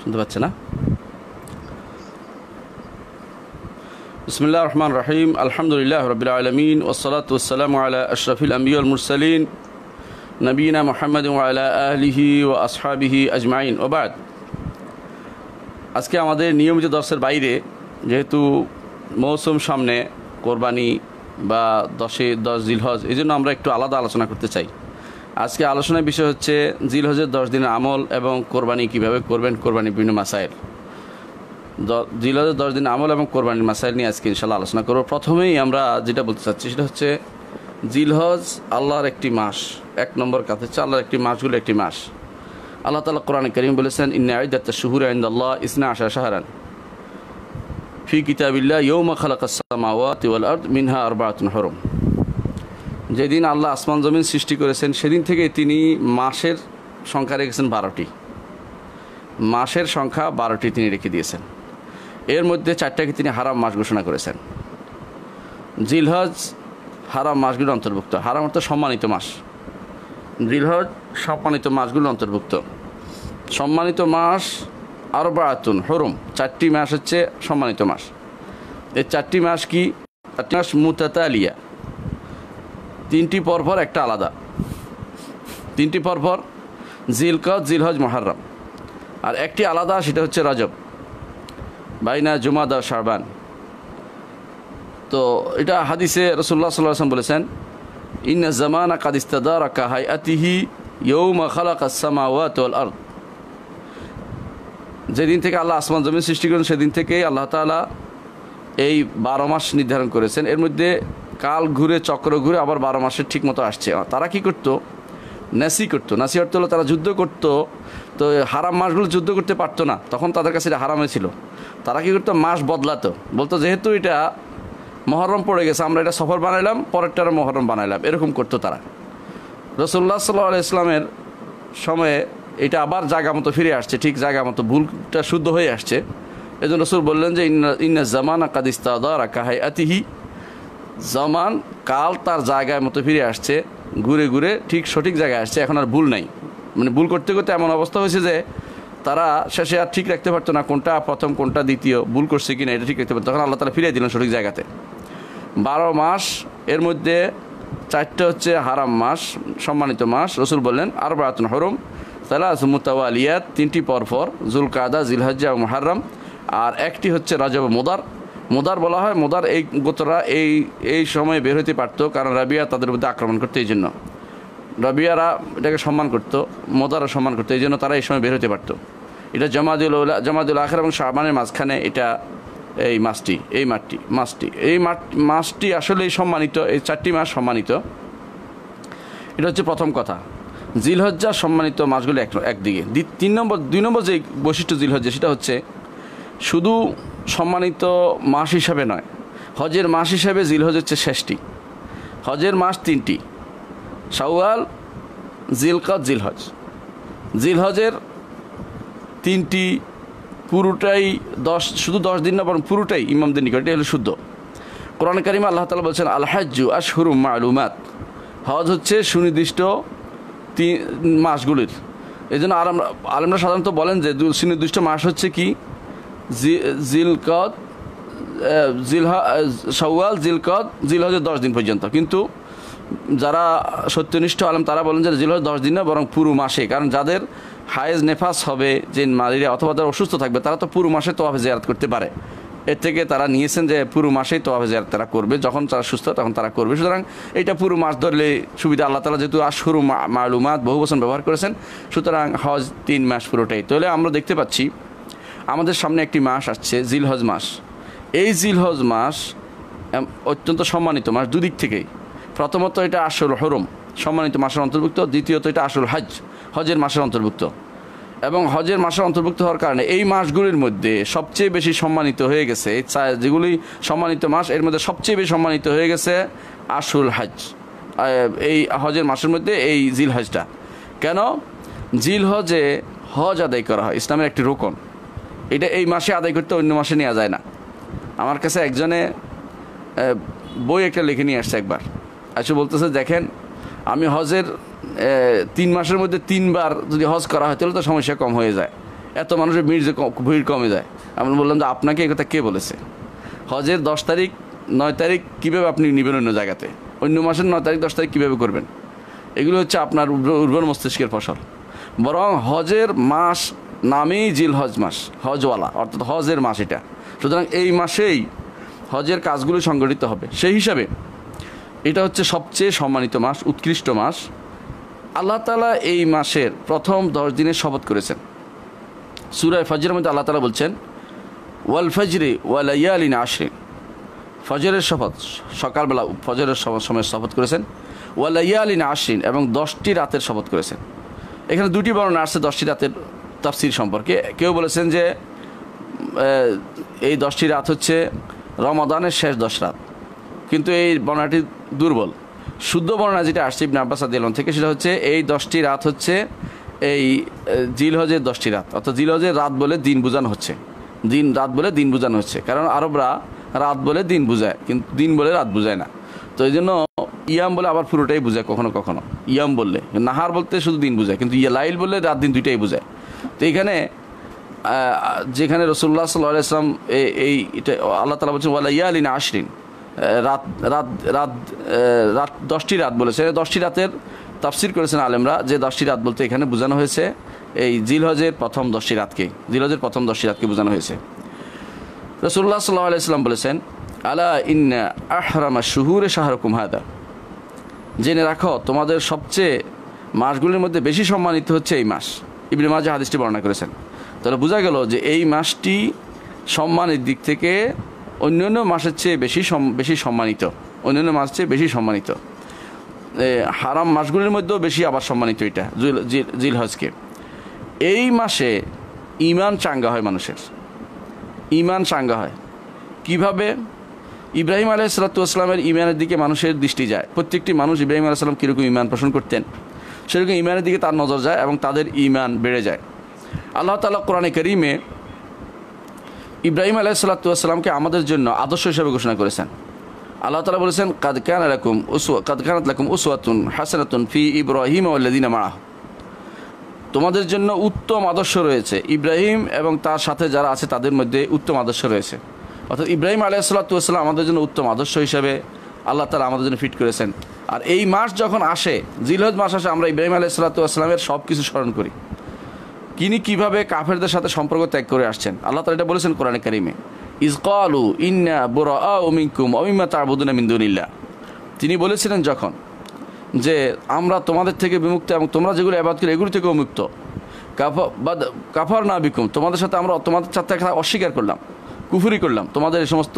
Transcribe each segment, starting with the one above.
শুনতে পাচ্ছে না বিসমুল্লাহ রহমান রহিম আলহামদুলিল্লাহ রবিল আলমিন ওসলাত ওসালাম আলা আশরফিল আম্বিউল মুরসালিন নবীনা মোহাম্মদ আলা আহলিহি ও আসহাবিহি আজমাইন ওবাদ আজকে আমাদের নিয়মিত দর্শের বাইরে যেহেতু মৌসুম সামনে কোরবানি বা দশে দশ জিলহজ এই জন্য আমরা একটু আলাদা আলোচনা করতে চাই আজকে আলোচনার বিষয় হচ্ছে জিল হজের দশ দিনের আমল এবং কোরবানি কীভাবে করবেন কোরবানির বিভিন্ন মাসাইল জিল হজের দশ দিন আমল এবং কোরবানির মাসাইল নিয়ে আজকে ইনশাল্লাহ আলোচনা করবো প্রথমেই আমরা যেটা বলতে চাচ্ছি সেটা হচ্ছে জিলহজ আল্লাহর একটি মাস এক নম্বর কাজ হচ্ছে আল্লাহর একটি মাসগুলো একটি মাস আল্লাহ তালা কোরআন করিম বলেছেন ইন্না আইদাত্তা শুহুর আইন আল্লাহ ইসনা আশা সাহারান ফি কিতাবিল্লা ইউমা খালাকাস সামাওয়াত ওয়াল আর্দ মিনহা আরবাতুন হরম যেদিন আল্লাহ আসমান জমিন সৃষ্টি করেছেন সেদিন থেকে তিনি মাসের সংখ্যা রেখেছেন বারোটি মাসের সংখ্যা বারোটি তিনি রেখে দিয়েছেন এর মধ্যে চারটাকে তিনি হারাম মাস ঘোষণা করেছেন জিলহজ হারাম মাসগুলো অন্তর্ভুক্ত হারাম অর্থ সম্মানিত মাস জিলহজ সম্মানিত মাসগুলো অন্তর্ভুক্ত সম্মানিত মাস আরও বাড়াতুন হরম চারটি মাস হচ্ছে সম্মানিত মাস এই চারটি মাস কি চারটি মাস মুতাতা আলিয়া তিনটি পরপর একটা আলাদা তিনটি পরপর জিলকত জিলহজ মহারম আর একটি আলাদা সেটা হচ্ছে রজব বাইনা দা শারবান তো এটা হাদিসে রসুল্লাহ আসলাম বলেছেন ইন্না জামানা কাদিস্তাদার রাকা হাই আতিহি ইউমা খালাক আসসামাওয়াত ওয়াল আরদ যেদিন থেকে আল্লাহ আসমান জমিন সৃষ্টি করেন সেদিন থেকেই আল্লাহ তালা এই বারো মাস নির্ধারণ করেছেন এর মধ্যে কাল ঘুরে চক্র ঘুরে আবার বারো মাসে ঠিক মতো আসছে তারা কি করতো নাসি করতো নাসি অর্থ হলো তারা যুদ্ধ করতো তো হারাম মাসগুলো যুদ্ধ করতে পারতো না তখন তাদের কাছে এটা হারামে ছিল তারা কী করতো মাস বদলাতো বলতো যেহেতু এটা মহরম পড়ে গেছে আমরা এটা সফর বানাইলাম পরেরটারও মহরম বানাইলাম এরকম করতো তারা রসুল্লাহ সাল্লাহ ইসলামের সময়ে এটা আবার জায়গা মতো ফিরে আসছে ঠিক জায়গা মতো ভুলটা শুদ্ধ হয়ে আসছে এই জন্য রসুল বললেন যে ইন্না ইন্না জামানা কাদিস্তাদার হাই আতিহি জমান কাল তার জায়গায় মতো ফিরে আসছে ঘুরে ঘুরে ঠিক সঠিক জায়গায় আসছে এখন আর ভুল নাই মানে ভুল করতে করতে এমন অবস্থা হয়েছে যে তারা শেষে আর ঠিক রাখতে পারতো না কোনটা প্রথম কোনটা দ্বিতীয় ভুল করছে কিনা এটা ঠিক রাখতে পারতো তখন আল্লাহ তালা ফিরিয়ে দিলেন সঠিক জায়গাতে বারো মাস এর মধ্যে চারটে হচ্ছে হারাম মাস সম্মানিত মাস রসুল বললেন আর বায়াতুন হরম তালা মুতাওয়ালিয়াত তিনটি পরপর জুল কাদা জিলহাজ্জা ও মহারম আর একটি হচ্ছে রাজব মোদার মোদার বলা হয় মোদার এই গোতরা এই এই সময়ে বের হতে পারতো কারণ রাবিয়া তাদের মধ্যে আক্রমণ করতে এই জন্য রাবিয়ারা এটাকে সম্মান করতো মোদারা সম্মান করতো এই জন্য তারা এই সময় বের হতে পারতো এটা জমাদুল জমাদুল আখের এবং শাহবানের মাঝখানে এটা এই মাছটি এই মাঠটি মাছটি এই মাঠ মাছটি আসলেই সম্মানিত এই চারটি মাস সম্মানিত এটা হচ্ছে প্রথম কথা জিলহজ্জা সম্মানিত মাছগুলো এক একদিকে তিন নম্বর দুই নম্বর যে বৈশিষ্ট্য জিলহজ্জা সেটা হচ্ছে শুধু সম্মানিত মাস হিসাবে নয় হজের মাস হিসাবে জিলহজ হচ্ছে শেষটি হজের মাস তিনটি শাওয়াল জিলকত জিলহজ জিলহজের তিনটি পুরোটাই দশ শুধু দশ দিন না বরং পুরোটাই ইমামদের নিকট এটা হলো শুদ্ধ কোরআন কারিমা আল্লাহ তালা বলছেন আলহাজু আশহরু মালুমাত হজ হচ্ছে সুনির্দিষ্ট তিন মাসগুলির এই জন্য আলমরা সাধারণত বলেন যে সুনির্দিষ্ট মাস হচ্ছে কি জিলকত জিলহা সওয়াল জিলকত হজের দশ দিন পর্যন্ত কিন্তু যারা সত্যনিষ্ঠ আলম তারা বলেন যে জিল হজ দশ দিন না বরং পুরো মাসে কারণ যাদের হায়েজ নেফাস হবে যে মালেরিয়া অথবা যারা অসুস্থ থাকবে তারা তো পুরো মাসে তোয়াফে জেয়ারাত করতে পারে এর থেকে তারা নিয়েছেন যে পুরো মাসেই তোয়াফে জেয়ারাত তারা করবে যখন তারা সুস্থ তখন তারা করবে সুতরাং এটা পুরো মাস ধরলে সুবিধা আল্লাহ তালা যেহেতু আশুরু মালুমাত বহু বছর ব্যবহার করেছেন সুতরাং হজ তিন মাস পুরোটাই তাহলে আমরা দেখতে পাচ্ছি আমাদের সামনে একটি মাস আসছে জিলহজ মাস এই জিলহজ মাস অত্যন্ত সম্মানিত মাস দুদিক থেকেই প্রথমত এটা আসল হরম সম্মানিত মাসের অন্তর্ভুক্ত দ্বিতীয়ত এটা আসল হজ হজের মাসের অন্তর্ভুক্ত এবং হজের মাসের অন্তর্ভুক্ত হওয়ার কারণে এই মাসগুলির মধ্যে সবচেয়ে বেশি সম্মানিত হয়ে গেছে যেগুলি সম্মানিত মাস এর মধ্যে সবচেয়ে বেশি সম্মানিত হয়ে গেছে আসল হজ এই হজের মাসের মধ্যে এই জিল হজটা কেন জিল হজে হজ আদায় করা হয় ইসলামের একটি রোকন এটা এই মাসে আদায় করতে অন্য মাসে নেওয়া যায় না আমার কাছে একজনে বই একটা লিখে নিয়ে আসছে একবার আসে বলতেছে দেখেন আমি হজের তিন মাসের মধ্যে তিনবার যদি হজ করা হয় তাহলে তো সমস্যা কম হয়ে যায় এত মানুষের ভিড় যে ভিড় কমে যায় আমি বললাম যে আপনাকে একথা কে বলেছে হজের দশ তারিখ নয় তারিখ কীভাবে আপনি নেবেন অন্য জায়গাতে অন্য মাসের নয় তারিখ দশ তারিখ কীভাবে করবেন এগুলো হচ্ছে আপনার উর্বর মস্তিষ্কের ফসল বরং হজের মাস নামেই জিল হজ মাস হজওয়ালা অর্থাৎ হজের মাস এটা সুতরাং এই মাসেই হজের কাজগুলো সংগঠিত হবে সেই হিসাবে এটা হচ্ছে সবচেয়ে সম্মানিত মাস উৎকৃষ্ট মাস আল্লাহ তালা এই মাসের প্রথম দশ দিনের শপথ করেছেন সুরায় ফজরের মধ্যে আল্লাহ তালা বলছেন ওয়াল ফজরে ওয়াল আলিন আশরিন ফজরের শপথ সকালবেলা ফজরের সময় শপথ করেছেন ওয়ালাইয়ালিন আশরিন এবং দশটি রাতের শপথ করেছেন এখানে দুটি বর্ণনা আসছে দশটি রাতের তাফসির সম্পর্কে কেউ বলেছেন যে এই দশটি রাত হচ্ছে রমাদানের শেষ দশ রাত কিন্তু এই বর্ণাটি দুর্বল শুদ্ধ বর্ণা যেটা আসছে ইবনে আব্বাস আদিলন থেকে সেটা হচ্ছে এই দশটি রাত হচ্ছে এই জিলহজের দশটি রাত অর্থাৎ জিলহজের রাত বলে দিন বুঝানো হচ্ছে দিন রাত বলে দিন বোঝানো হচ্ছে কারণ আরবরা রাত বলে দিন বোঝায় কিন্তু দিন বলে রাত বোঝায় না তো এই জন্য ইয়াম বলে আবার পুরোটাই বোঝায় কখনো কখনো ইয়াম বললে নাহার বলতে শুধু দিন বোঝায় কিন্তু ইয়া লাইল বললে রাত দিন দুইটাই বোঝায় তো এখানে যেখানে রসুল্লাহ সাল্লাহ ইসলাম এই এটা আল্লাহ তালা বলছেন ওয়ালা ইয়ালিন আশরিন রাত রাত রাত রাত দশটি রাত বলেছে দশটি রাতের তাফসির করেছেন আলেমরা যে দশটি রাত বলতে এখানে বোঝানো হয়েছে এই জিলহজের প্রথম দশটি রাতকে জিলহজের প্রথম দশটি রাতকে বোঝানো হয়েছে রসুল্লাহ সাল্লাহ আলাইসলাম বলেছেন আলা ইন্না আহরামা শুহুরে শাহরুকুম হাদা জেনে রাখো তোমাদের সবচেয়ে মাসগুলির মধ্যে বেশি সম্মানিত হচ্ছে এই মাস ইবনে মাজা হাদিসটি বর্ণনা করেছেন তাহলে বোঝা গেল যে এই মাসটি সম্মানের দিক থেকে অন্যান্য মাসের চেয়ে বেশি বেশি সম্মানিত অন্যান্য মাস চেয়ে বেশি সম্মানিত হারাম মাসগুলির মধ্যেও বেশি আবার সম্মানিত এটা জিল হজকে এই মাসে ইমান চাঙ্গা হয় মানুষের ইমান চাঙ্গা হয় কিভাবে ইব্রাহিম আলাইসালাতামের ইমানের দিকে মানুষের দৃষ্টি যায় প্রত্যেকটি মানুষ ইব্রাহিম আলাইসালাম কীরকম ইমান পোষণ করতেন সেরকম ইমানের দিকে তার নজর যায় এবং তাদের ইমান বেড়ে যায় আল্লাহ তালা কোরআনে করিমে ইব্রাহিম আলাইসাল্লাতুয়াসাল্লামকে আমাদের জন্য আদর্শ হিসাবে ঘোষণা করেছেন আল্লাহ তালা বলেছেন কাদকান এরকম উসু কাদকানাত লাকুম উসুয়াতুন হাসানাতুন ফি ইব্রাহিম আল্লাদিন মারাহ তোমাদের জন্য উত্তম আদর্শ রয়েছে ইব্রাহিম এবং তার সাথে যারা আছে তাদের মধ্যে উত্তম আদর্শ রয়েছে অর্থাৎ ইব্রাহিম আলাইসাল্লাতুয়াসাল্লাম আমাদের জন্য উত্তম আদর্শ হিসাবে আল্লাহ তালা আমাদের জন্য ফিট করেছেন আর এই মাস যখন আসে জিলহজ মাস আসে আমরা ইব্রাহিম আলাই সালাতামের সব কিছু স্মরণ করি তিনি কিভাবে কাফেরদের সাথে সম্পর্ক ত্যাগ করে আসছেন আল্লাহ তালা এটা বলেছেন কোরআন কারিমে ইজকালু ইন্না বোরা অমিকুম অমিমা তাবুদুনা মিন্দুনিল্লা তিনি বলেছিলেন যখন যে আমরা তোমাদের থেকে বিমুক্ত এবং তোমরা যেগুলো অ্যাবাদ করি এগুলো থেকে মুক্ত কাফার না বিকুম তোমাদের সাথে আমরা তোমাদের সাথে অস্বীকার করলাম কুফুরি করলাম তোমাদের এই সমস্ত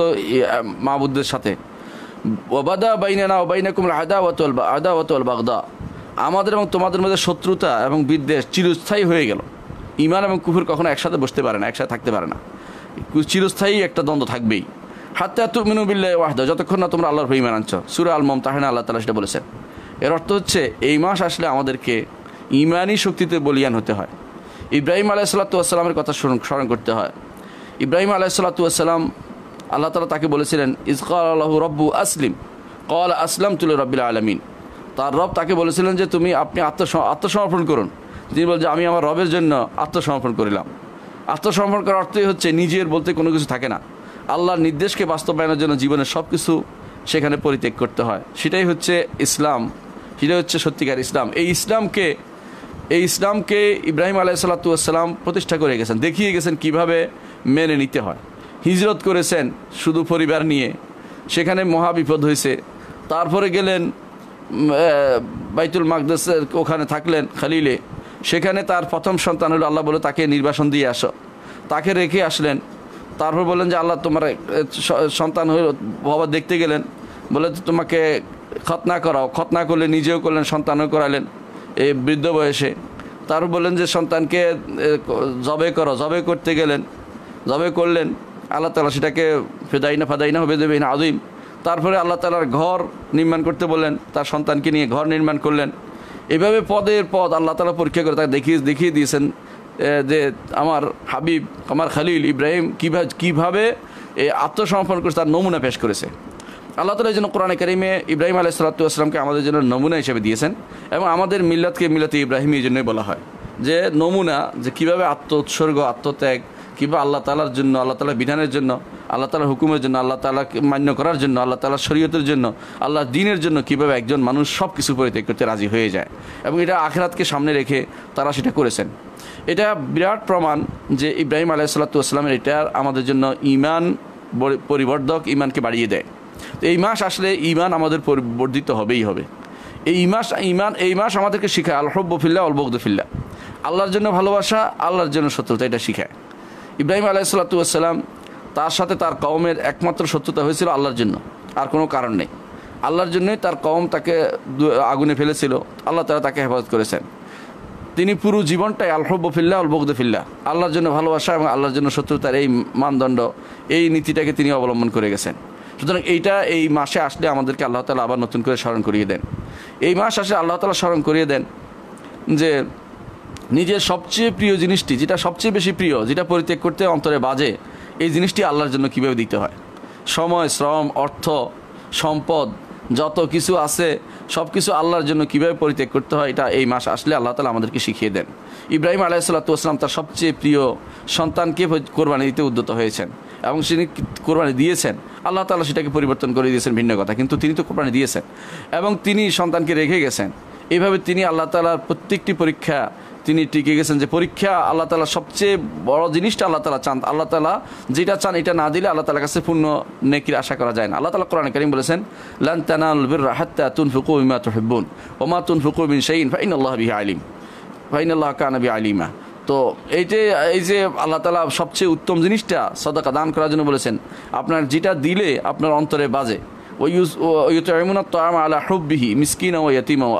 মাহবুদদের সাথে ওবাদা বাইনানা ওবাইনাকুম আদা ওয়াতল আদা বাগদা আমাদের এবং তোমাদের মধ্যে শত্রুতা এবং বিদ্বেষ চিরস্থায়ী হয়ে গেল ইমান এবং কুফুর কখনো একসাথে বসতে পারে না একসাথে থাকতে পারে না চিরস্থায়ী একটা দ্বন্দ্ব থাকবেই হাতে হাত মিনুবিল্লা ওয়াহদ যতক্ষণ না তোমরা আল্লাহর ইমান আনছ সুর আল তাহানা আল্লাহ তালা সেটা বলেছেন এর অর্থ হচ্ছে এই মাস আসলে আমাদেরকে ইমানই শক্তিতে বলিয়ান হতে হয় ইব্রাহিম আলাহ সাল্লা সাল্লামের কথা স্মরণ করতে হয় ইব্রাহিম আলাহ সাল্লা সাল্লাম আল্লাহ তালা তাকে বলেছিলেন ইসকাল্লাহ আল্লাহ রব্বু আসলিম কল আসলাম তুল রব্বিল আলমিন তার রব তাকে বলেছিলেন যে তুমি আপনি আত্মস আত্মসমর্পণ করুন তিনি বলছে আমি আমার রবের জন্য আত্মসমর্পণ করিলাম আত্মসমর্পণ করার অর্থই হচ্ছে নিজের বলতে কোনো কিছু থাকে না আল্লাহর নির্দেশকে বাস্তবায়নের জন্য জীবনের সব কিছু সেখানে পরিত্যাগ করতে হয় সেটাই হচ্ছে ইসলাম সেটাই হচ্ছে সত্যিকার ইসলাম এই ইসলামকে এই ইসলামকে ইব্রাহিম আলাহ সাল্লাম প্রতিষ্ঠা করে গেছেন দেখিয়ে গেছেন কিভাবে মেনে নিতে হয় হিজরত করেছেন শুধু পরিবার নিয়ে সেখানে মহা বিপদ হয়েছে তারপরে গেলেন বাইতুল মাকদাসের ওখানে থাকলেন খালিলে সেখানে তার প্রথম সন্তান হলো আল্লাহ বলে তাকে নির্বাসন দিয়ে আসো তাকে রেখে আসলেন তারপর বলেন যে আল্লাহ তোমার সন্তান হল বাবা দেখতে গেলেন বলে তোমাকে খতনা করাও খতনা করলে নিজেও করলেন সন্তানও করালেন এই বৃদ্ধ বয়সে তারপর বললেন যে সন্তানকে জবে করো জবে করতে গেলেন জবে করলেন আল্লাহ তালা সেটাকে ফেদাইনা ফাদাইনা না আদিম তারপরে আল্লাহ তালার ঘর নির্মাণ করতে বললেন তার সন্তানকে নিয়ে ঘর নির্মাণ করলেন এভাবে পদের পদ আল্লাহ তালা পরীক্ষা করে তাকে দেখিয়ে দেখিয়ে দিয়েছেন যে আমার হাবিব আমার খালিল ইব্রাহিম কীভাবে কীভাবে এই আত্মসমর্পণ করেছে তার নমুনা পেশ করেছে আল্লাহ তালা যেন কোরআনে কারিমে ইব্রাহিম আলাহ সালাতামকে আমাদের জন্য নমুনা হিসেবে দিয়েছেন এবং আমাদের মিল্লাতকে মিল্লাতে ইব্রাহিম এই জন্যই বলা হয় যে নমুনা যে কীভাবে আত্ম উৎসর্গ আত্মত্যাগ কিংবা আল্লাহ তালার জন্য আল্লাহ তালার বিধানের জন্য আল্লাহ তালার হুকুমের জন্য আল্লাহ তালাকে মান্য করার জন্য আল্লাহ তালার শরীয়তের জন্য আল্লাহ দিনের জন্য কিভাবে একজন মানুষ সব কিছু পরিত্যাগ করতে রাজি হয়ে যায় এবং এটা আখেরাতকে সামনে রেখে তারা সেটা করেছেন এটা বিরাট প্রমাণ যে ইব্রাহিম আলাইসাল্লাতুসলামের এটা আমাদের জন্য ইমান পরিবর্ধক ইমানকে বাড়িয়ে দেয় তো এই মাস আসলে ইমান আমাদের পরিবর্ধিত হবেই হবে এই মাস ইমান এই মাস আমাদেরকে শিখায় আল হব্বফিল্লা অলবগদফিল্লা আল্লাহর জন্য ভালোবাসা আল্লাহর জন্য শত্রুতা এটা শিখায় ইব্রাহিম আলাইসালাতুয়াসাল্লাম তার সাথে তার কওমের একমাত্র শত্রুতা হয়েছিল আল্লাহর জন্য আর কোনো কারণ নেই আল্লাহর জন্যই তার কম তাকে আগুনে ফেলেছিল আল্লাহ তারা তাকে হেফাজত করেছেন তিনি পুরো জীবনটাই আলহব্বফিল্লা ফিল্লা আল্লাহর জন্য ভালোবাসা এবং আল্লাহর জন্য শত্রুতার এই মানদণ্ড এই নীতিটাকে তিনি অবলম্বন করে গেছেন সুতরাং এইটা এই মাসে আসলে আমাদেরকে আল্লাহ তালা আবার নতুন করে স্মরণ করিয়ে দেন এই মাস আসলে আল্লাহ তালা স্মরণ করিয়ে দেন যে নিজের সবচেয়ে প্রিয় জিনিসটি যেটা সবচেয়ে বেশি প্রিয় যেটা পরিত্যাগ করতে অন্তরে বাজে এই জিনিসটি আল্লাহর জন্য কিভাবে দিতে হয় সময় শ্রম অর্থ সম্পদ যত কিছু আছে সব কিছু আল্লাহর জন্য কীভাবে পরিত্যাগ করতে হয় এটা এই মাস আসলে আল্লাহ তালা আমাদেরকে শিখিয়ে দেন ইব্রাহিম আলাইসাল্লাতুসলাম তার সবচেয়ে প্রিয় সন্তানকে কোরবানি দিতে উদ্যত হয়েছেন এবং তিনি কোরবানি দিয়েছেন আল্লাহ তালা সেটাকে পরিবর্তন করে দিয়েছেন ভিন্ন কথা কিন্তু তিনি তো কোরবানি দিয়েছেন এবং তিনি সন্তানকে রেখে গেছেন এভাবে তিনি আল্লাহ তালার প্রত্যেকটি পরীক্ষা তিনি টিকে গেছেন যে পরীক্ষা আল্লাহ তালা সবচেয়ে বড় জিনিসটা আল্লাহ তালা চান আল্লাহ তালা যেটা চান এটা না দিলে আল্লাহ তালার কাছে পূর্ণ নেকির আশা করা যায় না আল্লাহ তালা কোরআন করিম বলেছেন লান তানালবির রাহাত্তা তুন ফুকু ইমা তুহিব্বুন ওমা তুন ফুকু বিন ফাইন আল্লাহ বিহা আলিম ফাইন আল্লাহ কানবি আলিমা তো এইটে এই যে আল্লাহ তালা সবচেয়ে উত্তম জিনিসটা সদাকা দান করার জন্য বলেছেন আপনার যেটা দিলে আপনার অন্তরে বাজে ও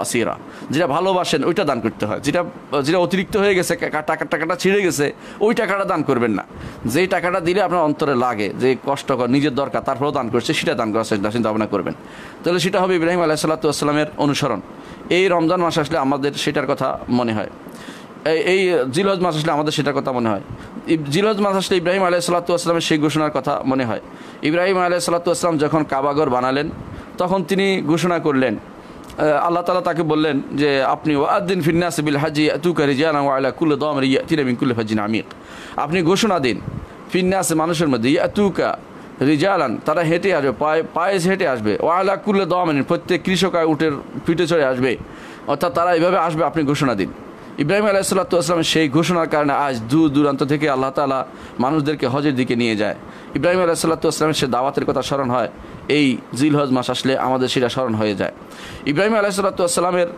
আসিরা যেটা ভালোবাসেন ওইটা দান করতে হয় যেটা যেটা অতিরিক্ত হয়ে গেছে টাকা টাকাটা ছিঁড়ে গেছে ওই টাকাটা দান করবেন না যেই টাকাটা দিলে আপনার অন্তরে লাগে যে কষ্টকর নিজের দরকার তারপরেও দান করছে সেটা দান করার চিন্তা ভাবনা করবেন তাহলে সেটা হবে ইব্রাহিম আলাহ সাল্লাতুসলামের অনুসরণ এই রমজান মাস আসলে আমাদের সেটার কথা মনে হয় এই জিলহজ মাস আসলে আমাদের সেটার কথা মনে হয় জিলজ মাসাসটা ইব্রাহিম আলাহ সাল্লাতুয়াসলামের সেই ঘোষণার কথা মনে হয় ইব্রাহিম আলাহ সাল্লাতুয়াসলাম যখন কাবাগর বানালেন তখন তিনি ঘোষণা করলেন আল্লাহ তালা তাকে বললেন যে আপনি ওয়াদ্দিন ফিন্নাস বিল হাজি তুকারি জিয়ানা ওয়াইলা কুল্ল দম রিয়া তিরামিন কুল্ল হাজিন আমিক আপনি ঘোষণা দিন ফিন্নাস মানুষের মধ্যে ইয়াতুকা রিজালান তারা হেঁটে আসবে পায়ে পায়ে হেঁটে আসবে ওয়ালা কুল্লে দমিন প্রত্যেক কৃষকায় উঠের পিঠে চড়ে আসবে অর্থাৎ তারা এভাবে আসবে আপনি ঘোষণা দিন ইব্রাহিম আলাইসাল্লাতামের সেই ঘোষণার কারণে আজ দূর দূরান্ত থেকে আল্লাহ তালা মানুষদেরকে হজের দিকে নিয়ে যায় ইব্রাহিম আলাইসাল্লাতামের সে দাওয়াতের কথা স্মরণ হয় এই জিল হজ মাস আসলে আমাদের সেটা স্মরণ হয়ে যায় ইব্রাহিম আলাইসাল্লাতামের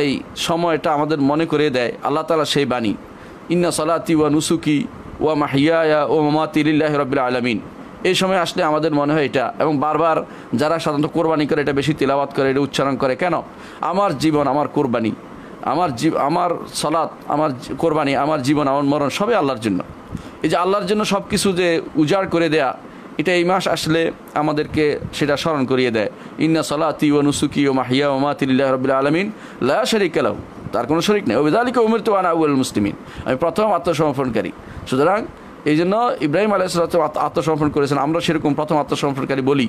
এই সময়টা আমাদের মনে করে দেয় আল্লাহ তালা সেই বাণী ইন্না সালাতি ওয়া নুসুকি ওয়া মাহিয়া ও মামাতিল্লাহ রবিল আলমিন এই সময় আসলে আমাদের মনে হয় এটা এবং বারবার যারা সাধারণত কোরবানি করে এটা বেশি তিলাবাত করে এটা উচ্চারণ করে কেন আমার জীবন আমার কোরবানি আমার জীব আমার সলাত আমার কোরবানি আমার জীবন আমার মরণ সবই আল্লাহর জন্য এই যে আল্লাহর জন্য সব কিছু যে উজাড় করে দেয়া এটা এই মাস আসলে আমাদেরকে সেটা স্মরণ করিয়ে দেয় ইন্না তি ও নুসুকি ও মাহিয়া ওমা মাতিল্লাহ রবিল আলমিন লা শরিক কালাউ তার কোনো শরিক নেই ওবেদালিকে উমির তো আনা উল মুসলিমিন আমি প্রথম আত্মসমর্পণকারী সুতরাং এই জন্য ইব্রাহিম আলাইসালাম আত্মসমর্পণ করেছেন আমরা সেরকম প্রথম আত্মসমর্পণকারী বলি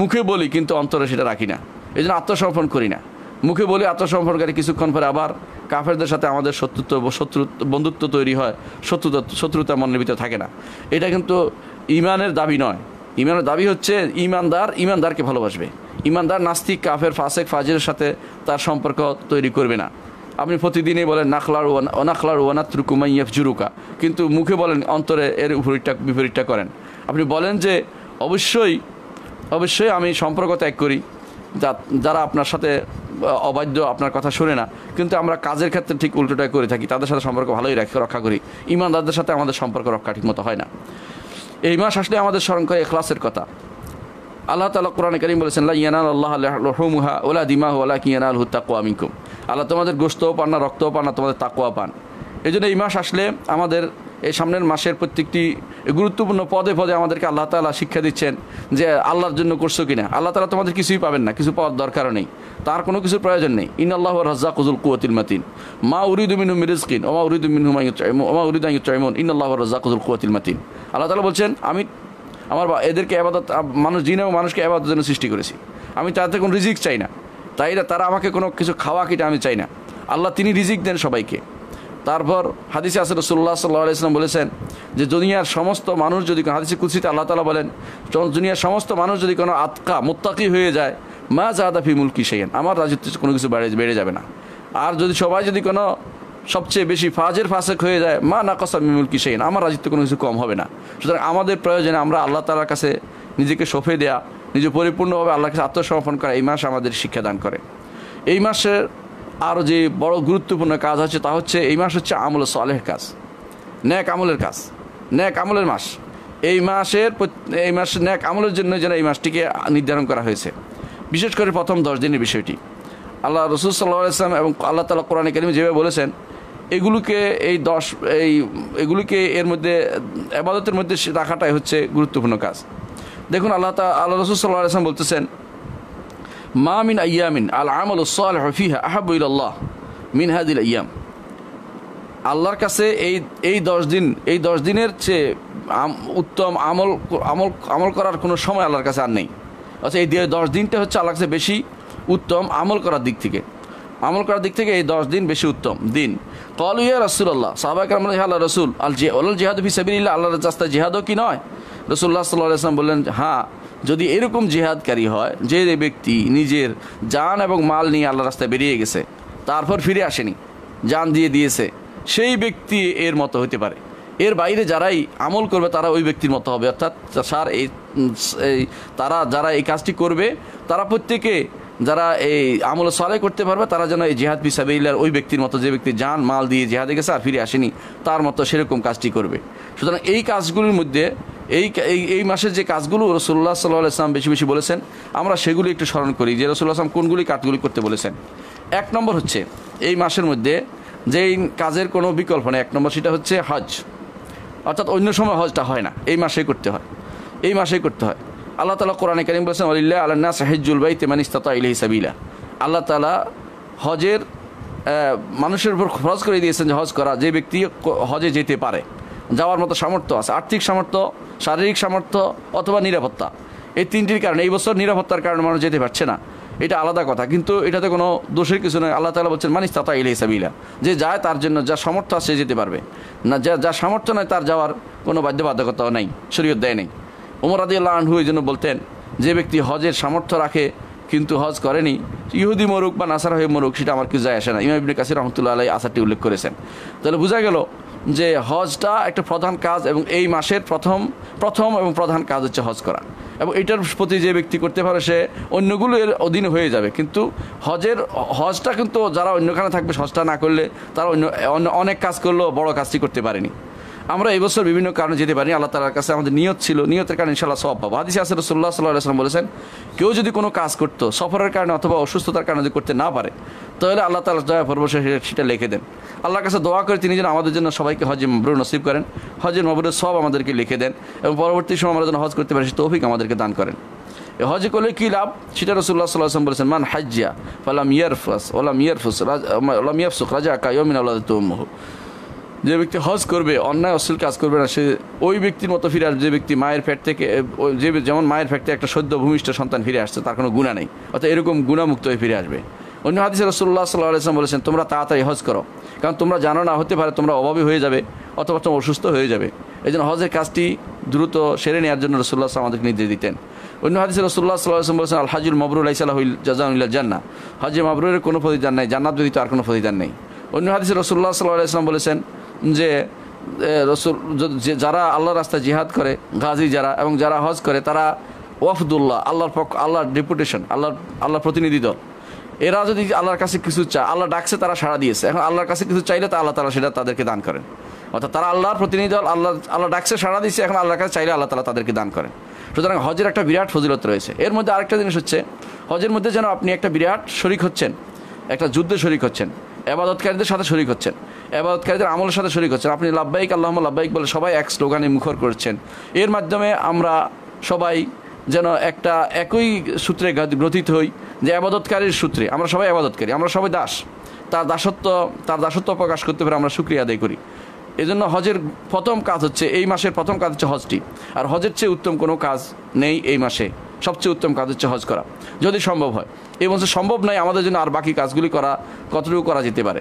মুখে বলি কিন্তু অন্তরে সেটা রাখি না এই জন্য আত্মসমর্পণ করি না মুখে বলে আত্মসম্পর্কারী কিছুক্ষণ পরে আবার কাফেরদের সাথে আমাদের শত্রুত্ব শত্রু বন্ধুত্ব তৈরি হয় শত্রুতা শত্রুতা মনের ভিতরে থাকে না এটা কিন্তু ইমানের দাবি নয় ইমানের দাবি হচ্ছে ইমানদার ইমানদারকে ভালোবাসবে ইমানদার নাস্তিক কাফের ফাসেক ফাজের সাথে তার সম্পর্ক তৈরি করবে না আপনি প্রতিদিনই বলেন নাখলার ওয়ান অনাখলার ওয়ানাত্রু কুমাইয়াফ জুরুকা কিন্তু মুখে বলেন অন্তরে এর বিপরীতটা বিপরীতটা করেন আপনি বলেন যে অবশ্যই অবশ্যই আমি সম্পর্ক ত্যাগ করি যারা আপনার সাথে অবাধ্য আপনার কথা শোনে না কিন্তু আমরা কাজের ক্ষেত্রে ঠিক উল্টোটাই করে থাকি তাদের সাথে সম্পর্ক ভালোই রাখি রক্ষা করি ইমানদারদের সাথে আমাদের সম্পর্ক রক্ষা ঠিকমতো হয় না এই মাস আসলে আমাদের স্মরণ করে এখলাসের কথা আল্লাহ তালা কোরআন করিম বলেছেন ইয়ান আল্লাহ রহমুহা ওলা দিমা ওলা কিয়ানাল হু তাকুয়া মিনকুম আল্লাহ তোমাদের গোস্তও পান না রক্তও পান না তোমাদের তাকুয়া পান এই জন্য এই মাস আসলে আমাদের এই সামনের মাসের প্রত্যেকটি গুরুত্বপূর্ণ পদে পদে আমাদেরকে আল্লাহ তালা শিক্ষা দিচ্ছেন যে আল্লাহর জন্য করছো কি না আল্লাহ তালা তোমাদের কিছুই পাবেন না কিছু পাওয়ার দরকার নেই তার কোনো কিছু প্রয়োজন নেই ইন আল্লাহ রাজা কুজুল কুয়াতিল মাতিন মা উরিদ মিনহু মিরিজকিন ওমা উরিদ মিনহু ওমা উরিদ চাইমন ইন আল্লাহ রাজা কুজুল কুয়াতিল মাতিন আল্লাহ তালা বলছেন আমি আমার এদেরকে আবাদত মানুষ জিনে এবং মানুষকে আবাদতের জন্য সৃষ্টি করেছি আমি তাদের কোনো রিজিক চাই না তাই তারা আমাকে কোনো কিছু খাওয়া কিটা আমি চাই না আল্লাহ তিনি রিজিক দেন সবাইকে তারপর হাদিসে আসলে সুল্লা সাল্লাহ ইসলাম বলেছেন যে দুনিয়ার সমস্ত মানুষ যদি হাদিসে কুসিতে আল্লাহ তালা বলেন দুনিয়ার সমস্ত মানুষ যদি কোনো আতকা মোত্তাকি হয়ে যায় মা জাহাদাফি মুলকি সেন আমার রাজত্ব কোনো কিছু বেড়ে বেড়ে যাবে না আর যদি সবাই যদি কোনো সবচেয়ে বেশি ফাজের ফাঁসেক হয়ে যায় মা না কসা মিমুল কিসেন আমার রাজত্ব কোনো কিছু কম হবে না সুতরাং আমাদের প্রয়োজনে আমরা আল্লাহ তালার কাছে নিজেকে সফে দেয়া নিজে পরিপূর্ণভাবে আল্লাহকে কাছে আত্মসমর্পণ করা এই মাস আমাদের শিক্ষাদান করে এই মাসের আরও যে বড় গুরুত্বপূর্ণ কাজ হচ্ছে তা হচ্ছে এই মাস হচ্ছে আমল সালেহের কাজ ন্যাক আমলের কাজ ন্যাক আমলের মাস এই মাসের এই মাস ন্যাক আমলের জন্য যেন এই মাসটিকে নির্ধারণ করা হয়েছে বিশেষ করে প্রথম দশ দিনের বিষয়টি আল্লাহ রসুল সাল্লাহ ইসলাম এবং আল্লাহ তালা কোরআন একাডেমি যেভাবে বলেছেন এগুলোকে এই দশ এই এগুলিকে এর মধ্যে আবাদতের মধ্যে রাখাটাই হচ্ছে গুরুত্বপূর্ণ কাজ দেখুন আল্লাহ তা আল্লাহ রসুল সাল্লাহ আসলাম বলতেছেন মা মিন আয়ামিন আল আমল সালেহ ফিহা আহাবুল্লাহ মিন হাদিল ইয়াম আল্লাহর কাছে এই এই দশ দিন এই দশ দিনের চেয়ে উত্তম আমল আমল আমল করার কোনো সময় আল্লাহর কাছে আর নেই আচ্ছা এই দশ দিনটা হচ্ছে আল্লাহর কাছে বেশি উত্তম আমল করার দিক থেকে আমল করার দিক থেকে এই দশ দিন বেশি উত্তম দিন কল ইয়া আল্লাহ সাহবাক আল্লাহ রসুল আল জে ওলাল জেহাদ ফি সাবিল্লা আল্লাহ রাস্তায় জেহাদও কি নয় রসুল্লাহ সাল্লাহ আসলাম বললেন হ্যাঁ যদি এরকম জেহাদকারী হয় যে ব্যক্তি নিজের যান এবং মাল নিয়ে আল্লাহ রাস্তায় বেরিয়ে গেছে তারপর ফিরে আসেনি যান দিয়ে দিয়েছে সেই ব্যক্তি এর মতো হতে পারে এর বাইরে যারাই আমল করবে তারা ওই ব্যক্তির মতো হবে অর্থাৎ স্যার এই তারা যারা এই কাজটি করবে তারা প্রত্যেকে যারা এই আমল সালে করতে পারবে তারা যেন এই জেহাদ ফিসাবিল্লার ওই ব্যক্তির মতো যে ব্যক্তি যান মাল দিয়ে জেহাদে গেছে আর ফিরে আসেনি তার মতো সেরকম কাজটি করবে সুতরাং এই কাজগুলির মধ্যে এই এই মাসের যে কাজগুলো রসুল্লাহ সাল্লাহ আসলাম বেশি বেশি বলেছেন আমরা সেগুলি একটু স্মরণ করি যে রসুল্লাহ আসলাম কোনগুলি কাজগুলি করতে বলেছেন এক নম্বর হচ্ছে এই মাসের মধ্যে যেই কাজের কোনো বিকল্প নেই এক নম্বর সেটা হচ্ছে হজ অর্থাৎ অন্য সময় হজটা হয় না এই মাসেই করতে হয় এই মাসেই করতে হয় আল্লাহ তালা কোরআনে কারিম বলেছেন আলিল্লাহ আল্লাহ সাহেজুল বাই তেমান ইস্তাতা ইলি সাবিলা আল্লাহ তালা হজের মানুষের উপর খরচ করে দিয়েছেন যে হজ করা যে ব্যক্তি হজে যেতে পারে যাওয়ার মতো সামর্থ্য আছে আর্থিক সামর্থ্য শারীরিক সামর্থ্য অথবা নিরাপত্তা এই তিনটির কারণে এই বছর নিরাপত্তার কারণে মানুষ যেতে পারছে না এটা আলাদা কথা কিন্তু এটাতে কোনো দোষের কিছু নয় আল্লাহ তালা বলছেন মানিস তাতা ইলে সাবিলা যে যায় তার জন্য যা সামর্থ্য আছে যেতে পারবে না যা যা সামর্থ্য নয় তার যাওয়ার কোনো বাধ্যবাধকতা নেই শরীয়ত দেয় নেই ওমর আদিউল্লাহ আনহু এই জন্য বলতেন যে ব্যক্তি হজের সামর্থ্য রাখে কিন্তু হজ করেনি ইহুদি মরুক বা নাসার হয়ে মরুক সেটা আমার কিছু যায় আসে না ইমাম ইবনে কাসির রহমতুল্লাহ আলাই আসারটি উল্লেখ করেছেন তাহলে বোঝা গেল যে হজটা একটা প্রধান কাজ এবং এই মাসের প্রথম প্রথম এবং প্রধান কাজ হচ্ছে হজ করা এবং এটার প্রতি যে ব্যক্তি করতে পারে সে অন্যগুলো এর অধীন হয়ে যাবে কিন্তু হজের হজটা কিন্তু যারা অন্যখানে থাকবে হজটা না করলে তারা অন্য অনেক কাজ করলেও বড় কাজটি করতে পারেনি আমরা এবছর বিভিন্ন কারণে যেতে পারি আল্লাহ তালার কাছে আমাদের নিয়ত ছিল নিয়তের কারণে ইনশাল্লাহ সব পাবো হাদিস আসলে সাল্লাহ সাল্লাহ আসলাম বলেছেন কেউ যদি কোনো কাজ করতো সফরের কারণে অথবা অসুস্থতার কারণে যদি করতে না পারে তাহলে আল্লাহ তালা দয়া পরবশে সেটা লিখে দেন আল্লাহর কাছে দোয়া করে তিনি যেন আমাদের জন্য সবাইকে হজ মবরু নসিব করেন হজে মবরুর সব আমাদেরকে লিখে দেন এবং পরবর্তী সময় আমরা যেন হজ করতে পারি সে তৌফিক আমাদেরকে দান করেন হজ করলে কী লাভ সেটা রসুল্লাহ সাল্লাহ বলেছেন মান হাজিয়া ফালাম ইয়ারফাস ওলাম ইয়ারফুস ওলাম ইয়ারফুস রাজা কায়মিন আল্লাহ তুমহু যে ব্যক্তি হজ করবে অন্যায় অশ্লীল কাজ করবে না সে ওই ব্যক্তির মতো ফিরে আসবে যে ব্যক্তি মায়ের ফ্যাট থেকে যে যেমন মায়ের ফ্যাট থেকে একটা সদ্য ভূমিষ্ঠ সন্তান ফিরে আসছে তার কোনো গুণা নেই অর্থাৎ এরকম গুণামুক্ত হয়ে ফিরে আসবে অন্য হাদিসে রসুল্লাহ সাল্লাহ আলাইসলাম বলেছেন তোমরা তাড়াতাড়ি হজ করো কারণ তোমরা জানো না হতে পারে তোমরা অভাবী হয়ে যাবে অথবা তোমার অসুস্থ হয়ে যাবে এই জন্য হজের কাজটি দ্রুত সেরে নেওয়ার জন্য রসুল্লাহ আমাদেরকে নির্দেশ দিতেন অন্য হাদিসে রসুল্লাহ সাল্লাহ বলেছেন আল হাজুল মবরুল আইসাল্লাহ জাজাউল্লাহ জান্না হজে মবরুরের কোনো প্রতিদান নাই জান্নাত যদি তার কোনো প্রতিদান নেই অন্য হাদিসে রসুল্লাহ সাল্লাহ আলাইসলাম বলেছেন যে রসুল যারা আল্লাহর রাস্তায় জিহাদ করে গাজী যারা এবং যারা হজ করে তারা ওয়াফদুল্লাহ আল্লাহর পক্ষ আল্লাহর ডেপুটেশন আল্লাহর আল্লাহর প্রতিনিধি দল এরা যদি আল্লাহর কাছে কিছু চায় আল্লাহ ডাকছে তারা সাড়া দিয়েছে এখন আল্লাহর কাছে কিছু চাইলে তা আল্লাহ তারা সেটা তাদেরকে দান করেন অর্থাৎ তারা আল্লাহর প্রতিনিধি দল আল্লাহ আল্লাহ ডাকছে সাড়া দিয়েছে এখন আল্লাহর কাছে চাইলে আল্লাহ তালা তাদেরকে দান করেন সুতরাং হজের একটা বিরাট ফজিলত রয়েছে এর মধ্যে আরেকটা জিনিস হচ্ছে হজের মধ্যে যেন আপনি একটা বিরাট শরিক হচ্ছেন একটা যুদ্ধে শরিক হচ্ছেন এবাদতকারীদের সাথে শরিক হচ্ছেন এবাদতকারীদের আমলের সাথে শরিক হচ্ছেন আপনি লাব্বাইক আল্লাহ লাব্বাইক বলে সবাই এক স্লোগানে মুখর করছেন এর মাধ্যমে আমরা সবাই যেন একটা একই সূত্রে গ্রথিত হই যে আবাদতকারীর সূত্রে আমরা সবাই আবাদতকারী আমরা সবাই দাস তার দাসত্ব তার দাসত্ব প্রকাশ করতে পারে আমরা সুক্রিয়া আদায় করি এজন্য হজের প্রথম কাজ হচ্ছে এই মাসের প্রথম কাজ হচ্ছে হজটি আর হজের চেয়ে উত্তম কোনো কাজ নেই এই মাসে সবচেয়ে উত্তম কাজ হচ্ছে হজ করা যদি সম্ভব হয় এই বছর সম্ভব নয় আমাদের জন্য আর বাকি কাজগুলি করা কতটুকু করা যেতে পারে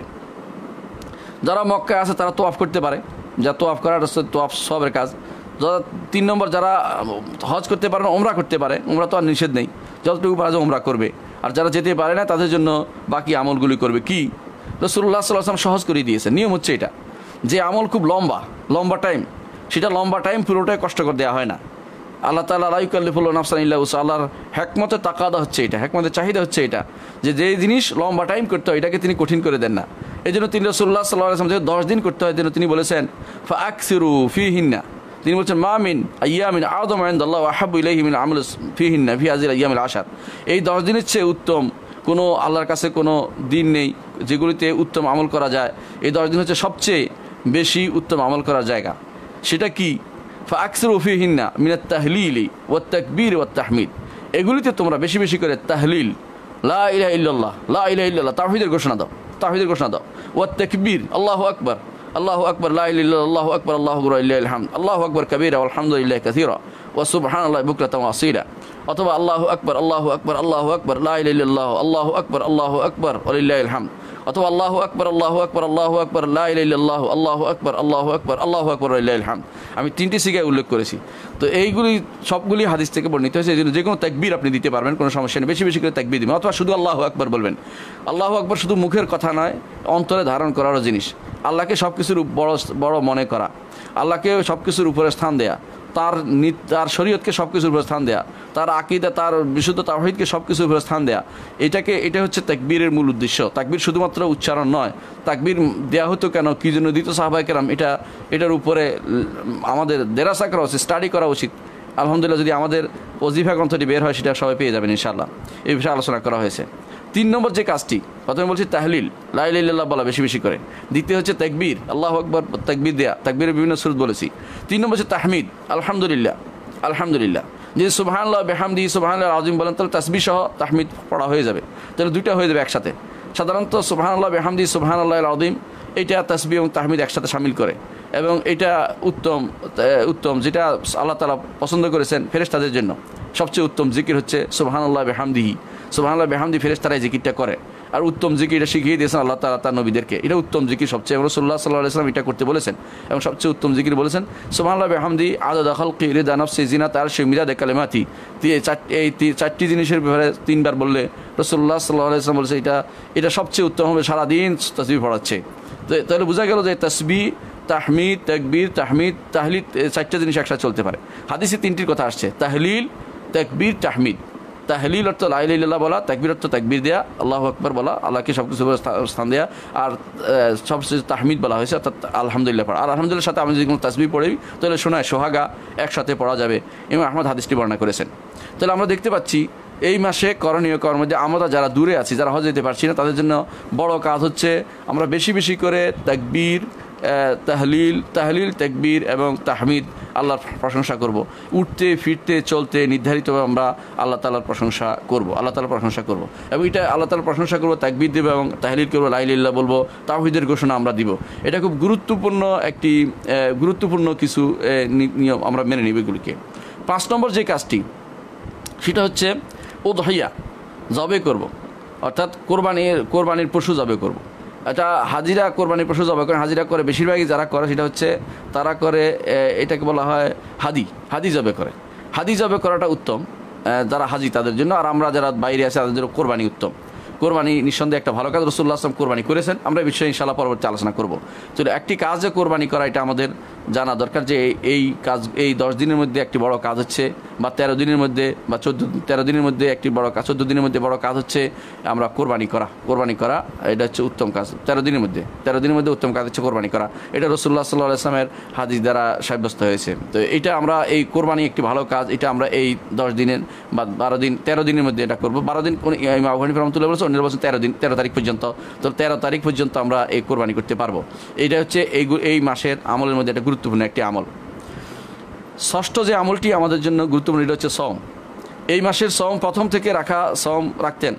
যারা মক্কায় আছে তারা তোয়াফ করতে পারে যা তোয়াফ করার হচ্ছে তোয়াফ সবের কাজ যারা তিন নম্বর যারা হজ করতে পারে না ওমরা করতে পারে ওমরা তো আর নিষেধ নেই যতটুকু পারা যায় ওমরা করবে আর যারা যেতে পারে না তাদের জন্য বাকি আমলগুলি করবে কি রসুল্লাহ সাল্লাম সহজ করে দিয়েছে নিয়ম হচ্ছে এটা যে আমল খুব লম্বা লম্বা টাইম সেটা লম্বা টাইম পুরোটাই কষ্টকর দেওয়া হয় না আল্লাহ তালা লাইকাল্লিফুল্লাহ নাফসান ইল্লা উসা আল্লাহর হ্যাকমতের তাকাদা হচ্ছে এটা হ্যাকমতের চাহিদা হচ্ছে এটা যে যেই জিনিস লম্বা টাইম করতে হয় এটাকে তিনি কঠিন করে দেন না এই জন্য তিনি রসুল্লাহ সাল্লাহ আসলাম যে দশ দিন করতে হয় যেন তিনি বলেছেন ফা আকসিরু ফি হিন্না তিনি বলছেন মামিন মিন আদম আইন্দ আল্লাহ আহাবু মিন আমল ফি হিন্না ফি আজির আয়ামিল আশার এই দশ দিনের চেয়ে উত্তম কোনো আল্লাহর কাছে কোনো দিন নেই যেগুলিতে উত্তম আমল করা যায় এই দশ দিন হচ্ছে সবচেয়ে বেশি উত্তম আমল করার জায়গা সেটা কি فأكثروا فيهن من التهليل والتكبيর والتহমিদ এগুলিতে তোমরা বেশি বেশি করে তাহলিল লা ইলাহা ইল্লাল্লাহ লা ইলাহা ইল্লাল্লাহ তাওহীদের ঘোষণা দাও তাওহীদের ঘোষণা দাও ওয়াত তাকবীর আল্লাহু আকবার আল্লাহু আকবার লা ইলাহা ইল্লাল্লাহ আল্লাহু আকবার আল্লাহু আকবার ইল্লাল হামদ আল্লাহু আকবার কাবীরা ওয়াল হামদুলিল্লাহি কাসীরা ওয়া সুবহানাল্লাহি বুকরাতান ওয়া আসীলা অথবা আল্লাহু আকবার আল্লাহু আকবার আল্লাহু আকবার লা ইলাহা ইল্লাল্লাহ আল্লাহু আকবার আল্লাহু আকবার ওয়া লিল্লাহিল হামদ অথবা আল্লাহ আকবর আল্লাহ আকবর আল্লাহ আকবর আল্লাহ আল্লাহ আল্লাহ আকবর আল্লাহ আকবর আল্লাহ আকবর আল্লাহাম আমি তিনটি সিগায় উল্লেখ করেছি তো এইগুলি সবগুলি হাদিস থেকে বর্ণিত হয়েছে এই জন্য যে কোনো ত্যাগবির আপনি দিতে পারবেন কোনো সমস্যা নেই বেশি বেশি করে ত্যাকবির দিবেন অথবা শুধু আল্লাহ আকবর বলবেন আল্লাহ আকবর শুধু মুখের কথা নয় অন্তরে ধারণ করারও জিনিস আল্লাহকে সব কিছুর বড় বড় মনে করা আল্লাহকে সব কিছুর উপরে স্থান দেয়া তার তার শরীয়তকে সব কিছুর উপরে স্থান দেয়া তার আকিদা তার বিশুদ্ধ তাহিদকে সব কিছুর উপরে স্থান দেয়া এটাকে এটা হচ্ছে তাকবীরের মূল উদ্দেশ্য তাকবীর শুধুমাত্র উচ্চারণ নয় তাকবীর দেয়া হতো কেন কী জন্য দিত সাহবাহিকেরাম এটা এটার উপরে আমাদের দেরাসা করা উচিত স্টাডি করা উচিত আলহামদুলিল্লাহ যদি আমাদের অজিফা গ্রন্থটি বের হয় সেটা সবাই পেয়ে যাবেন ইনশাআল্লাহ এই বিষয়ে আলোচনা করা হয়েছে তিন নম্বর যে কাজটি প্রথমে বলছি তাহলিল লাইল্লাহ বলা বেশি বেশি করে দ্বিতীয় হচ্ছে তাকবীর আল্লাহ আকবর তাকবীর দেয়া তাকবীরের বিভিন্ন সুরত বলেছি তিন নম্বর হচ্ছে তাহমিদ আলহামদুলিল্লাহ আলহামদুলিল্লাহ যদি সুবাহান্লাহ বেহামদি সুবাহান্লাহ আজিম বলেন তাহলে তাসবি সহ তাহমিদ পড়া হয়ে যাবে তাহলে দুইটা হয়ে যাবে একসাথে সাধারণত সুবাহান্লাহ বেহামদি সুবাহান্লাহ আজিম এটা তাসবি এবং তাহমিদ একসাথে সামিল করে এবং এটা উত্তম উত্তম যেটা আল্লাহ তালা পছন্দ করেছেন ফেরেস্তাদের জন্য সবচেয়ে উত্তম জিকির হচ্ছে সুবাহান্লাহ বেহামদিহি সোহানাল্লাহ বেহামদি ফেরেস তারা এই জিকিরটা করে আর উত্তম জিকি এটা শিখিয়ে দিয়েছেন আল্লাহ তালা তার নবীদেরকে এটা উত্তম জিকির সবচেয়ে রসুল্লাহ সাল্লাহ ইসলাম এটা করতে বলেছেন এবং সবচেয়ে উত্তম জিকির বলেছেন সোহানাল্লাহ বেহামদি আদা দখল কিরে দানব সেজিনা তার সেমিরা চারটি এই চারটি জিনিসের ব্যাপারে তিনবার বললে রসুল্লাহ সাল্লাহ ইসলাম বলেছে এটা এটা সবচেয়ে উত্তম হবে সারাদিন তসবি পড়াচ্ছে তাহলে বোঝা গেল যে তসবি তাহমিদ তাকবির তাহমিদ তাহলিদ চারটা জিনিস একসাথে চলতে পারে হাদিসে তিনটির কথা আসছে তাহলিল তাকবির তাহমিদ তাহলিল অর্থ লাইলিল্লাহ বলা তাকবির অর্থ তাকবির দেয়া আল্লাহ আকবর বলা আল্লাহকে সব কিছু স্থান দেয়া আর সবশেষ তাহমিদ বলা হয়েছে অর্থাৎ আলহামদুলিল্লাহ পড়া আর আলহামদুলিল্লাহ সাথে আমি যদি কোনো তাসবি পড়ি তাহলে শোনায় সোহাগা একসাথে পড়া যাবে এবং আহমদ হাদিসটি বর্ণনা করেছেন তাহলে আমরা দেখতে পাচ্ছি এই মাসে করণীয় কর্ম যে আমরা যারা দূরে আছি যারা হজ যেতে পারছি না তাদের জন্য বড় কাজ হচ্ছে আমরা বেশি বেশি করে তাকবীর তাহলিল তাহলিল তেকবির এবং তাহমিদ আল্লাহর প্রশংসা করব। উঠতে ফিরতে চলতে নির্ধারিতভাবে আমরা আল্লাহ তালার প্রশংসা করব আল্লাহ তালার প্রশংসা করব। এবং এটা আল্লাহ তালার প্রশংসা করব তাকবির দেবো এবং তাহলিল করবো লাইলিল্লা বলবো তাহিদের ঘোষণা আমরা দিব এটা খুব গুরুত্বপূর্ণ একটি গুরুত্বপূর্ণ কিছু নিয়ম আমরা মেনে নিব এগুলিকে পাঁচ নম্বর যে কাজটি সেটা হচ্ছে ও দহাইয়া জবে করব। অর্থাৎ কোরবানির কোরবানির পশু জবে করব। এটা আচ্ছা, হাজিরা কোরবানি পশু জবাই করেন হাজিরা করে বেশিরভাগই যারা করে সেটা হচ্ছে তারা করে এটাকে বলা হয় হাদি হাদি জবে করে হাদি জবে করাটা উত্তম যারা হাজি তাদের জন্য আর আমরা যারা বাইরে আছে তাদের জন্য কোরবানি উত্তম কোরবানি নিঃসন্দেহে একটা ভালো কাজ রসুল্লাহ আসলাম কোরবানি করেছেন আমরা এই বিষয়ে ইনশাল্লাহ পরবর্তী আলোচনা করব চলে একটি কাজে কোরবানি করা এটা আমাদের জানা দরকার যে এই কাজ এই দশ দিনের মধ্যে একটি বড় কাজ হচ্ছে বা তেরো দিনের মধ্যে বা চোদ্দ তেরো দিনের মধ্যে একটি বড় কাজ চোদ্দো দিনের মধ্যে বড় কাজ হচ্ছে আমরা কোরবানি করা কোরবানি করা এটা হচ্ছে উত্তম কাজ তেরো দিনের মধ্যে তেরো দিনের মধ্যে উত্তম কাজ হচ্ছে কোরবানি করা এটা রসুল্লাহ সাল্লাহ আসলামের হাদিস দ্বারা সাব্যস্ত হয়েছে তো এটা আমরা এই কোরবানি একটি ভালো কাজ এটা আমরা এই দশ দিনের বা বারো দিন তেরো দিনের মধ্যে এটা করবো বারো দিন প্রমাণ তুলে বলছে নির্বাচন তেরো দিন তেরো তারিখ পর্যন্ত তো তেরো তারিখ পর্যন্ত আমরা এই কোরবানি করতে পারবো এটা হচ্ছে এই এই মাসের আমলের মধ্যে একটা গুরুত্বপূর্ণ একটি আমল ষষ্ঠ যে আমলটি আমাদের জন্য গুরুত্বপূর্ণ এটা হচ্ছে সম এই মাসের সম প্রথম থেকে রাখা সম রাখতেন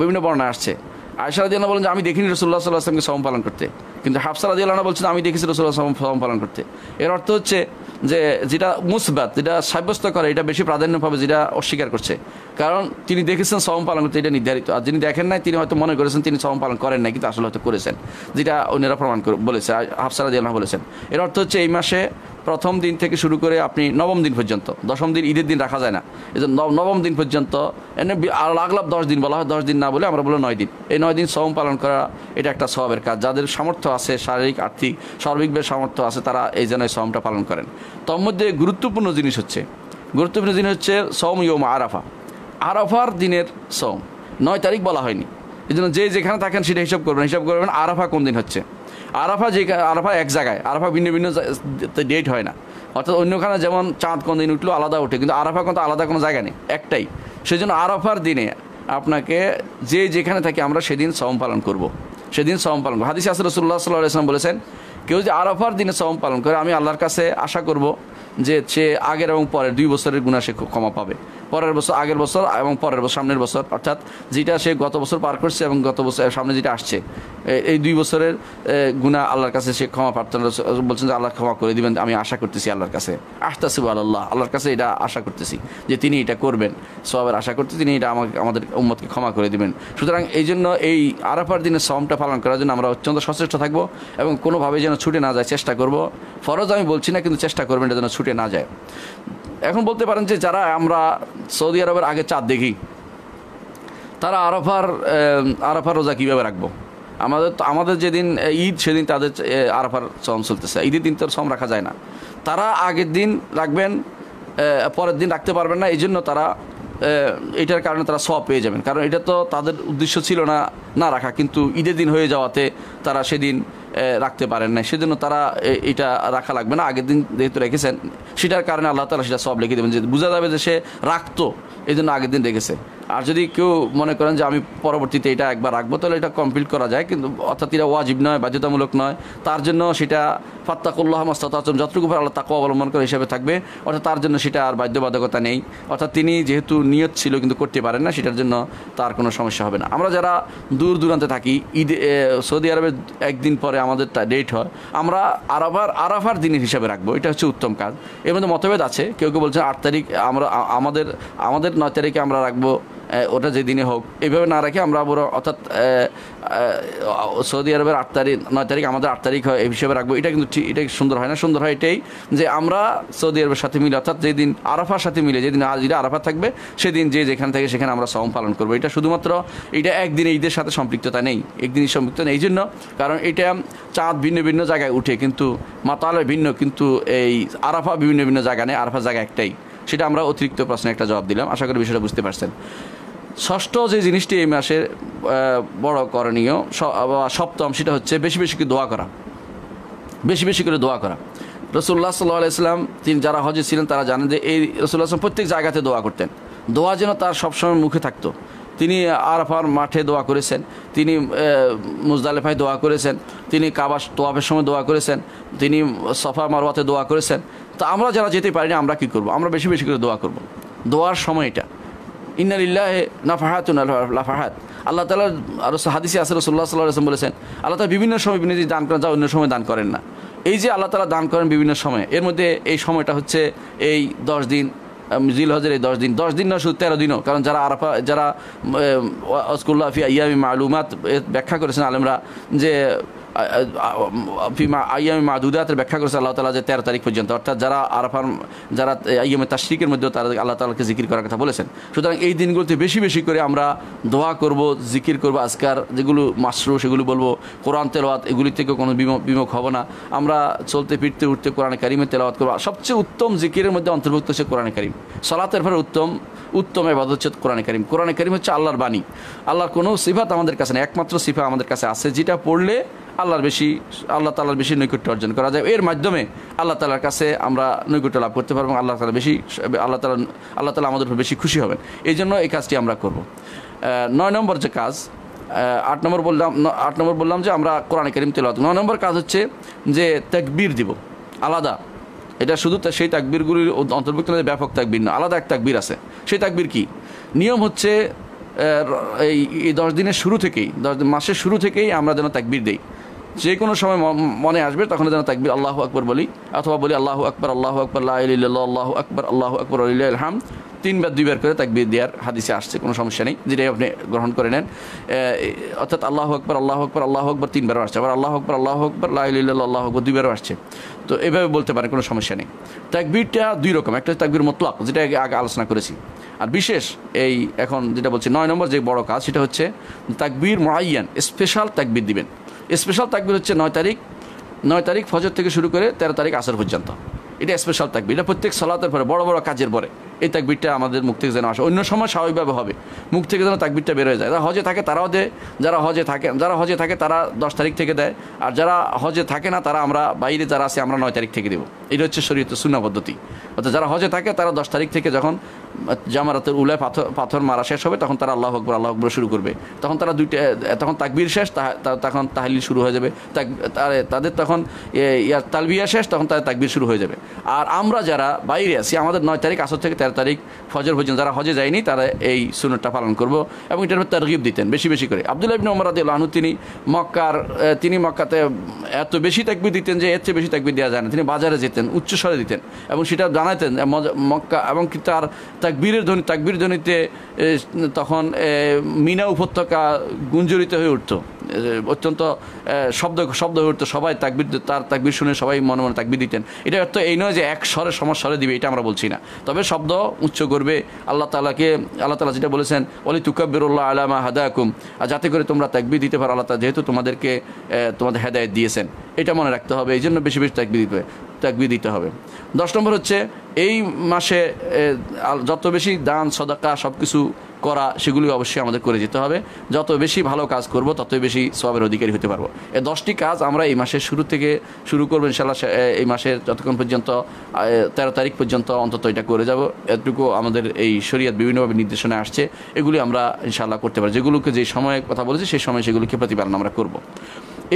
বিভিন্ন বর্ণা আসছে আয়সারা দিয়ানা বলেন যে আমি দেখিনি রসুল্লাহ সাল্লাহ আসলামকে সম পালন করতে কিন্তু হাফসারা দিয়ানা বলছেন আমি দেখেছি রসুল্লাহ সম পালন করতে এর অর্থ হচ্ছে যে যেটা মুসবাত যেটা সাব্যস্ত করে এটা বেশি প্রাধান্য পাবে যেটা অস্বীকার করছে কারণ তিনি দেখেছেন শ্রম পালন করতে এটা নির্ধারিত আর যিনি দেখেন নাই তিনি হয়তো মনে করেছেন তিনি শ্রম পালন করেন নাই কিন্তু আসলে হয়তো করেছেন যেটা অন্যরা প্রমাণ বলেছে হাফসারা জিয়ানা বলেছেন এর অর্থ হচ্ছে এই মাসে প্রথম দিন থেকে শুরু করে আপনি নবম দিন পর্যন্ত দশম দিন ঈদের দিন রাখা যায় না এই নবম দিন পর্যন্ত এনে আর লাগলাভ দশ দিন বলা হয় দশ দিন না বলে আমরা বলো নয় দিন এই নয় দিন শ্রম পালন করা এটা একটা স্বভাবের কাজ যাদের সামর্থ্য আছে শারীরিক আর্থিক সার্বিকভাবে সামর্থ্য আছে তারা এই জন্য এই শ্রমটা পালন করেন তোর মধ্যে গুরুত্বপূর্ণ জিনিস হচ্ছে গুরুত্বপূর্ণ জিনিস হচ্ছে শ্রম ইয়ম আরাফা আরাফার দিনের সম নয় তারিখ বলা হয়নি এই জন্য যে যেখানে থাকেন সেটা হিসাব করবেন হিসাব করবেন আরাফা কোন দিন হচ্ছে আরাফা যে আরাফা এক জায়গায় আরাফা ভিন্ন ভিন্ন ডেট হয় না অর্থাৎ অন্যখানে যেমন চাঁদ কোন দিন উঠলো আলাদা উঠে কিন্তু আরাফা কিন্তু আলাদা কোনো জায়গা নেই একটাই সেই জন্য আরাফার দিনে আপনাকে যে যেখানে থাকি আমরা সেদিন সম পালন করব। সেদিন সম পালন করবো হাদিস আসরসুল্লাহ সাল্লাহ আসলাম বলেছেন কেউ যে আরাফার দিনে সম পালন করে আমি আল্লাহর কাছে আশা করব যে সে আগের এবং পরের দুই বছরের গুণা সে ক্ষমা পাবে পরের বছর আগের বছর এবং পরের বছর সামনের বছর অর্থাৎ যেটা সে গত বছর পার করছে এবং গত বছর সামনে যেটা আসছে এই দুই বছরের গুণা আল্লাহর কাছে সে ক্ষমা প্রার্থনা বলছেন যে আল্লাহ ক্ষমা করে দিবেন আমি আশা করতেছি আল্লাহর কাছে আহতাসিব আল্লাহ আল্লাহর কাছে এটা আশা করতেছি যে তিনি এটা করবেন সবের আশা করতে তিনি এটা আমাকে আমাদের উম্মতকে ক্ষমা করে দিবেন সুতরাং এই জন্য এই আরাফার দিনে সমটা পালন করার জন্য আমরা অত্যন্ত সচেষ্ট থাকবো এবং কোনোভাবে যেন ছুটে না যায় চেষ্টা করব ফরজ আমি বলছি না কিন্তু চেষ্টা করবেন এটা যেন ছুটে ছুটে না যায় এখন বলতে পারেন যে যারা আমরা সৌদি আরবের আগে চাঁদ দেখি তারা আরফার আরফার রোজা কীভাবে রাখবো আমাদের তো আমাদের যেদিন ঈদ সেদিন তাদের আরফার শ্রম চলতেছে ঈদের দিন তো শ্রম রাখা যায় না তারা আগের দিন রাখবেন পরের দিন রাখতে পারবেন না এই জন্য তারা এটার কারণে তারা সব পেয়ে যাবেন কারণ এটা তো তাদের উদ্দেশ্য ছিল না না রাখা কিন্তু ঈদের দিন হয়ে যাওয়াতে তারা সেদিন রাখতে পারেন না সেজন্য তারা এটা রাখা লাগবে না আগের দিন যেহেতু রেখেছেন সেটার কারণে আল্লাহ তালা সেটা সব লিখে দেবেন যে বোঝা যাবে যে সে রাখতো এই জন্য আগের দিন রেখেছে আর যদি কেউ মনে করেন যে আমি পরবর্তীতে এটা একবার রাখবো তাহলে এটা কমপ্লিট করা যায় কিন্তু অর্থাৎ এটা ওয়াজিব নয় বাধ্যতামূলক নয় তার জন্য সেটা ফাত্তা ফাত্তাকুল্লাহ মাস্তাচম যতটুকু আল্লাহ তাকে অবলম্বন করে হিসাবে থাকবে অর্থাৎ তার জন্য সেটা আর বাধ্যবাধকতা নেই অর্থাৎ তিনি যেহেতু নিয়ত ছিল কিন্তু করতে পারেন না সেটার জন্য তার কোনো সমস্যা হবে না আমরা যারা দূর দূরান্তে থাকি ঈদ সৌদি আরবের একদিন পরে আমাদের তা ডেট হয় আমরা আরাফার আরাফার দিনের হিসাবে রাখবো এটা হচ্ছে উত্তম কাজ এর মধ্যে মতভেদ আছে কেউ কেউ বলছেন আট তারিখ আমরা আমাদের আমাদের নয় তারিখে আমরা রাখবো ওটা যেদিনে হোক এইভাবে না রাখে আমরা আবার অর্থাৎ সৌদি আরবের আট তারিখ নয় তারিখ আমাদের আট তারিখ হয় এই হিসেবে রাখবো এটা কিন্তু এটা সুন্দর হয় না সুন্দর হয় এটাই যে আমরা সৌদি আরবের সাথে মিলে অর্থাৎ যেদিন আরাফার সাথে মিলে যেদিন আজিরা আরাফা থাকবে সেদিন যে যেখান থেকে সেখানে আমরা সম পালন করবো এটা শুধুমাত্র এটা একদিন ঈদের সাথে সম্পৃক্ততা নেই একদিন সম্পৃক্ত নেই এই জন্য কারণ এটা চাঁদ ভিন্ন ভিন্ন জায়গায় উঠে কিন্তু মাতালে ভিন্ন কিন্তু এই আরাফা বিভিন্ন ভিন্ন জায়গা নেই আরাফা জায়গা একটাই সেটা আমরা অতিরিক্ত প্রশ্নে একটা জবাব দিলাম আশা করি বিষয়টা বুঝতে পারছেন ষষ্ঠ যে জিনিসটি এই মাসের বড় করণীয় সপ্তম সেটা হচ্ছে বেশি বেশি করে দোয়া করা বেশি বেশি করে দোয়া করা রসুল্লাহ সাল্লাহ ইসলাম তিনি যারা হজে ছিলেন তারা জানেন যে এই রসুল্লাহ আসলাম প্রত্যেক জায়গাতে দোয়া করতেন দোয়া যেন তার সবসময় মুখে থাকতো তিনি আরফার মাঠে দোয়া করেছেন তিনি মুজদালেফায় দোয়া করেছেন তিনি কাবাস তোয়াফের সময় দোয়া করেছেন তিনি সফা মারোয়াতে দোয়া করেছেন তা আমরা যারা যেতে পারি না আমরা কি করব আমরা বেশি বেশি করে দোয়া করব দোয়ার সময়টা ইন্নালিল্লাহ নাফাহাতুন লাফাহাত আল্লাহ তালার আরো হাদিসে আসল সাল্লাহ সাল্লাহ বলেছেন আল্লাহ তালা বিভিন্ন সময় বিভিন্ন দান করেন যা অন্য সময় দান করেন না এই যে আল্লাহ তালা দান করেন বিভিন্ন সময় এর মধ্যে এই সময়টা হচ্ছে এই দশ দিন জিল হজের এই দশ দিন দশ দিন না শুধু তেরো দিনও কারণ যারা আরাফা যারা অসকুল্লাফি ইয়ামি মালুমাত ব্যাখ্যা করেছেন আলমরা যে আইয়ামি মাহদুদাতের ব্যাখ্যা করেছে আল্লাহ তালা যে তেরো তারিখ পর্যন্ত অর্থাৎ যারা আরফার যারা আয়ামে তাশরিকের মধ্যেও তারা আল্লাহ তালাকে জিকির করার কথা বলেছেন সুতরাং এই দিনগুলোতে বেশি বেশি করে আমরা দোয়া করব জিকির করব আজকার যেগুলো মাসরু সেগুলো বলবো কোরআন তেলাওয়াত এগুলি থেকে কোনো বিমুখ হব না আমরা চলতে ফিরতে উঠতে কোরআন কারিমে তেলাওয়াত করবো সবচেয়ে উত্তম জিকিরের মধ্যে অন্তর্ভুক্ত হচ্ছে কোরআন কারিম সলাতের ফলে উত্তম উত্তম এবাদ হচ্ছে কোরআন করিম কোরআন করিম হচ্ছে আল্লাহর বাণী আল্লাহর কোনো সিফাত আমাদের কাছে নেই একমাত্র সিফা আমাদের কাছে আছে যেটা পড়লে আল্লাহর বেশি আল্লাহ তালার বেশি নৈকট্য অর্জন করা যায় এর মাধ্যমে আল্লাহ তালার কাছে আমরা নৈকট্য লাভ করতে পারবো আল্লাহ তালা বেশি আল্লাহ তালা আল্লাহ তালা আমাদের বেশি খুশি হবেন এই জন্য এই কাজটি আমরা করব নয় নম্বর যে কাজ আট নম্বর বললাম আট নম্বর বললাম যে আমরা কোরআন করিম তেল নয় নম্বর কাজ হচ্ছে যে তেকবির দিব আলাদা এটা শুধু সেই তাকবীরগুলির অন্তর্ভুক্ত নয় ব্যাপক তাকবীর না আলাদা এক তাকবীর আছে সেই তাকবীর কি নিয়ম হচ্ছে এই দশ দিনের শুরু থেকেই দশ মাসের শুরু থেকেই আমরা যেন তাকবীর দিই যে কোনো সময় মনে আসবে তখন যেন তাকবির আল্লাহ আকবর বলি অথবা বলি আল্লাহ আকবর আল্লাহ আকবর আল্লাহ আকবর আল্লাহ আকবর আলহাম তিনবার দুইবার করে তাকবির দেওয়ার হাদিসে আসছে কোনো সমস্যা নেই যেটাই আপনি গ্রহণ করে নেন অর্থাৎ আল্লাহ আকবর আল্লাহ আকবর আল্লাহ আকবর তিনবারও আসছে আবার আল্লাহ আকবর আল্লাহ আকবর লাইল্লা আল্লাহ আকবর দুইবারও আসছে তো এভাবে বলতে পারেন কোনো সমস্যা নেই তাকবিরটা দুই রকম একটা হচ্ছে তাকবির মতলাক যেটা আগে আলোচনা করেছি আর বিশেষ এই এখন যেটা বলছি নয় নম্বর যে বড় কাজ সেটা হচ্ছে তাকবির মোয়াইয়ান স্পেশাল তাকবির দিবেন স্পেশাল তাকবির হচ্ছে নয় তারিখ নয় তারিখ ফজর থেকে শুরু করে তেরো তারিখ আসর পর্যন্ত এটা স্পেশাল তাকবির এটা প্রত্যেক সলাতের পরে বড় বড় কাজের পরে এই তাকবিরটা আমাদের মুখ থেকে যেন আসে অন্য সময় স্বাভাবিকভাবে হবে মুখ থেকে যেন তাকবিরটা বেরোয় যায় যারা হজে থাকে তারাও দেয় যারা হজে থাকে যারা হজে থাকে তারা দশ তারিখ থেকে দেয় আর যারা হজে থাকে না তারা আমরা বাইরে যারা আছে আমরা নয় তারিখ থেকে দেবো এটা হচ্ছে শরীর সুন্না পদ্ধতি অর্থাৎ যারা হজে থাকে তারা দশ তারিখ থেকে যখন জামারাতের উলায় পাথর পাথর মারা শেষ হবে তখন তারা আল্লাহ আকবর আল্লাহ আকবর শুরু করবে তখন তারা দুইটা তখন তাকবির শেষ তখন তাহলিল শুরু হয়ে যাবে তাদের তখন ইয়ার তালবিয়া শেষ তখন তাদের তাকবির শুরু হয়ে যাবে আর আমরা যারা বাইরে আছি আমাদের নয় তারিখ আসর থেকে তেরো তারিখ ফজর ভোজন যারা হজে যায়নি তারা এই সুনটা পালন করব এবং এটার মধ্যে তারগিব দিতেন বেশি বেশি করে আবদুল্লাহ ইবিন ওমর আদি আনহু তিনি মক্কার তিনি মক্কাতে এত বেশি তাকবির দিতেন যে এর চেয়ে বেশি তাকবির দেওয়া যায় না তিনি বাজারে যেতেন উচ্চস্বরে দিতেন এবং সেটা জানাতেন মক্কা এবং তার তাকবীরের ধ্বনি তাকবীর ধ্বনিতে তখন মিনা উপত্যকা গুঞ্জরিত হয়ে উঠত অত্যন্ত শব্দ শব্দ হয়ে উঠতো সবাই তাকবির তার তাকবির শুনে সবাই মনে মনে তাকবীর দিতেন এটা অর্থ এই নয় যে এক স্বরে স্বরে দিবে এটা আমরা বলছি না তবে শব্দ উচ্চ করবে আল্লাহ তালাকে আল্লাহ তালা যেটা বলেছেন অলি তুকাব্বিরুল্লাহ আলামা হাদাকুম আর যাতে করে তোমরা তাকবির দিতে পারো আল্লাহ যেহেতু তোমাদেরকে তোমাদের হেদায়ত দিয়েছেন এটা মনে রাখতে হবে এই জন্য বেশি বেশি তাকবীর দিতে হবে তাকবির দিতে হবে দশ নম্বর হচ্ছে এই মাসে যত বেশি দান সদাকা সব কিছু করা সেগুলি অবশ্যই আমাদের করে যেতে হবে যত বেশি ভালো কাজ করব ততই বেশি সবের অধিকারী হতে পারবো এই দশটি কাজ আমরা এই মাসের শুরু থেকে শুরু করবো ইনশাল্লাহ এই মাসের যতক্ষণ পর্যন্ত তেরো তারিখ পর্যন্ত অন্তত এটা করে যাব এতটুকু আমাদের এই শরীয়ত বিভিন্নভাবে নির্দেশনা আসছে এগুলি আমরা ইনশাল্লাহ করতে পারি যেগুলোকে যে সময়ে কথা বলেছি সেই সময় সেগুলিকে প্রতিপালন আমরা করব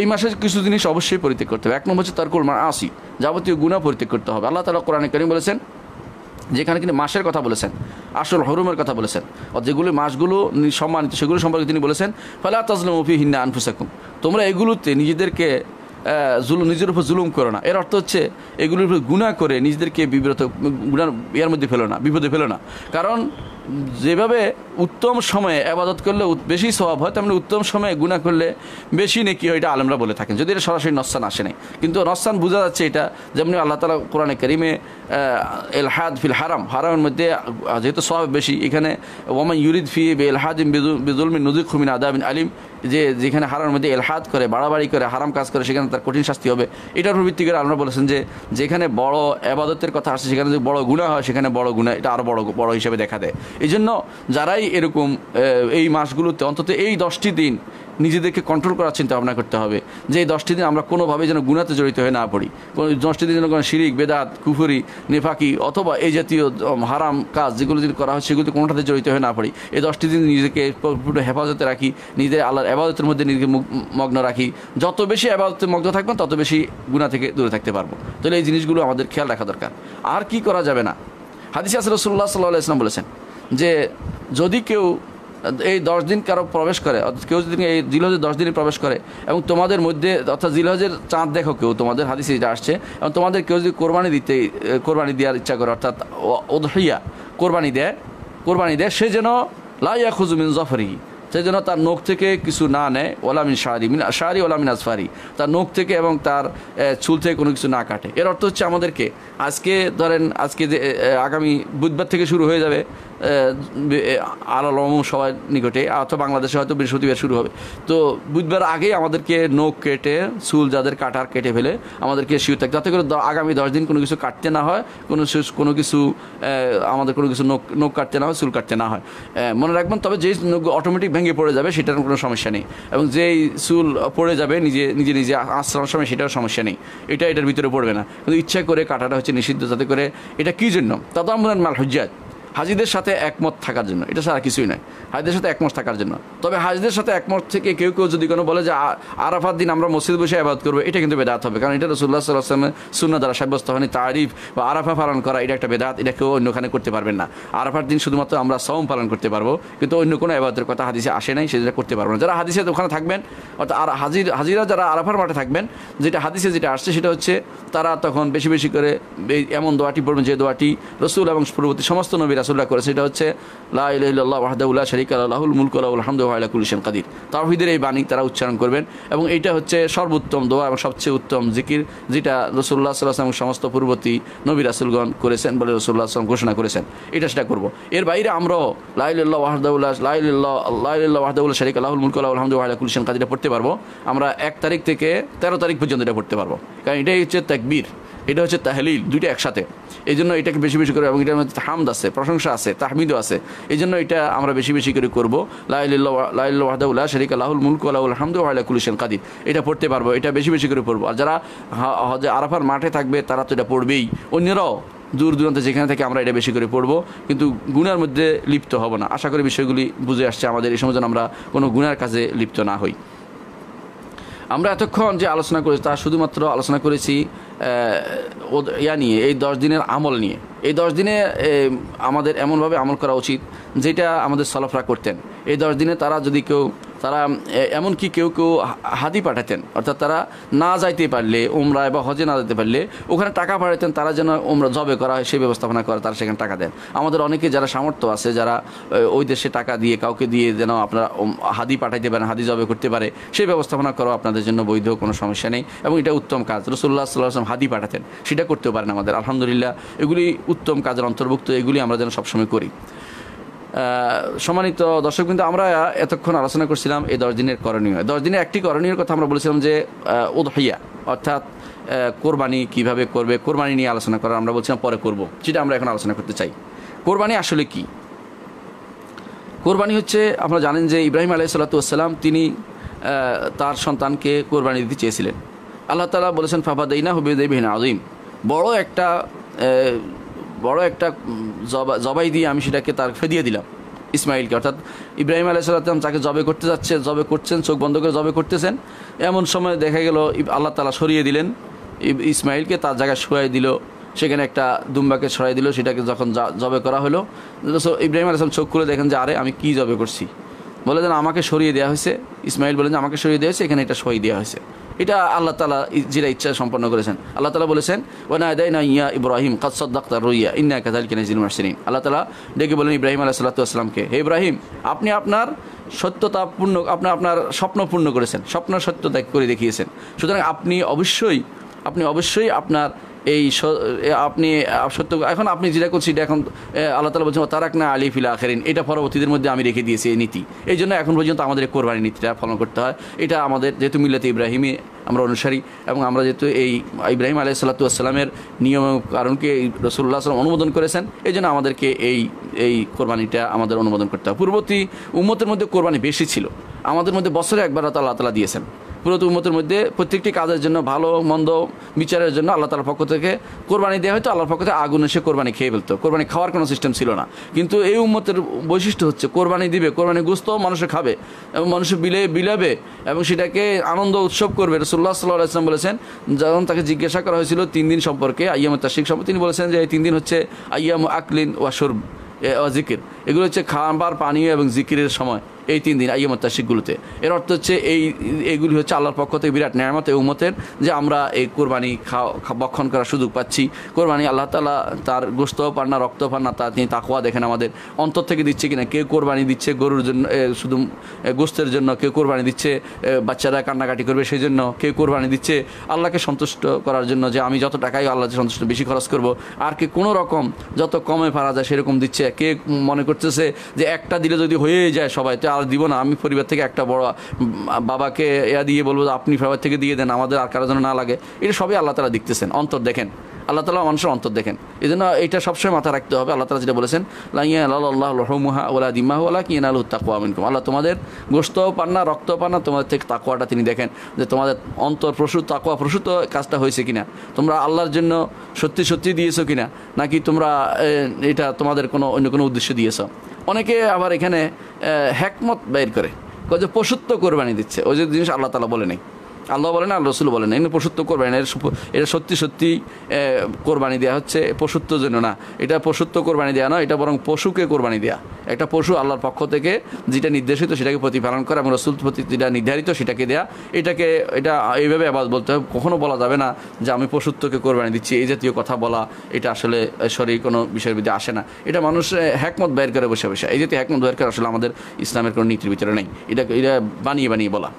এই মাসে কিছু জিনিস অবশ্যই পরিত্যাগ করতে হবে এক নম্বর হচ্ছে তার মা আসি যাবতীয় গুণা পরিত্যাগ করতে হবে আল্লাহ তালা কোরআনে করিম বলেছেন যেখানে কিন্তু মাসের কথা বলেছেন আসল হরুমের কথা বলেছেন যেগুলো মাসগুলো সম্মানিত সেগুলো সম্পর্কে তিনি বলেছেন ফলে তাজলাম অফি হিন্না আনফুসাকুম তোমরা এগুলোতে নিজেদেরকে জুলুম নিজের উপর জুলুম করো না এর অর্থ হচ্ছে এগুলোর উপর গুণা করে নিজেদেরকে বিব্রত গুণার ইয়ার মধ্যে ফেলো না বিপদে ফেলো না কারণ যেভাবে উত্তম সময়ে আবাদত করলে বেশি স্বভাব হয় তেমনি উত্তম সময়ে গুণা করলে বেশি নেকি হয় এটা আলমরা বলে থাকেন যদি এটা সরাসরি নস্তান আসে নাই কিন্তু নস্তান বোঝা যাচ্ছে এটা যেমনি আল্লাহ তালা কোরআনে করিমে এলহাদ ফিল হারাম হারামের মধ্যে যেহেতু স্বভাব বেশি এখানে ওমান ইউরিদ ফি বে এলহাদ বিজুলমি নজির খুমিন আদাবিন আলিম যে যেখানে হারামের মধ্যে এলহাদ করে বাড়াবাড়ি করে হারাম কাজ করে সেখানে তার কঠিন শাস্তি হবে এটার উপর ভিত্তি করে আলমরা বলেছেন যে যেখানে বড় আবাদতের কথা আসে সেখানে যদি বড় গুণা হয় সেখানে বড় গুণা এটা আরও বড় বড় হিসেবে দেখা দেয় এই জন্য যারাই এরকম এই মাসগুলোতে অন্তত এই দশটি দিন নিজেদেরকে কন্ট্রোল করার চিন্তা ভাবনা করতে হবে যে এই দশটি দিন আমরা কোনোভাবে যেন গুণাতে জড়িত হয়ে না পড়ি কোনো দশটি দিন যেন কোনো শিরিক বেদাত কুফুরি নেফাকি অথবা এই জাতীয় হারাম কাজ যেগুলো যদি করা হয় সেগুলোতে কোনোটাতে জড়িত হয়ে না পড়ি এই দশটি দিন নিজেকে পুরো হেফাজতে রাখি নিজের আল্লাহর আবাদতের মধ্যে নিজেকে মগ্ন রাখি যত বেশি আবাদতে মগ্ন থাকবেন তত বেশি গুণা থেকে দূরে থাকতে পারবো তাহলে এই জিনিসগুলো আমাদের খেয়াল রাখা দরকার আর কি করা যাবে না হাদিস আসরসুল্লাহ সাল্লাহ ইসলাম বলেছেন যে যদি কেউ এই দশ দিন কারো প্রবেশ করে অর্থাৎ কেউ যদি এই জিলহজে দশ দিনে প্রবেশ করে এবং তোমাদের মধ্যে অর্থাৎ জিলহজের চাঁদ দেখো কেউ তোমাদের হাদিসে যেটা আসছে এবং তোমাদের কেউ যদি কোরবানি দিতে কোরবানি দেওয়ার ইচ্ছা করে অর্থাৎ ওদহিয়া কোরবানি দেয় কোরবানি দেয় সে যেন লাইয়া খুজুমিন জফরি সেই জন্য তার নখ থেকে কিছু না নেয় ওলামিন শাহরি মিন শাহরি ওলামিন আসফারি তার নখ থেকে এবং তার চুল থেকে কোনো কিছু না কাটে এর অর্থ হচ্ছে আমাদেরকে আজকে ধরেন আজকে যে আগামী বুধবার থেকে শুরু হয়ে যাবে আলম সবার নিকটে অথবা বাংলাদেশে হয়তো বৃহস্পতিবার শুরু হবে তো বুধবার আগেই আমাদেরকে নখ কেটে চুল যাদের কাটার কেটে ফেলে আমাদেরকে শিউ থাকে যাতে করে আগামী দশ দিন কোনো কিছু কাটতে না হয় কোনো কোনো কিছু আমাদের কোনো কিছু নখ নখ কাটতে না হয় চুল কাটতে না হয় মনে রাখবেন তবে যেই নখ অটোমেটিক ভেঙে পড়ে যাবে সেটার কোনো সমস্যা নেই এবং যেই চুল পড়ে যাবে নিজে নিজে নিজে আশ্রমের সময় সেটাও সমস্যা নেই এটা এটার ভিতরে পড়বে না কিন্তু ইচ্ছা করে কাটাটা হচ্ছে নিষিদ্ধ যাতে করে এটা কী জন্য আমরা মাল হজ্জাত হাজিদের সাথে একমত থাকার জন্য এটা সারা কিছুই নয় হাজিদের সাথে একমত থাকার জন্য তবে হাজিদের সাথে একমত থেকে কেউ কেউ যদি কোনো বলে যে আরাফার দিন আমরা মসজিদ বসে আবাদ করবো এটা কিন্তু বেদাত হবে কারণ এটা রসুল্লাহ সাল্লাহামের শূন্য দ্বারা সাব্যস্ত হয়নি তারিফ বা আরাফা পালন করা এটা একটা বেদাত এটা কেউ অন্যখানে করতে পারবেন না আরাফার দিন শুধুমাত্র আমরা সম পালন করতে পারবো কিন্তু অন্য কোনো আবাদের কথা হাদিসে আসে নাই সেটা করতে পারবো না যারা হাদিসে ওখানে থাকবেন অর্থাৎ আর হাজির হাজিরা যারা আরাফার মাঠে থাকবেন যেটা হাদিসে যেটা আসছে সেটা হচ্ছে তারা তখন বেশি বেশি করে এমন দোয়াটি পড়বেন যে দোয়াটি রসুল এবং পূর্ববর্তী সমস্ত নবীরা রাসুল্লাহ করেছে সেটা হচ্ছে লাহ ওয়াহদাউল্লাহ শরিক আল্লাহুল মুলক আলহামদুল্লাহুলিশন কাদির তাহিদের এই বাণী তারা উচ্চারণ করবেন এবং এইটা হচ্ছে সর্বোত্তম দোয়া এবং সবচেয়ে উত্তম জিকির যেটা রসুল্লাহ এবং সমস্ত পূর্ববর্তী নবী রাসুলগণ করেছেন বলে রসুল্লাহ আসলাম ঘোষণা করেছেন এটা সেটা করবো এর বাইরে আমরাও লাইল্লাহ ওয়াহদাউল্লাহ লাইল্লাহ লাইল্লাহ ওয়াহদাউল্লাহ শরিক আল্লাহুল মুলক আলহামদুল্লাহুলিশন কাদিরা পড়তে পারবো আমরা এক তারিখ থেকে তেরো তারিখ পর্যন্ত এটা পড়তে পারবো কারণ এটাই হচ্ছে তাকবীর এটা হচ্ছে তাহলিল দুইটা একসাথে এই জন্য এটাকে বেশি বেশি করে এবং এটার মধ্যে হামদ আছে প্রশংসা আছে তাহমিদও আছে এই জন্য এটা আমরা বেশি বেশি করে করবো লাইল্লাহাদুল্লাহ শরিক আল্লাহুল মুলক আল্লাহুল হামদ আল্লাহ কুলুসেন কাদির এটা পড়তে পারবো এটা বেশি বেশি করে পড়বো আর যারা হজে আরাফার মাঠে থাকবে তারা তো এটা পড়বেই অন্যরাও দূর দূরান্তে যেখানে থেকে আমরা এটা বেশি করে পড়বো কিন্তু গুণার মধ্যে লিপ্ত হব না আশা করি বিষয়গুলি বুঝে আসছে আমাদের এই সময় যেন আমরা কোনো গুণার কাজে লিপ্ত না হই আমরা এতক্ষণ যে আলোচনা করেছি তা শুধুমাত্র আলোচনা করেছি ইয়া নিয়ে এই দশ দিনের আমল নিয়ে এই দশ দিনে আমাদের এমনভাবে আমল করা উচিত যেটা আমাদের সলাফরা করতেন এই দশ দিনে তারা যদি কেউ তারা এমনকি কেউ কেউ হাদি পাঠাতেন অর্থাৎ তারা না যাইতে পারলে ওমরা বা হজে না যেতে পারলে ওখানে টাকা পাঠাতেন তারা যেন ওমরা জবে করা হয় সেই ব্যবস্থাপনা করে তারা সেখানে টাকা দেন আমাদের অনেকে যারা সামর্থ্য আছে যারা ওই দেশে টাকা দিয়ে কাউকে দিয়ে যেন আপনারা হাদি পাঠাইতে পারেন হাদি জবে করতে পারে সেই ব্যবস্থাপনা করো আপনাদের জন্য বৈধ কোনো সমস্যা নেই এবং এটা উত্তম কাজ রসুল্লাহ সাল্লাহ হাদি পাঠাতেন সেটা করতেও পারেন আমাদের আলহামদুলিল্লাহ এগুলি উত্তম কাজের অন্তর্ভুক্ত এগুলি আমরা যেন সবসময় করি সম্মানিত দর্শক কিন্তু আমরা এতক্ষণ আলোচনা করছিলাম এই দশ দিনের করণীয় দশ দিনের একটি করণীয় কথা আমরা বলেছিলাম যে উদহিয়া অর্থাৎ কোরবানি কিভাবে করবে কোরবানি নিয়ে আলোচনা করার আমরা বলছিলাম পরে করব সেটা আমরা এখন আলোচনা করতে চাই কোরবানি আসলে কি কোরবানি হচ্ছে আপনারা জানেন যে ইব্রাহিম আলাইসাল্লাতু আসসালাম তিনি তার সন্তানকে কোরবানি দিতে চেয়েছিলেন আল্লাহ তালা বলেছেন ফাফাদাইনা হুবিদেবিহীন আজিম বড় একটা বড় একটা জবাই দিয়ে আমি সেটাকে তার ফেদিয়ে দিলাম ইসমাইলকে অর্থাৎ ইব্রাহিম সাল্লাম তাকে জবে করতে যাচ্ছে জবে করছেন চোখ বন্ধ করে জবে করতেছেন এমন সময় দেখা গেল আল্লাহ তালা সরিয়ে দিলেন ইসমাইলকে তার জায়গায় শোয়াই দিল সেখানে একটা দুম্বাকে সরাই দিল সেটাকে যখন জবে করা হলো ইব্রাহিম সাল্লাম চোখ খুলে দেখেন যে আরে আমি কি জবে করছি বলে যেন আমাকে সরিয়ে দেওয়া হয়েছে ইসমাইল বলেন যে আমাকে সরিয়ে দেওয়া হয়েছে এখানে এটা সই দেওয়া হয়েছে এটা আল্লাহ তালা যেটা ইচ্ছা সম্পন্ন করেছেন আল্লাহ তালা বলেছেন ওনা ইয়া ইব্রাহিম কাদসদ্দাক্তার রইয়া ইন্না কাজাল কিনাজিন মাসিন আল্লাহ তালা ডেকে বলেন ইব্রাহিম আলাহ সাল্লাতুসলামকে হে ইব্রাহিম আপনি আপনার সত্যতা পূর্ণ আপনি আপনার স্বপ্ন পূর্ণ করেছেন স্বপ্ন সত্য ত্যাগ করে দেখিয়েছেন সুতরাং আপনি অবশ্যই আপনি অবশ্যই আপনার এই আপনি সত্য এখন আপনি যেটা করছি এটা এখন আল্লাহ তালা বলছেন তারাক না আলী ফিলা আখেরিন এটা পরবর্তীদের মধ্যে আমি রেখে দিয়েছি এই নীতি এই জন্য এখন পর্যন্ত আমাদের কোরবানি নীতিটা পালন করতে হয় এটা আমাদের যেহেতু মিল্লাতে ইব্রাহিমে আমরা অনুসারী এবং আমরা যেহেতু এই ইব্রাহিম আলাই সাল্লাতুয়াসাল্লামের নিয়ম কারণকে রসুল্লাহ আসলাম অনুমোদন করেছেন এই জন্য আমাদেরকে এই এই কোরবানিটা আমাদের অনুমোদন করতে হয় পূর্ববর্তী উম্মতের মধ্যে কোরবানি বেশি ছিল আমাদের মধ্যে বছরে একবার আল্লাহ তালা দিয়েছেন পুরোত উন্মতের মধ্যে প্রত্যেকটি কাজের জন্য ভালো মন্দ বিচারের জন্য আল্লাহ তালার পক্ষ থেকে কোরবানি দেওয়া হয়তো আল্লাহর পক্ষ থেকে আগুন এসে কোরবানি খেয়ে ফেলতো কোরবানি খাওয়ার কোনো সিস্টেম ছিল না কিন্তু এই উন্মতের বৈশিষ্ট্য হচ্ছে কোরবানি দিবে কোরবানি গুস্ত মানুষে খাবে এবং মানুষে বিলে বিলাবে এবং সেটাকে আনন্দ উৎসব করবে রসুল্লাহ সাল্লাহ ইসলাম বলেছেন যখন তাকে জিজ্ঞাসা করা হয়েছিল তিন দিন সম্পর্কে আইয়াম তাসিক সম্পর্কে তিনি বলেছেন যে এই তিন দিন হচ্ছে আইয়াম আকলিন ওয়াসুর জিকির এগুলো হচ্ছে খাবার পানীয় এবং জিকিরের সময় এই তিন দিন আইয়মত তাশিকগুলোতে এর অর্থ হচ্ছে এই এগুলি হচ্ছে আল্লাহর পক্ষ থেকে বিরাট ন্যায়ামত এ মতের যে আমরা এই কোরবানি খাওয়া বক্ষণ করার সুযোগ পাচ্ছি কোরবানি আল্লাহ তালা তার গোস্ত পান না রক্ত পান না তা তিনি তাকুয়া দেখেন আমাদের অন্তর থেকে দিচ্ছে কিনা কেউ কোরবানি দিচ্ছে গরুর জন্য শুধু গোস্তের জন্য কেউ কোরবানি দিচ্ছে বাচ্চারা কান্নাকাটি করবে সেই জন্য কেউ কোরবানি দিচ্ছে আল্লাহকে সন্তুষ্ট করার জন্য যে আমি যত টাকাই আল্লাহকে সন্তুষ্ট বেশি খরচ করব আর কি কোনো রকম যত কমে পারা যায় সেরকম দিচ্ছে কে মনে করতেছে যে একটা দিলে যদি হয়েই যায় সবাই তো আর দিব না আমি পরিবার থেকে একটা বড় বাবাকে এয়া দিয়ে বলবো আপনি ফেবার থেকে দিয়ে দেন আমাদের আর কারো যেন না লাগে এটা সবই আল্লাহ তালা দেখতেছেন অন্তর দেখেন আল্লাহ তালা মানুষের অন্তর দেখেন এই জন্য এটা সবসময় মাথা রাখতে হবে আল্লাহ তালা যেটা বলেছেন আল্লাহ রহমুহা ওলা কি ওলা কিয়ান আলহ আল্লাহ তোমাদের গোস্তও পান না রক্ত পান না তোমাদের থেকে তাকুয়াটা তিনি দেখেন যে তোমাদের অন্তর প্রসূত তাকুয়া প্রসূত কাজটা হয়েছে কিনা তোমরা আল্লাহর জন্য সত্যি সত্যি দিয়েছো কিনা নাকি তোমরা এটা তোমাদের কোনো অন্য কোনো উদ্দেশ্য দিয়েছ অনেকে আবার এখানে হ্যাকমত বের করে যে পশুত্ব কোরবানি দিচ্ছে ওই যে জিনিস আল্লাহ তালা বলে নেই আল্লাহ বলেন আর রসুল বলেন এমনি পশুত্ব করবেন এর এটা সত্যি সত্যি কোরবানি দেওয়া হচ্ছে পশুত্বর জন্য না এটা পশুত্ব কোরবানি দেওয়া নয় এটা বরং পশুকে কোরবানি দেওয়া একটা পশু আল্লাহর পক্ষ থেকে যেটা নির্দেশিত সেটাকে প্রতিপালন করা এবং রসুল প্রতি যেটা নির্ধারিত সেটাকে দেয়া এটাকে এটা এইভাবে আবার বলতে হবে কখনও বলা যাবে না যে আমি পশুত্বকে কোরবানি দিচ্ছি এই জাতীয় কথা বলা এটা আসলে শরীর কোনো বিষয়ের বিধি আসে না এটা মানুষ হ্যাকমত বের করে বসে বসে এই জাতীয় হ্যাকমত বের করে আসলে আমাদের ইসলামের কোনো নীতির ভিতরে নেই এটা এটা বানিয়ে বানিয়ে বলা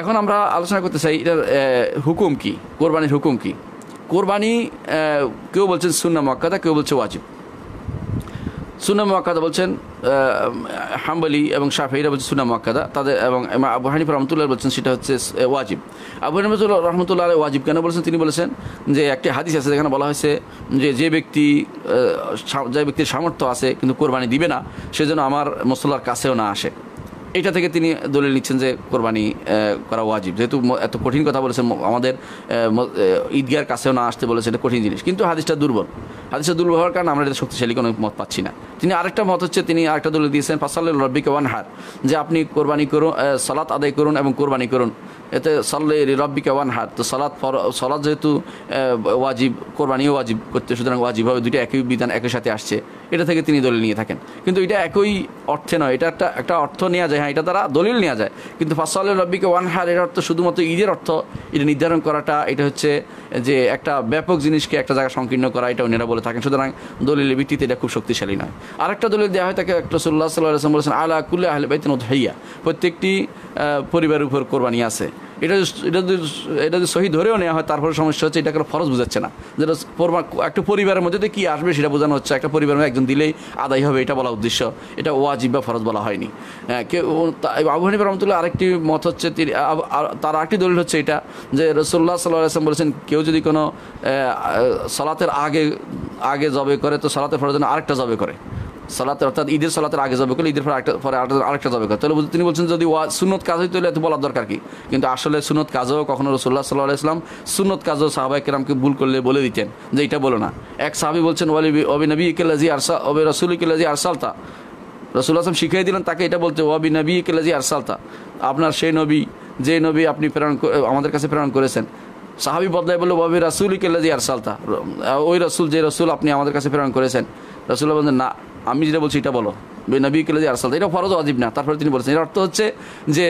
এখন আমরা আলোচনা করতে চাই এটার হুকুম কি কোরবানির হুকুম কি কোরবানি কেউ বলছেন সুন্না মক্কাদা কেউ বলছে ওয়াজিব সুন্না মক্কাদা বলছেন হাম্বলি এবং শাফিরা বলছে সুন্না মক্কাদা তাদের এবং আবু হানিফ রহমতুল্লাহ বলছেন সেটা হচ্ছে ওয়াজিব আবু হানিফ রহমতুল্লাহ ওয়াজিব কেন বলছেন তিনি বলেছেন যে একটি হাদিস আছে যেখানে বলা হয়েছে যে যে ব্যক্তি যে ব্যক্তির সামর্থ্য আছে কিন্তু কোরবানি দিবে না সেজন্য আমার মশলার কাছেও না আসে এটা থেকে তিনি দলিল নিচ্ছেন যে কোরবানি করা ওয়াজিব যেহেতু এত কঠিন কথা বলেছেন আমাদের ঈদগার কাছেও না আসতে বলেছে এটা কঠিন জিনিস কিন্তু হাদিসটা দুর্বল হাদিসটা দুর্বল হওয়ার কারণে আমরা এটা শক্তিশালী কোনো মত পাচ্ছি না তিনি আরেকটা মত হচ্ছে তিনি আরেকটা দলিল দিয়েছেন ফাসাল রব্বিক ওয়ান হার যে আপনি কোরবানি করুন সালাত আদায় করুন এবং কোরবানি করুন এতে সাল্লে রব্বিকা ওয়ান হাত তো সালাদ সালাদ যেহেতু ওয়াজিব কোরবানিও ওয়াজিব করতে সুতরাং ওয়াজিব হবে দুইটা একই বিধান একই সাথে আসছে এটা থেকে তিনি দলিল নিয়ে থাকেন কিন্তু এটা একই অর্থে নয় এটা একটা একটা অর্থ নেওয়া যায় হ্যাঁ এটা তারা দলিল নেওয়া যায় কিন্তু ফাসাল রব্বিকে ওয়ান হার এর অর্থ শুধুমাত্র ঈদের অর্থ এটা নির্ধারণ করাটা এটা হচ্ছে যে একটা ব্যাপক জিনিসকে একটা জায়গায় সংকীর্ণ করা এটা অন্যরা বলে থাকেন সুতরাং দলিলের ভিত্তিতে এটা খুব শক্তিশালী নয় আরেকটা দলিল দেওয়া হয় তাকে একটা সাল্লাহ সাল্লাহ বলেছেন আলা কুল্লা আহলে বাইতিন হাইয়া প্রত্যেকটি পরিবারের উপর কোরবানি আছে এটা এটা যদি এটা যদি সহি ধরেও নেওয়া হয় তারপরে সমস্যা হচ্ছে এটা কোনো ফরজ বোঝাচ্ছে না যেটা একটা পরিবারের মধ্যে কী আসবে সেটা বোঝানো হচ্ছে একটা পরিবারের মধ্যে একজন দিলেই আদায় হবে এটা বলা উদ্দেশ্য এটা ওয়াজিব বা ফরজ বলা হয়নি হ্যাঁ কেউ আবু হানিফ রহমতুল্লাহ আরেকটি মত হচ্ছে তার আরেকটি দলিল হচ্ছে এটা যে রসোল্লা সাল্লাহ আসলাম বলেছেন কেউ যদি কোনো সালাতের আগে আগে জবে করে তো সালাতের ফরজ আরেকটা জবে করে সালাতের অর্থাৎ ঈদের সালাতের আগে যাবে করলে ঈদের পরে আরেকটা পরে আরেকটা যাবে তাহলে তিনি বলছেন যদি ওয়া সুনত কাজ হয় তাহলে এত বলার দরকার কি কিন্তু আসলে সুনত কাজও কখনো রসোল্লা সাল্লাহ ইসলাম সুনত কাজও সাহাবাই কেরামকে ভুল করলে বলে দিতেন যে এটা বলো না এক সাহাবি বলছেন ওয়ালি অবি নবী কেলাজি আরসা অবে রসুল কেলাজি আরসালতা রসুল আসলাম শিখিয়ে দিলেন তাকে এটা বলতে ওয়াবি নবী কেলাজি আরসালতা আপনার সেই নবী যে নবী আপনি প্রেরণ আমাদের কাছে প্রেরণ করেছেন সাহাবি বদলাই বললো ওয়াবি রাসুল কেলাজি আরসালতা ওই রসুল যে রসুল আপনি আমাদের কাছে প্রেরণ করেছেন রসুল্লাহ বলছেন না আমি যেটা বলছি এটা বলো নবী কেলে যে আরসাল এটা ফরজ অজীব না তারপরে তিনি বলছেন এর অর্থ হচ্ছে যে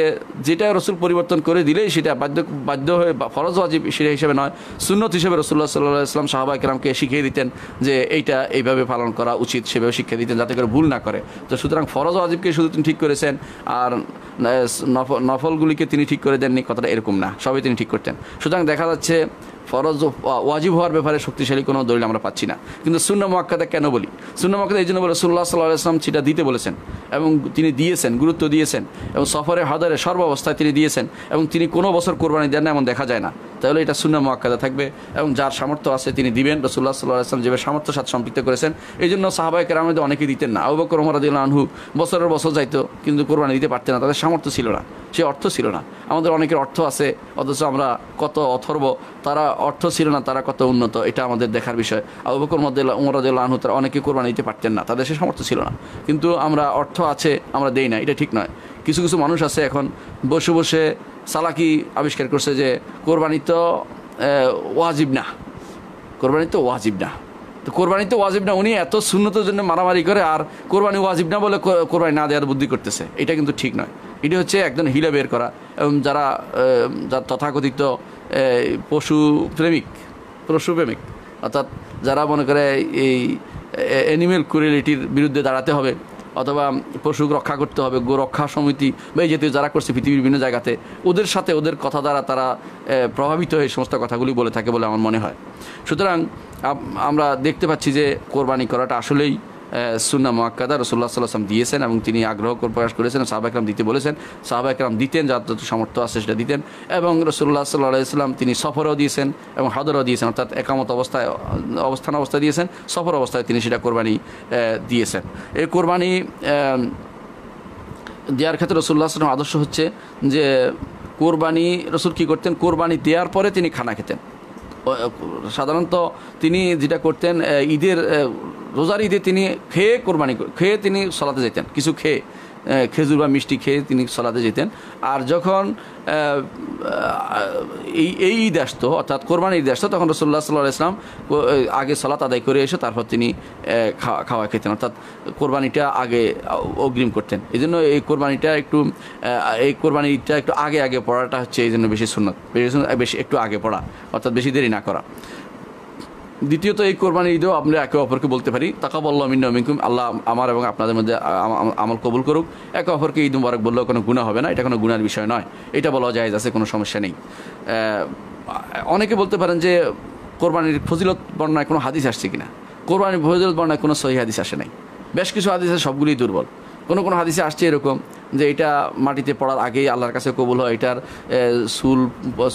যেটা রসুল পরিবর্তন করে দিলেই সেটা বাধ্য বাধ্য হয়ে ফরজ অজীব সেটা হিসেবে নয় সুন্নত হিসেবে রসুল্লাহ সাল্লাহ ইসলাম সাহাবা ইকরামকে শিখিয়ে দিতেন যে এইটা এইভাবে পালন করা উচিত সেভাবে শিক্ষা দিতেন যাতে করে ভুল না করে তো সুতরাং ফরজ অজীবকে শুধু তিনি ঠিক করেছেন আর নফলগুলিকে তিনি ঠিক করে দেননি কথাটা এরকম না সবই তিনি ঠিক করতেন সুতরাং দেখা যাচ্ছে ফরজ ওয়াজিব হওয়ার ব্যাপারে শক্তিশালী কোনো দলিল আমরা পাচ্ছি না কিন্তু শূন্য মহাক্কাদা কেন বলি শূন্য মহাক্কাদা এই জন্য বলে সুল্লাহ সাল্লাহ আসলাম সেটা দিতে বলেছেন এবং তিনি দিয়েছেন গুরুত্ব দিয়েছেন এবং সফরে হাদারে সর্বাবস্থায় তিনি দিয়েছেন এবং তিনি কোনো বছর কোরবানি দেন না এমন দেখা যায় না তাহলে এটা শূন্য মহাক্কাদা থাকবে এবং যার সামর্থ্য আছে তিনি দিবেন রসুল্লাহ সাল্লাহ আসলাম যেভাবে সামর্থ্য সাথে সম্পৃক্ত করেছেন এই জন্য সাহাবাহিক রামদের অনেকে দিতেন না আবু বকর রহমরাদিল্লা আনহু বছরের বছর যাইতো কিন্তু কোরবানি দিতে পারতেন না তাদের সামর্থ্য ছিল না সে অর্থ ছিল না আমাদের অনেকের অর্থ আছে অথচ আমরা কত অথর্ব তারা অর্থ ছিল না তারা কত উন্নত এটা আমাদের দেখার বিষয় আবু বকর মদ্দুল্লাহ উমরদুল্লাহ আনহু তারা অনেকে কোরবানি দিতে পারতেন না তাদের সে সামর্থ্য ছিল না কিন্তু আমরা অর্থ আছে আমরা দেই না এটা ঠিক নয় কিছু কিছু মানুষ আছে এখন বসে বসে সালাকি আবিষ্কার করছে যে কোরবানি তো ওয়াজিব না কোরবানি তো ওয়াজিব না তো কোরবানি তো ওয়াজিব না উনি এত শূন্যতের জন্য মারামারি করে আর কোরবানি ওয়াজিব না বলে কোরবানি না দেওয়ার বুদ্ধি করতেছে এটা কিন্তু ঠিক নয় এটি হচ্ছে একজন হিলে বের করা এবং যারা তথাকথিত পশু প্রেমিক পশু প্রেমিক অর্থাৎ যারা মনে করে এই অ্যানিমেল কুরিয়ালিটির বিরুদ্ধে দাঁড়াতে হবে অথবা পশু রক্ষা করতে হবে গো রক্ষা সমিতি বা এই জাতীয় যারা করছে পৃথিবীর বিভিন্ন জায়গাতে ওদের সাথে ওদের কথা দ্বারা তারা প্রভাবিত হয়ে সমস্ত কথাগুলি বলে থাকে বলে আমার মনে হয় সুতরাং আমরা দেখতে পাচ্ছি যে কোরবানি করাটা আসলেই সুন্না মোয়াক্কাদা রসুল্লাহ সাল্লাম দিয়েছেন এবং তিনি আগ্রহ প্রকাশ করেছেন সাহাবা একরাম দিতে বলেছেন সাহাবা একরাম দিতেন যার যত সামর্থ্য আছে সেটা দিতেন এবং রসুল্লাহ সাল্লাহ সাল্লাম তিনি সফরও দিয়েছেন এবং হাদরও দিয়েছেন অর্থাৎ একামত অবস্থায় অবস্থান অবস্থায় দিয়েছেন সফর অবস্থায় তিনি সেটা কোরবানি দিয়েছেন এই কোরবানি দেওয়ার ক্ষেত্রে রসুল্লাহ সাল্লাম আদর্শ হচ্ছে যে কোরবানি রসুল কী করতেন কোরবানি দেওয়ার পরে তিনি খানা খেতেন সাধারণত তিনি যেটা করতেন ঈদের রোজার ঈদে তিনি খেয়ে কোরবানি খেয়ে তিনি সলাতে যেতেন কিছু খেয়ে খেজুর বা মিষ্টি খেয়ে তিনি সলাতে যেতেন আর যখন এই এই ঈদ আসতো অর্থাৎ কোরবানি ঈদ আসতো তখন রসল্লাহ সাল্লাহ ইসলাম আগে সলাত আদায় করে এসে তারপর তিনি খাওয়া খাওয়া খেতেন অর্থাৎ কোরবানিটা আগে অগ্রিম করতেন এই জন্য এই কোরবানিটা একটু এই কোরবানি ঈদটা একটু আগে আগে পড়াটা হচ্ছে এই জন্য বেশি সুন্নত বেশি বেশি একটু আগে পড়া অর্থাৎ বেশি দেরি না করা দ্বিতীয়ত এই কোরবানি ঈদেও আমরা একে অপরকে বলতে পারি তাকাবল্লা মিন্না মিনকুম আল্লাহ আমার এবং আপনাদের মধ্যে আমল কবুল করুক একে অপরকে ঈদ মুবারক বললেও কোনো গুণা হবে না এটা কোনো গুণার বিষয় নয় এটা বলা যায় আছে কোনো সমস্যা নেই অনেকে বলতে পারেন যে কোরবানির ফজিলত বর্ণায় কোনো হাদিস আসছে কিনা কোরবানির ফজিলত বর্ণায় কোনো সহি হাদিস আসে নাই বেশ কিছু হাদিস সবগুলি দুর্বল কোনো কোনো হাদিসে আসছে এরকম যে এটা মাটিতে পড়ার আগেই আল্লাহর কাছে কবুল হয় এটার সুল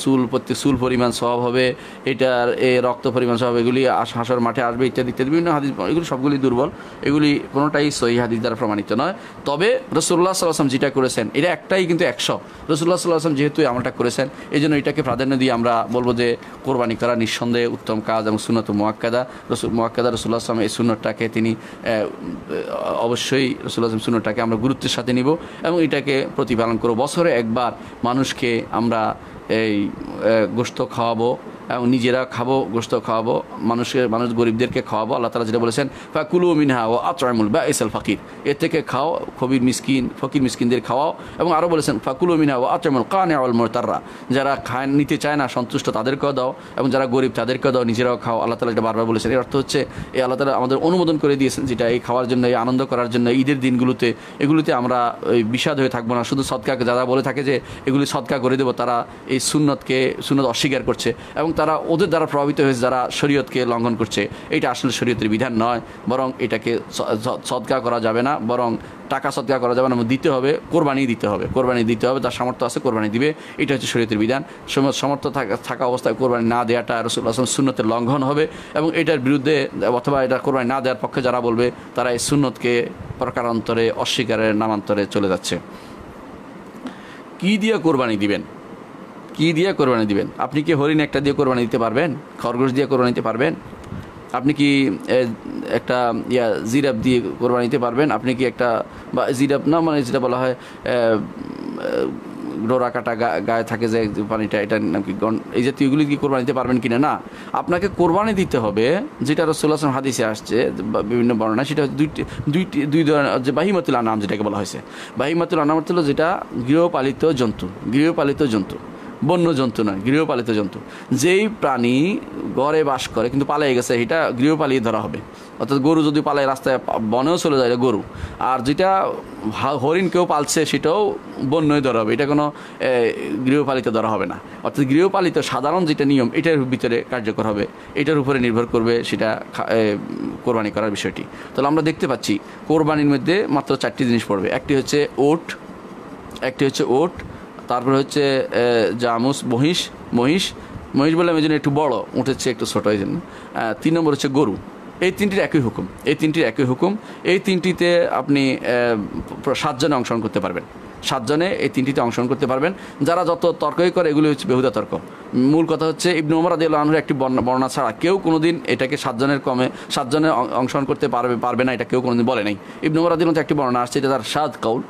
সুল প্রত্যেক সুল পরিমাণ সব হবে এটার এ রক্ত পরিমাণ সব এগুলি হাঁসর মাঠে আসবে ইত্যাদি ইত্যাদি বিভিন্ন হাদিস এগুলি সবগুলি দুর্বল এগুলি কোনোটাই সহি হাদিস দ্বারা প্রমাণিত নয় তবে রসুল্লাহ আসলাম যেটা করেছেন এটা একটাই কিন্তু একশো রসুল্লাহ আসলাম যেহেতু আমলটা করেছেন এই জন্য এটাকে প্রাধান্য দিয়ে আমরা বলবো যে কোরবানি করা নিঃসন্দেহে উত্তম কাজ এবং সুনত মোয়াক্কাদা রসুল মোয়াক্কাদা রসুল্লাহ আসলাম এই সুন্নতটাকে তিনি অবশ্যই রসুল্লাহ আসলাম সুন্নতটাকে আমরা গুরুত্বের সাথে নিব এবং এটাকে প্রতিপালন করব বছরে একবার মানুষকে আমরা এই গোস্ত খাওয়াবো এবং নিজেরা খাবো গ্রস্ত খাওয়াবো মানুষকে মানুষ গরিবদেরকে খাওয়াবো আল্লাহ তালা যেটা বলেছেন বা কুলু মিনহা ও আচরামুল বা এসেল ফাকির এর থেকে খাও খবির মিসকিন ফকির মিসকিনদের খাওয়াও এবং আরও বলেছেন ফাকুলু মিনহা ও আচরামুল কানে আল মোরতাররা যারা খায় নিতে চায় না সন্তুষ্ট তাদেরকেও দাও এবং যারা গরিব তাদেরকেও দাও নিজেরাও খাও আল্লাহ তালা এটা বারবার বলেছেন এর অর্থ হচ্ছে এই আল্লাহ তালা আমাদের অনুমোদন করে দিয়েছেন যেটা এই খাওয়ার জন্য এই আনন্দ করার জন্য ঈদের দিনগুলোতে এগুলোতে আমরা ওই বিষাদ হয়ে থাকবো না শুধু সৎকাকে যারা বলে থাকে যে এগুলি সৎকা করে দেবো তারা এই সুন্নতকে সুন্নত অস্বীকার করছে এবং তারা ওদের দ্বারা প্রভাবিত হয়েছে যারা শরীয়তকে লঙ্ঘন করছে এটা আসলে শরীয়তের বিধান নয় বরং এটাকে সদকা করা যাবে না বরং টাকা সদকা করা যাবে না দিতে হবে কোরবানি দিতে হবে কোরবানি দিতে হবে তার সামর্থ্য আছে কোরবানি দিবে এটা হচ্ছে শরীয়তের বিধান সমর্থ থাকা অবস্থায় কোরবানি না দেওয়াটা রসুল আসলাম সুন্নতের লঙ্ঘন হবে এবং এটার বিরুদ্ধে অথবা এটা কোরবানি না দেওয়ার পক্ষে যারা বলবে তারা এই সুন্নতকে প্রকারান্তরে অস্বীকারের নামান্তরে চলে যাচ্ছে কী দিয়ে কোরবানি দিবেন কি দিয়ে কোরবানি দিবেন আপনি কি হরিণ একটা দিয়ে কোরবানি দিতে পারবেন খরগোশ দিয়ে কোরবানি দিতে পারবেন আপনি কি একটা ইয়া জিরাপ দিয়ে কোরবানি দিতে পারবেন আপনি কি একটা বা জিরাপ না মানে যেটা বলা হয় ডোরা কাটা গায়ে থাকে যে পানিটা এটা নাম কি এই জাতীয়গুলি কি কোরবানি দিতে পারবেন কিনা না আপনাকে কোরবানি দিতে হবে যেটা রসুল্লাহাম হাদিসে আসছে বিভিন্ন বর্ণনা সেটা দুইটি দুইটি দুই ধরনের যে বাহিমাতুল আনাম যেটাকে বলা হয়েছে বাহিমাতুল আনাম যেটা গৃহপালিত জন্তু গৃহপালিত জন্তু বন্য জন্তু নয় গৃহপালিত জন্তু যেই প্রাণী ঘরে বাস করে কিন্তু পালিয়ে গেছে এটা গৃহপালিয়ে ধরা হবে অর্থাৎ গরু যদি পালায় রাস্তায় বনেও চলে যায় গরু আর যেটা হরিণ কেউ পালছে সেটাও বন্যই ধরা হবে এটা কোনো গৃহপালিত ধরা হবে না অর্থাৎ গৃহপালিত সাধারণ যেটা নিয়ম এটার ভিতরে কার্যকর হবে এটার উপরে নির্ভর করবে সেটা কোরবানি করার বিষয়টি তাহলে আমরা দেখতে পাচ্ছি কোরবানির মধ্যে মাত্র চারটি জিনিস পড়বে একটি হচ্ছে ওট একটি হচ্ছে ওট তারপরে হচ্ছে জামুস মহিষ মহিষ মহিষ বললাম এই জন্য একটু বড় উঠেছে একটু ছোট এই জন্য তিন নম্বর হচ্ছে গরু এই তিনটির একই হুকুম এই তিনটির একই হুকুম এই তিনটিতে আপনি সাতজনে অংশগ্রহণ করতে পারবেন সাতজনে এই তিনটিতে অংশগ্রহণ করতে পারবেন যারা যত তর্কই করে এগুলি হচ্ছে বেহুদা তর্ক মূল কথা হচ্ছে ইবনু ওমর আদি আল্লাহ একটি বর্ণনা ছাড়া কেউ কোনোদিন এটাকে সাতজনের কমে সাতজনে অংশগ্রহণ করতে পারবে পারবে না এটা কেউ কোনোদিন বলে নাই ইবনু ওমর আদি একটি বর্ণনা আসছে এটা তার সাদ কাউল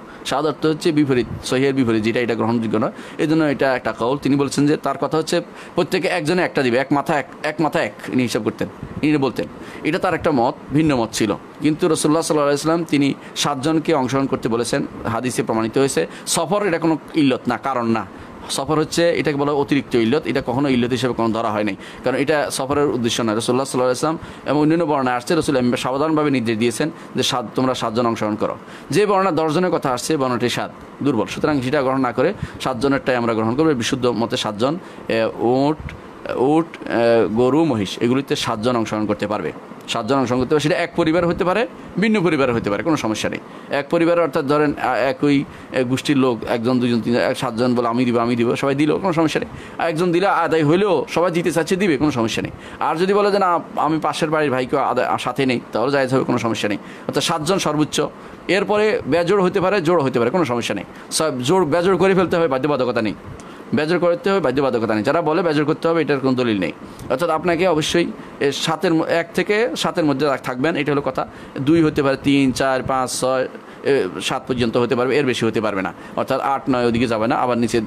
অর্থ হচ্ছে বিপরীত সহিয়ের বিপরীত যেটা এটা গ্রহণযোগ্য নয় এই জন্য এটা একটা কৌল তিনি বলছেন যে তার কথা হচ্ছে প্রত্যেকে একজনে একটা দিবে এক মাথা এক এক মাথা এক ইনি হিসাব করতেন ইনি বলতেন এটা তার একটা মত ভিন্ন মত ছিল কিন্তু রসুল্লাহ সাল্লাহ ইসলাম তিনি সাতজনকে অংশগ্রহণ করতে বলেছেন হাদিসে প্রমাণিত হয়েছে সফর এটা কোনো ইল্লত না কারণ না সফর হচ্ছে এটাকে বলা অতিরিক্ত ইল্লত এটা কখনো ইল্লত হিসেবে কোনো ধরা হয়নি কারণ এটা সফরের উদ্দেশ্য নয় রসুল্লাহ সাল্লাহ ইসলাম এবং অন্যান্য বর্ণায় আসছে রসুল সাবধানভাবে নির্দেশ দিয়েছেন যে সাত তোমরা সাতজন অংশগ্রহণ করো যে বর্ণা দশজনের কথা আসছে বর্ণাটি সাত দুর্বল সুতরাং সেটা গ্রহণ না করে সাতজনেরটাই আমরা গ্রহণ করবো বিশুদ্ধ মতে সাতজন ওট উট গরু মহিষ এগুলিতে সাতজন অংশগ্রহণ করতে পারবে সাতজন অংশগ্রহণ করতে পারে সেটা এক পরিবার হতে পারে ভিন্ন পরিবার হতে পারে কোনো সমস্যা নেই এক পরিবার অর্থাৎ ধরেন একই গোষ্ঠীর লোক একজন দুজন তিনজন এক সাতজন বলে আমি দিব আমি দিব সবাই দিল কোনো সমস্যা নেই একজন দিলে আদায় হলেও সবাই দিতে চাচ্ছে দিবে কোনো সমস্যা নেই আর যদি বলে যে না আমি পাশের বাড়ির ভাইকে আদায় সাথে নেই তাহলে যাই হবে কোনো সমস্যা নেই অর্থাৎ সাতজন সর্বোচ্চ এরপরে বেজোড় হতে পারে জোড় হতে পারে কোনো সমস্যা নেই সব জোড় বেজোড় করে ফেলতে হবে বাধ্যবাধকতা নেই বেজর করতে হবে বাধ্যবাধকতা নেই যারা বলে বেজর করতে হবে এটার কোনো দলিল নেই অর্থাৎ আপনাকে অবশ্যই এর সাতের এক থেকে সাতের মধ্যে থাকবেন এটা হলো কথা দুই হতে পারে তিন চার পাঁচ ছয় সাত পর্যন্ত হতে পারবে এর বেশি হতে পারবে না অর্থাৎ আট নয় ওদিকে যাবে না আবার নিচে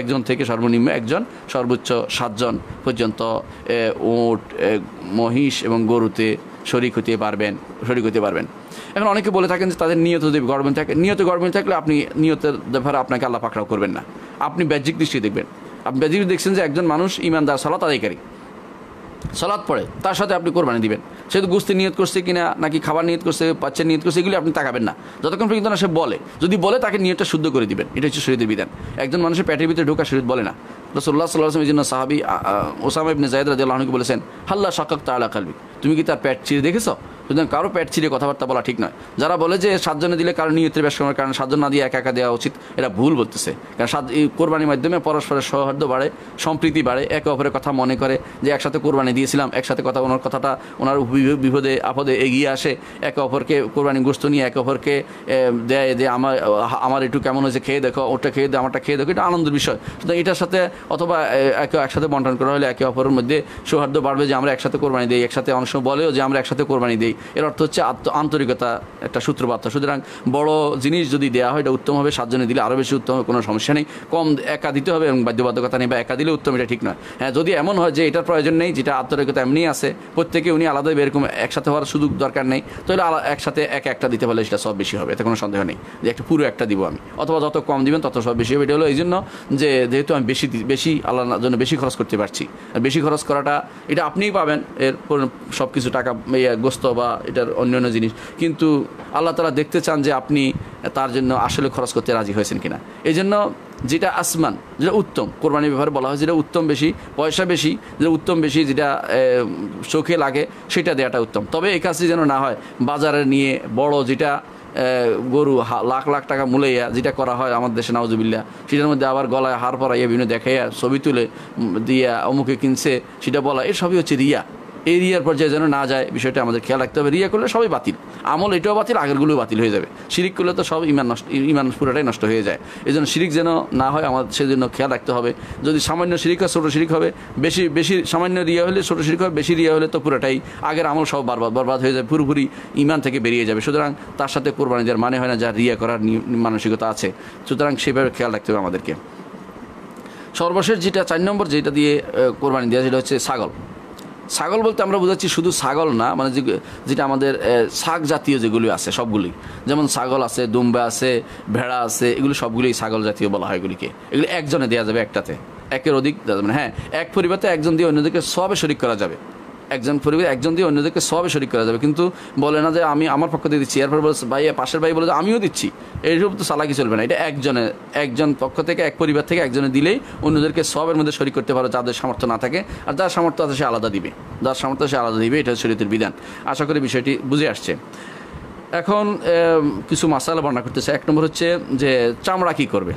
একজন থেকে সর্বনিম্ন একজন সর্বোচ্চ সাতজন পর্যন্ত ওট মহিষ এবং গরুতে শরিক হতে পারবেন শরিক হতে পারবেন এখন অনেকে বলে থাকেন যে তাদের নিয়ত যদি গর্বণ থাকে নিয়ত গর্বণ থাকলে আপনি নিয়তের ব্যাপারে আপনাকে আল্লাহ পাকড়াও করবেন না আপনি ব্যাহ্যিক দৃষ্টি দেখবেন আপনি ব্যাহ্যিক দেখছেন যে একজন মানুষ ইমানদার সালাত আদায়কারী সালাদ পড়ে তার সাথে আপনি কোরবানি দিবেন সে তো গুস্তি নিয়ত করছে কিনা নাকি খাবার নিয়ত করছে পাচ্ছে নিয়ত করছে এগুলি আপনি তাকাবেন না যতক্ষণ পর্যন্ত না সে বলে যদি বলে তাকে নিয়তটা শুদ্ধ করে দিবেন এটা হচ্ছে শরীরের বিধান একজন মানুষের প্যাটের ভিতরে ঢোকা শরীর বলে না রসল্লা সাল্লাহ আসলাম জন্য সাহাবি ওসামা ইবনে জায়দ রাজিয়াল্লাহকে বলেছেন হাল্লা শাকাক তালা কালবি তুমি কি তার প্যাট চিরে দেখেছো সুতরাং কারো প্যাট ছিঁড়ে কথাবার্তা বলা ঠিক নয় যারা বলে যে সাতজনে দিলে কারো নিয়তের ব্যস করার কারণে সাতজন না দিয়ে একা একা দেওয়া উচিত এটা ভুল বলতেছে কারণ সাত কোরবানির মাধ্যমে পরস্পরের সৌহার্দ্য বাড়ে সম্প্রীতি বাড়ে একে অপরের কথা মনে করে যে একসাথে কোরবানি দিয়েছিলাম একসাথে কথা ওনার কথাটা ওনার বিপদে আপদে এগিয়ে আসে একে অপরকে কোরবানি গোস্ত নিয়ে একে অপরকে দেয় যে আমার আমার একটু কেমন হয়েছে খেয়ে দেখো ওটা খেয়ে দেয় আমারটা খেয়ে দেখো এটা আনন্দের বিষয় সুতরাং এটার সাথে অথবা একে একসাথে বন্টন করা হলে একে অপরের মধ্যে সৌহার্দ্য বাড়বে যে আমরা একসাথে কোরবানি দিই একসাথে অনেক সময় বলেও যে আমরা একসাথে কোরবানি দিই এর অর্থ হচ্ছে আন্তরিকতা একটা সূত্রবার্তা সুতরাং বড় জিনিস যদি দেওয়া হয় এটা উত্তম হবে সাতজনে দিলে আরও বেশি উত্তম কোনো সমস্যা নেই কম একা দিতে হবে এবং বাধ্যবাধকতা নেই বা একা দিলে উত্তম এটা ঠিক নয় হ্যাঁ যদি এমন হয় যে এটার প্রয়োজন নেই যেটা আন্তরিকতা এমনি আছে প্রত্যেকে উনি আলাদা এরকম একসাথে হওয়ার সুযোগ দরকার নেই তাহলে একসাথে এক একটা দিতে পারলে সেটা সব বেশি হবে এতে কোনো সন্দেহ নেই যে একটা পুরো একটা দিব আমি অথবা যত কম দিবেন তত সব বেশি হবে এটা হলো এই জন্য যে যেহেতু আমি বেশি বেশি আল্লাহর জন্য বেশি খরচ করতে পারছি বেশি খরচ করাটা এটা আপনিই পাবেন এর সব কিছু টাকা ইয়ে, গোস্ত বা এটার অন্য অন্য জিনিস কিন্তু আল্লাহ তালা দেখতে চান যে আপনি তার জন্য আসলে খরচ করতে রাজি হয়েছেন কিনা এই জন্য যেটা আসমান যেটা উত্তম কোরবানির ব্যবহার বলা হয় যেটা উত্তম বেশি পয়সা বেশি যেটা উত্তম বেশি যেটা চোখে লাগে সেটা দেওয়াটা উত্তম তবে এই কাজটি যেন না হয় বাজারে নিয়ে বড় যেটা গরু লাখ লাখ টাকা মুলাইয়া যেটা করা হয় আমাদের দেশে নাউজুবিল্লা সেটার মধ্যে আবার গলায় হার পরাইয়া বিভিন্ন দেখাইয়া ছবি তুলে দিয়া অমুকে কিনছে সেটা বলা এসবই হচ্ছে রিয়া এই রিয়ার পর্যায়ে যেন না যায় বিষয়টা আমাদের খেয়াল রাখতে হবে রিয়া করলে সবই বাতিল আমল এটাও বাতিল আগেরগুলোও বাতিল হয়ে যাবে শিরিক করলে তো সব ইমান নষ্ট ইমান পুরোটাই নষ্ট হয়ে যায় এই জন্য শিরিক যেন না হয় আমাদের সেজন্য খেয়াল রাখতে হবে যদি সামান্য শিরিক হয় ছোটো শিরিক হবে বেশি বেশি সামান্য রিয়া হলে ছোটো শিরিক হবে বেশি রিয়া হলে তো পুরোটাই আগের আমল সব বারবার বরবাদ হয়ে যাবে পুরোপুরি ইমান থেকে বেরিয়ে যাবে সুতরাং তার সাথে কোরবানি দেওয়ার মানে হয় না যা রিয়া করার মানসিকতা আছে সুতরাং সেভাবে খেয়াল রাখতে হবে আমাদেরকে সর্বশেষ যেটা চার নম্বর যেটা দিয়ে কোরবানি দেওয়া সেটা হচ্ছে ছাগল ছাগল বলতে আমরা বোঝাচ্ছি শুধু ছাগল না মানে যে যেটা আমাদের শাক জাতীয় যেগুলি আছে সবগুলি যেমন ছাগল আছে দুম্বা আছে ভেড়া আছে এগুলি সবগুলি ছাগল জাতীয় বলা হয় এগুলিকে এগুলি একজনে দেওয়া যাবে একটাতে একের অধিক দেওয়া যাবে হ্যাঁ এক পরিবারতে একজন দিয়ে অন্যদিকে সবে শরিক করা যাবে একজন পরিবার একজন দিয়ে অন্যদেরকে সবাই শরিক করা যাবে কিন্তু বলে না যে আমি আমার পক্ষ দিয়ে দিচ্ছি এরপর বলছে ভাই পাশের ভাই বলে যে আমিও দিচ্ছি এইসব তো চালাকি চলবে না এটা একজনে একজন পক্ষ থেকে এক পরিবার থেকে একজনে দিলেই অন্যদেরকে সবের মধ্যে শরিক করতে পারো যাদের সামর্থ্য না থাকে আর যার সামর্থ্য আছে সে আলাদা দিবে যার সামর্থ্য সে আলাদা দিবে এটা শরীরের বিধান আশা করি বিষয়টি বুঝে আসছে এখন কিছু মাসালা বর্ণনা করতেছে এক নম্বর হচ্ছে যে চামড়া কী করবে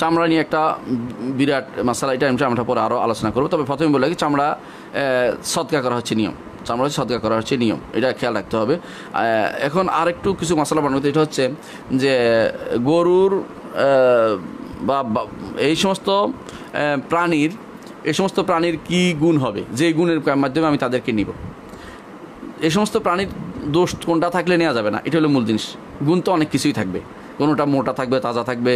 চামড়া নিয়ে একটা বিরাট মাসালা এটা আমি চামড়া পরে আরও আলোচনা করবো তবে প্রথমে বলে চামড়া সদকা করা হচ্ছে নিয়ম চামড়া হচ্ছে সদকা করা হচ্ছে নিয়ম এটা খেয়াল রাখতে হবে এখন আর একটু কিছু মশলা বানাতে এটা হচ্ছে যে গরুর বা এই সমস্ত প্রাণীর এই সমস্ত প্রাণীর কি গুণ হবে যে গুণের মাধ্যমে আমি তাদেরকে নিব এই সমস্ত প্রাণীর দোষ কোনটা থাকলে নেওয়া যাবে না এটা হলো মূল জিনিস গুণ তো অনেক কিছুই থাকবে কোনোটা মোটা থাকবে তাজা থাকবে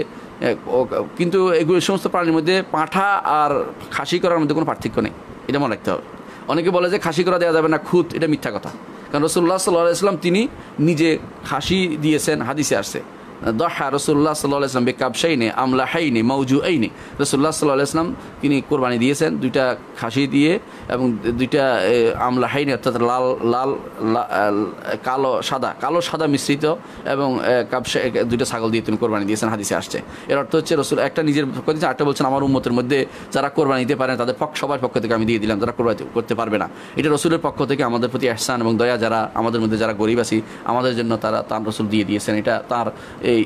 কিন্তু এগুলো সমস্ত প্রাণীর মধ্যে পাঁঠা আর খাসি করার মধ্যে কোনো পার্থক্য নেই এটা মনে রাখতে হবে অনেকে বলে যে খাসি করা দেওয়া যাবে না খুদ এটা মিথ্যা কথা কারণ রসুল্লাহ সাল্লাহ ইসলাম তিনি নিজে খাসি দিয়েছেন হাদিসে আসছে দহা রসুল্লাহ সাল্লাহ ইসলাম বেকাবসাইনে আমলা হাইনে মৌজু আইনে রসুল্লাহ সাল্লাহ ইসলাম তিনি কোরবানি দিয়েছেন দুইটা খাসি দিয়ে এবং দুইটা আমলা হাইনে অর্থাৎ লাল লাল কালো সাদা কালো সাদা মিশ্রিত এবং কাবসা দুইটা ছাগল দিয়ে তিনি কোরবানি দিয়েছেন হাদিসে আসছে এর অর্থ হচ্ছে রসুল একটা নিজের পক্ষ দিয়েছেন আরেকটা বলছেন আমার উন্মতের মধ্যে যারা কোরবানি দিতে পারেন তাদের পক্ষ সবার পক্ষ থেকে আমি দিয়ে দিলাম যারা কোরবানি করতে পারবে না এটা রসুলের পক্ষ থেকে আমাদের প্রতি আহসান এবং দয়া যারা আমাদের মধ্যে যারা গরিব আছি আমাদের জন্য তারা তার রসুল দিয়ে দিয়েছেন এটা তার এই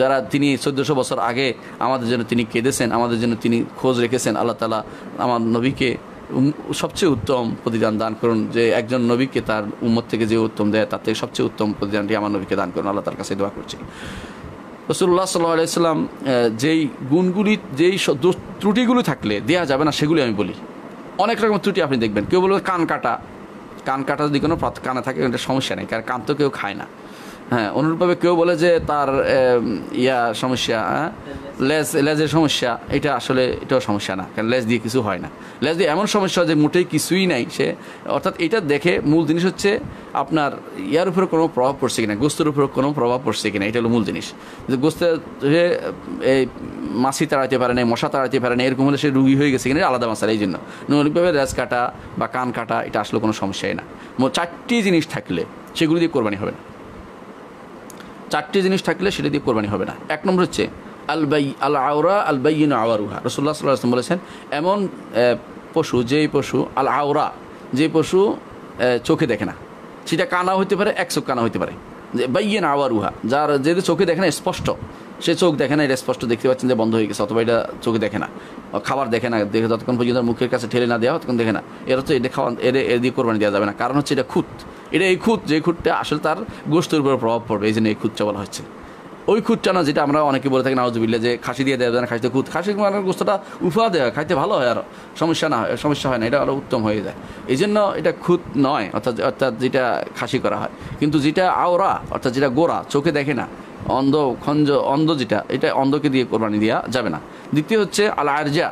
যারা তিনি চোদ্দোশো বছর আগে আমাদের জন্য তিনি কেঁদেছেন আমাদের জন্য তিনি খোঁজ রেখেছেন আল্লাহ তালা আমার নবীকে সবচেয়ে উত্তম প্রতিদান দান করুন যে একজন নবীকে তার উম্মত থেকে যে উত্তম দেয় তার থেকে সবচেয়ে উত্তম প্রতিদানটি আমার নবীকে দান করুন আল্লাহ তার কাছে দোয়া করছি রসুল্লাহ সাল্লাহ আলাইসাল্লাম যেই গুণগুলি যেই ত্রুটিগুলি থাকলে দেয়া যাবে না সেগুলি আমি বলি অনেক রকম ত্রুটি আপনি দেখবেন কেউ বলবে কান কাটা কান কাটা যদি কোনো কানে থাকে একটা সমস্যা নেই কারণ কান তো কেউ খায় না হ্যাঁ অনুরূপভাবে কেউ বলে যে তার ইয়া সমস্যা লেজ লেজের সমস্যা এটা আসলে এটাও সমস্যা না কারণ লেজ দিয়ে কিছু হয় না লেজ দিয়ে এমন সমস্যা যে মোটেই কিছুই নাই সে অর্থাৎ এটা দেখে মূল জিনিস হচ্ছে আপনার ইয়ার উপরে কোনো প্রভাব পড়ছে কিনা গোস্তের উপরে কোনো প্রভাব পড়ছে কিনা এটা হলো মূল জিনিস যে গোস্তে এই মাছি তাড়াইতে পারে না মশা তাড়াইতে পারে না এরকম হলে সে রুগী হয়ে গেছে কিনা আলাদা মশাল এই জন্য নৈরিকভাবে লেস কাটা বা কান কাটা এটা আসলে কোনো সমস্যাই না চারটি জিনিস থাকলে সেগুলো দিয়ে কোরবানি হবে না চারটি জিনিস থাকলে সেটা দিয়ে কোরবানি হবে না এক নম্বর হচ্ছে আল বাই আল আওরা আল বাইন আওয়ারুহা রসুল্লাহ সাল্লাহ আসলাম বলেছেন এমন পশু যেই পশু আল আওরা যে পশু চোখে দেখে না সেটা কানা হতে পারে এক চোখ কানা হতে পারে যে বাইয়েন আওয়ারুহা যার যেহেতু চোখে দেখে না স্পষ্ট সে চোখ দেখে না এটা স্পষ্ট দেখতে পাচ্ছেন যে বন্ধ হয়ে গেছে অথবা এটা চোখে দেখে না খাবার দেখে না দেখে যতক্ষণ পর্যন্ত মুখের কাছে ঠেলে না দেওয়া ততক্ষণ দেখে না এর হচ্ছে এটা খাওয়া এর এর দিয়ে কোরবানি দেওয়া যাবে না কারণ হচ্ছে এটা খুঁত এটা এই খুঁত যে খুঁতটা আসলে তার গোষ্ঠীর উপরে প্রভাব পড়বে এই জন্য এই খুঁতটা বলা হচ্ছে ওই খুঁতটা না যেটা আমরা অনেকে বলে থাকি নাউজুবিল্লা যে খাসি দিয়ে দেওয়া যায় খাসিতে খুঁত খাসি মানে গোস্তটা উফা দেওয়া খাইতে ভালো হয় আর সমস্যা না হয় সমস্যা হয় না এটা আরও উত্তম হয়ে যায় এই জন্য এটা খুঁত নয় অর্থাৎ অর্থাৎ যেটা খাসি করা হয় কিন্তু যেটা আওরা অর্থাৎ যেটা গোড়া চোখে দেখে না অন্ধ খঞ্জ অন্ধ যেটা এটা অন্ধকে দিয়ে কোরবানি দেওয়া যাবে না দ্বিতীয় হচ্ছে আল আরজা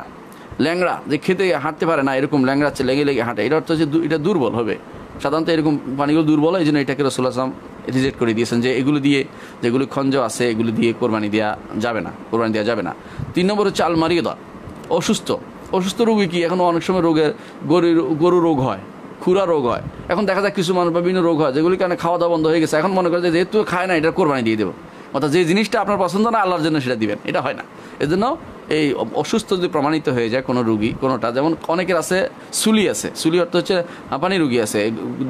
ল্যাংড়া যে খেতে হাঁটতে পারে না এরকম ল্যাংড়া লেগে লেগে হাঁটে এটা অর্থ হচ্ছে এটা দুর্বল হবে সাধারণত এরকম পানিগুলো দুর্বল এই জন্য এটাকে রসুল আসলাম রিজেক্ট করে দিয়েছেন যে এগুলো দিয়ে যেগুলো খঞ্জ আছে এগুলো দিয়ে কোরবানি দেওয়া যাবে না কোরবানি দেওয়া যাবে না তিন নম্বর হচ্ছে আলমারিয়ে দর অসুস্থ অসুস্থ রোগী কি এখন অনেক সময় রোগের গরুর গরু রোগ হয় খুরা রোগ হয় এখন দেখা যায় কিছু মানুষ বিভিন্ন রোগ হয় যেগুলি কারণে খাওয়া দাওয়া বন্ধ হয়ে গেছে এখন মনে করে যেহেতু খায় না এটা কোরবানি দিয়ে দেবো অর্থাৎ যে জিনিসটা আপনার পছন্দ না আল্লাহর জন্য সেটা দিবেন এটা হয় না এজন্য এই অসুস্থ যদি প্রমাণিত হয়ে যায় কোনো রুগী কোনোটা যেমন অনেকের আছে সুলি আছে সুলি অর্থ হচ্ছে হাঁপানি রুগী আছে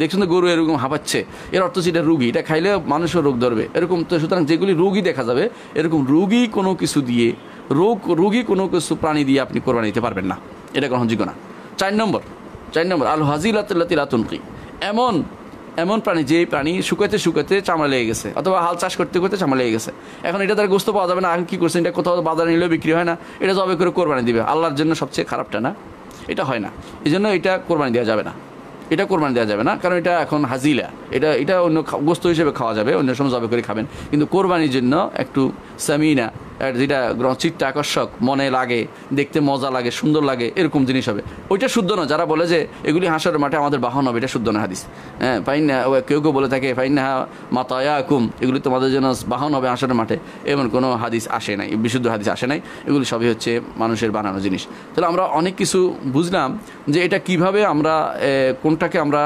দেখছেন তো গরু এরকম হাঁপাচ্ছে এর অর্থ হচ্ছে এটা রুগী এটা খাইলে মানুষও রোগ ধরবে এরকম তো সুতরাং যেগুলি রুগী দেখা যাবে এরকম রুগী কোনো কিছু দিয়ে রোগ রুগী কোনো কিছু প্রাণী দিয়ে আপনি কোরবানি দিতে পারবেন না এটা গ্রহণযোগ্য না চার নম্বর চার নম্বর আল লাতুন রাতুনকি এমন এমন প্রাণী যে প্রাণী শুকাতে শুকাতে চামড়া লেগে গেছে অথবা হাল চাষ করতে করতে চামড়া লেগে গেছে এখন এটা তার গোস্ত পাওয়া যাবে না এখন কী করছেন এটা কোথাও বাজারে নিলেও বিক্রি হয় না এটা জবে করে কোরবানি দিবে আল্লাহর জন্য সবচেয়ে খারাপটা না এটা হয় না এই জন্য এটা কোরবানি দেওয়া যাবে না এটা কোরবানি দেওয়া যাবে না কারণ এটা এখন হাজিলা এটা এটা অন্য গোস্ত হিসেবে খাওয়া যাবে অন্য সময় জবে করে খাবেন কিন্তু কোরবানির জন্য একটু সামিনা যেটা চিত্ত আকর্ষক মনে লাগে দেখতে মজা লাগে সুন্দর লাগে এরকম জিনিস হবে ওইটা শুদ্ধ না যারা বলে যে এগুলি হাঁসের মাঠে আমাদের বাহন হবে এটা শুদ্ধ না হাদিস হ্যাঁ ফাইন কেউ কেউ বলে থাকে ফাইন হা মাতায়া আকুম এগুলি তোমাদের জন্য বাহন হবে হাঁসের মাঠে এমন কোনো হাদিস আসে নাই বিশুদ্ধ হাদিস আসে নাই এগুলি সবই হচ্ছে মানুষের বানানো জিনিস তাহলে আমরা অনেক কিছু বুঝলাম যে এটা কিভাবে আমরা কোনটাকে আমরা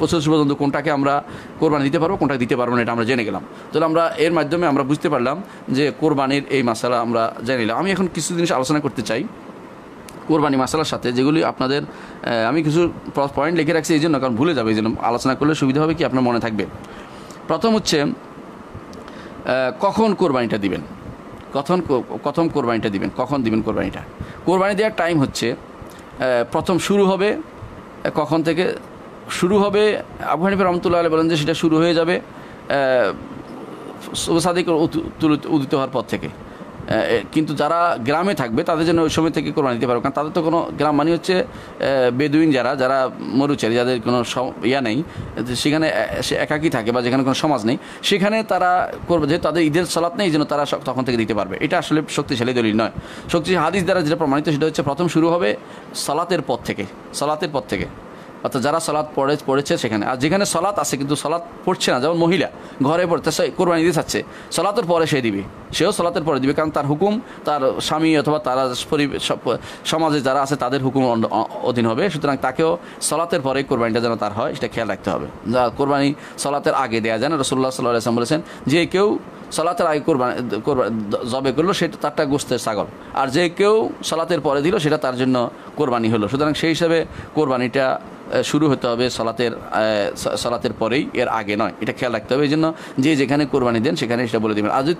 পঁচাশি পর্যন্ত কোনটাকে আমরা কোরবানি দিতে পারবো কোনটা দিতে পারবো না এটা আমরা জেনে গেলাম তাহলে আমরা এর মাধ্যমে আমরা বুঝতে পারলাম যে কোরবানির এই মশালা আমরা জেনে নিলাম আমি এখন কিছু জিনিস আলোচনা করতে চাই কোরবানি মশালার সাথে যেগুলি আপনাদের আমি কিছু পয়েন্ট লিখে রাখছি এই জন্য কারণ ভুলে যাবে এই জন্য আলোচনা করলে সুবিধা হবে কি আপনার মনে থাকবে প্রথম হচ্ছে কখন কোরবানিটা দিবেন কখন কথম কোরবানিটা দিবেন কখন দিবেন কোরবানিটা কোরবানি দেওয়ার টাইম হচ্ছে প্রথম শুরু হবে কখন থেকে শুরু হবে আবু হানিফা রহমতুল্লাহ আলী বলেন যে সেটা শুরু হয়ে যাবে সাদিক উদিত হওয়ার পর থেকে কিন্তু যারা গ্রামে থাকবে তাদের জন্য ওই সময় থেকে কোরবানি দিতে পারবে কারণ তাদের তো কোনো গ্রাম মানে হচ্ছে বেদুইন যারা যারা মরুচারী যাদের কোনো ইয়া নেই সেখানে সে একাকি থাকে বা যেখানে কোনো সমাজ নেই সেখানে তারা করবে যে তাদের ঈদের সালাত নেই যেন তারা তখন থেকে দিতে পারবে এটা আসলে শক্তিশালী দলিল নয় শক্তিশালী হাদিস দ্বারা যেটা প্রমাণিত সেটা হচ্ছে প্রথম শুরু হবে সালাতের পর থেকে সালাতের পর থেকে অর্থাৎ যারা সলাৎ পড়ে পড়েছে সেখানে আর যেখানে সলাৎ আছে কিন্তু সলাৎ পড়ছে না যেমন মহিলা ঘরে পড়তে কোরবানি দিয়ে যাচ্ছে সলাতের পরে সে দিবে সেও সলাতের পরে দিবে কারণ তার হুকুম তার স্বামী অথবা তারা সমাজে যারা আছে তাদের হুকুম অধীন হবে সুতরাং তাকেও সলাতের পরে কোরবানিটা যেন তার হয় সেটা খেয়াল রাখতে হবে যা কোরবানি সলাতের আগে দেওয়া যায় না রসুল্লাহ সাল্লাহ আসলাম বলেছেন যে কেউ সলাতের আগে কোরবানি কোরবানি জবে করলো সেটা তারটা গোস্তের ছাগল আর যে কেউ সলাতের পরে দিল সেটা তার জন্য কোরবানি হলো সুতরাং সেই হিসাবে কোরবানিটা শুরু হতে হবে সালাতের সালাতের পরেই এর আগে নয় এটা খেয়াল রাখতে হবে এই জন্য যে যেখানে কোরবানি দেন সেখানে সেটা বলে দেবেন আর যদি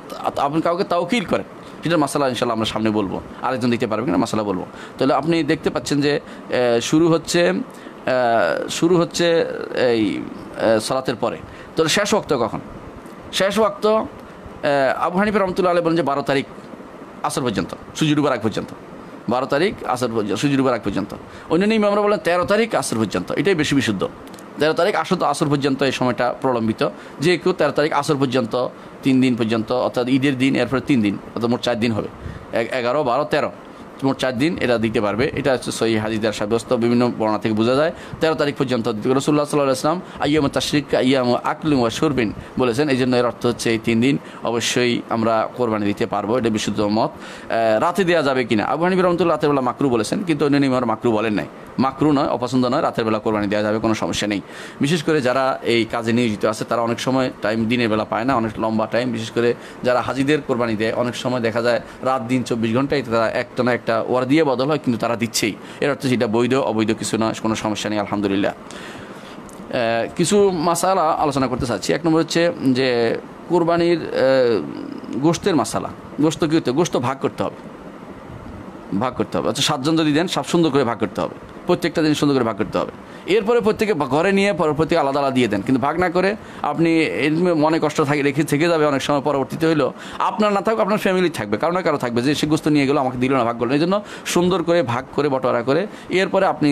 আপনি কাউকে তাওকিল করেন সেটার মশালা ইনশাল্লাহ আমরা সামনে বলবো আরেকজন দিতে পারবেন কিনা মশালা বলবো তাহলে আপনি দেখতে পাচ্ছেন যে শুরু হচ্ছে শুরু হচ্ছে এই সালাতের পরে তো শেষ ওক্ত কখন শেষ ওক্ত আবু হানিফ রহমতুল্লাহ আলী বলেন যে বারো তারিখ আসর পর্যন্ত সূর্য ডুবার আগ পর্যন্ত বারো তারিখ আসর পর্যন্ত সূর্য ডুবার আগ পর্যন্ত অন্যান্য ইমামরা বলেন তেরো তারিখ আসর পর্যন্ত এটাই বেশি বিশুদ্ধ তেরো তারিখ আসর আসর পর্যন্ত এই সময়টা প্রলম্বিত যে কেউ তেরো তারিখ আসর পর্যন্ত তিন দিন পর্যন্ত অর্থাৎ ঈদের দিন এরপরে তিন দিন অর্থাৎ মোট চার দিন হবে এগারো বারো তেরো মোট চার দিন এটা দিতে পারবে এটা হচ্ছে সহি হাজিদার সাব্যস্ত বিভিন্ন বর্ণা থেকে বোঝা যায় তেরো তারিখ পর্যন্ত রসুল্লাহ সাল্লাহ ইসলাম আইয়াম তাশরিক ইয়াম আকলিম ওয়া সুরবিন বলেছেন এই জন্য এর অর্থ হচ্ছে এই তিন দিন অবশ্যই আমরা কোরবানি দিতে পারবো এটা বিশুদ্ধ মত রাতে দেওয়া যাবে কিনা আবু হানিবি রহমতুল্লাহ রাতের বেলা মাকরু বলেছেন কিন্তু অন্য নিমার মাকরু বলেন নাই মাকরু নয় অপছন্দ নয় রাতের বেলা কোরবানি দেওয়া যাবে কোনো সমস্যা নেই বিশেষ করে যারা এই কাজে নিয়োজিত আছে তারা অনেক সময় টাইম দিনের বেলা পায় না অনেক লম্বা টাইম বিশেষ করে যারা হাজিদের কোরবানি দেয় অনেক সময় দেখা যায় রাত দিন চব্বিশ ঘন্টায় তারা একটা না একটা সেটা ওরা দিয়ে বদল হয় কিন্তু তারা দিচ্ছেই এর অর্থ সেটা বৈধ অবৈধ কিছু না কোনো সমস্যা নেই আলহামদুলিল্লাহ কিছু মাসালা আলোচনা করতে চাচ্ছি এক নম্বর হচ্ছে যে কোরবানির গোস্তের মশালা গোস্ত কী হতে গোস্ত ভাগ করতে হবে ভাগ করতে হবে আচ্ছা সাতজন যদি দেন সব সুন্দর করে ভাগ করতে হবে প্রত্যেকটা দিন সুন্দর করে ভাগ করতে হবে এরপরে প্রত্যেকে ঘরে নিয়ে প্রত্যেকে আলাদা আলাদা দিয়ে দেন কিন্তু ভাগ না করে আপনি মনে কষ্ট থাকে রেখে থেকে যাবে অনেক সময় পরবর্তীতে হইলো আপনার না থাকুক আপনার ফ্যামিলি থাকবে কারণ না কারো থাকবে যে সে গুস্ত নিয়ে গেলো আমাকে দিল না ভাগ করলো এই জন্য সুন্দর করে ভাগ করে বটোয়ারা করে এরপরে আপনি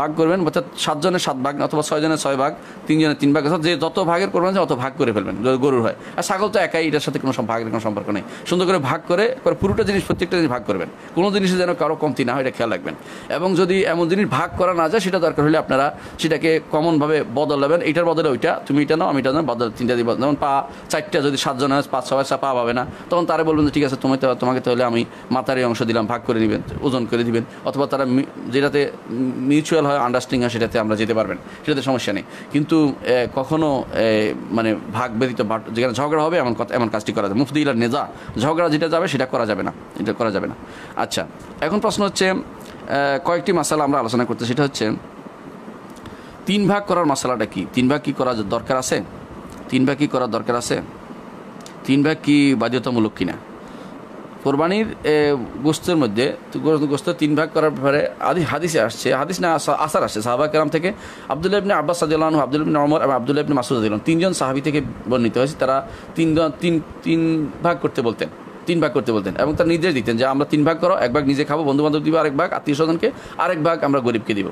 ভাগ করবেন অর্থাৎ সাতজনের সাত ভাগ অথবা ছয়জনের ছয় ভাগ তিনজনের তিন ভাগ অর্থাৎ যে যত ভাগের করবেন অত ভাগ করে ফেলবেন গরুর হয় আর ছাগল তো একাই এটার সাথে কোনো ভাগের কোনো সম্পর্ক নেই সুন্দর করে ভাগ করে পুরোটা জিনিস প্রত্যেকটা জিনিস ভাগ করবেন কোনো জিনিসে যেন কারো কমতি না হয় এটা খেয়াল রাখবেন এবং যদি এমন জিনিস ভাগ করা না যায় সেটা দরকার হলে আপনারা সেটাকে কমনভাবে বদলাবেন এটার বদলে ওইটা তুমি এটা নাও আমি এটা নাও বদলে তিনটা দিয়ে যেমন পা চারটা যদি সাতজন হয় পাঁচ ছয় পা পাবে না তখন তারা বলবেন ঠিক আছে তুমি তোমাকে তাহলে আমি মাথার এই অংশ দিলাম ভাগ করে নেবেন ওজন করে দিবেন অথবা তারা যেটাতে মিউচুয়াল হয় আন্ডারস্ট্যান্ডিং হয় সেটাতে আমরা যেতে পারবেন সেটাতে সমস্যা নেই কিন্তু কখনো মানে ভাগ ব্যতীত যেখানে ঝগড়া হবে এমন এমন কাজটি করা যাবে মুফতি ইলার নেজা ঝগড়া যেটা যাবে সেটা করা যাবে না এটা করা যাবে না আচ্ছা এখন প্রশ্ন হচ্ছে কয়েকটি মাসাল আমরা আলোচনা করতে সেটা হচ্ছে তিন ভাগ করার মশলাটা কি তিন ভাগ কি করা দরকার আছে তিন ভাগ কি করার দরকার আছে তিন ভাগ কি বাধ্যতামূলক কিনা কোরবানির গোস্তের মধ্যে গোস্ত তিন ভাগ করার ব্যাপারে আদি হাদিসে আসছে হাদিস না আসার আসছে সাহাবা কেরাম থেকে আবদুল্লাহ ইবনে আব্বাস সাদিল্লাহ আবদুল ইবনে অমর এবং আবদুল্লাহ ইবনে মাসুদ আদিল্লাহ তিনজন সাহাবি থেকে বর্ণিত হয়েছে তারা তিন তিন তিন ভাগ করতে বলতেন তিন ভাগ করতে বলতেন এবং তার নির্দেশ দিতেন যে আমরা তিন ভাগ করো এক ভাগ নিজে খাবো বন্ধু বান্ধব দিব আরেক ভাগ আত্মীয় স্বজনকে আরেক ভাগ আমরা গরিবকে দিব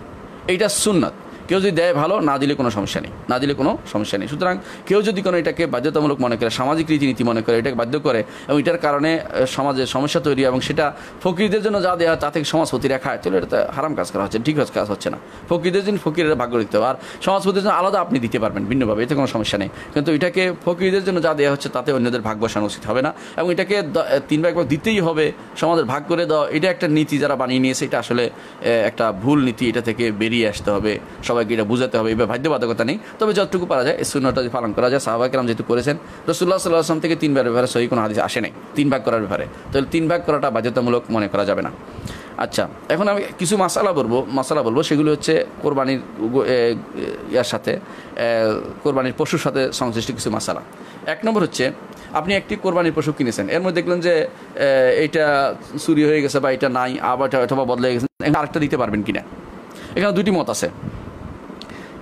এইটা সুন্নাত কেউ যদি দেয় ভালো না দিলে কোনো সমস্যা নেই না দিলে কোনো সমস্যা নেই সুতরাং কেউ যদি কোনো এটাকে বাধ্যতামূলক মনে করে সামাজিক রীতিনীতি মনে করে এটাকে বাধ্য করে এবং এটার কারণে সমাজে সমস্যা তৈরি এবং সেটা ফকিরদের জন্য যা দেওয়া তা থেকে সমাজ প্রতিরা খায় তাহলে এটা হারাম কাজ করা হচ্ছে ঠিক কাজ হচ্ছে না ফকিরদের জন্য ফকিরের ভাগ্য দিতে হবে আর সমাজপতির জন্য আলাদা আপনি দিতে পারবেন ভিন্নভাবে এতে কোনো সমস্যা নেই কিন্তু এটাকে ফকিরদের জন্য যা দেওয়া হচ্ছে তাতে অন্যদের ভাগ্য বসানো উচিত হবে না এবং এটাকে তিন ভাগ দিতেই হবে সমাজের ভাগ করে দেওয়া এটা একটা নীতি যারা বানিয়ে নিয়েছে এটা আসলে একটা ভুল নীতি এটা থেকে বেরিয়ে আসতে হবে সবাই সবাইকে এটা বুঝাতে হবে এবার বাধ্যবাধকতা নেই তবে যতটুকু পারা যায় শূন্যটা যদি পালন করা যায় সাহাবাকেরাম যেহেতু করেছেন রসুল্লাহ সাল্লাহ আসলাম থেকে তিনবার ব্যাপারে সহি কোনো হাদিস আসে নাই তিন ভাগ করার ব্যাপারে তাহলে তিন ভাগ করাটা বাধ্যতামূলক মনে করা যাবে না আচ্ছা এখন আমি কিছু মশালা বলবো মশালা বলবো সেগুলো হচ্ছে কোরবানির ইয়ার সাথে কোরবানির পশুর সাথে সংশ্লিষ্ট কিছু মশালা এক নম্বর হচ্ছে আপনি একটি কোরবানির পশু কিনেছেন এর মধ্যে দেখলেন যে এটা চুরি হয়ে গেছে বা এটা নাই আবার অথবা বদলে গেছে আরেকটা দিতে পারবেন কিনা এখানে দুটি মত আছে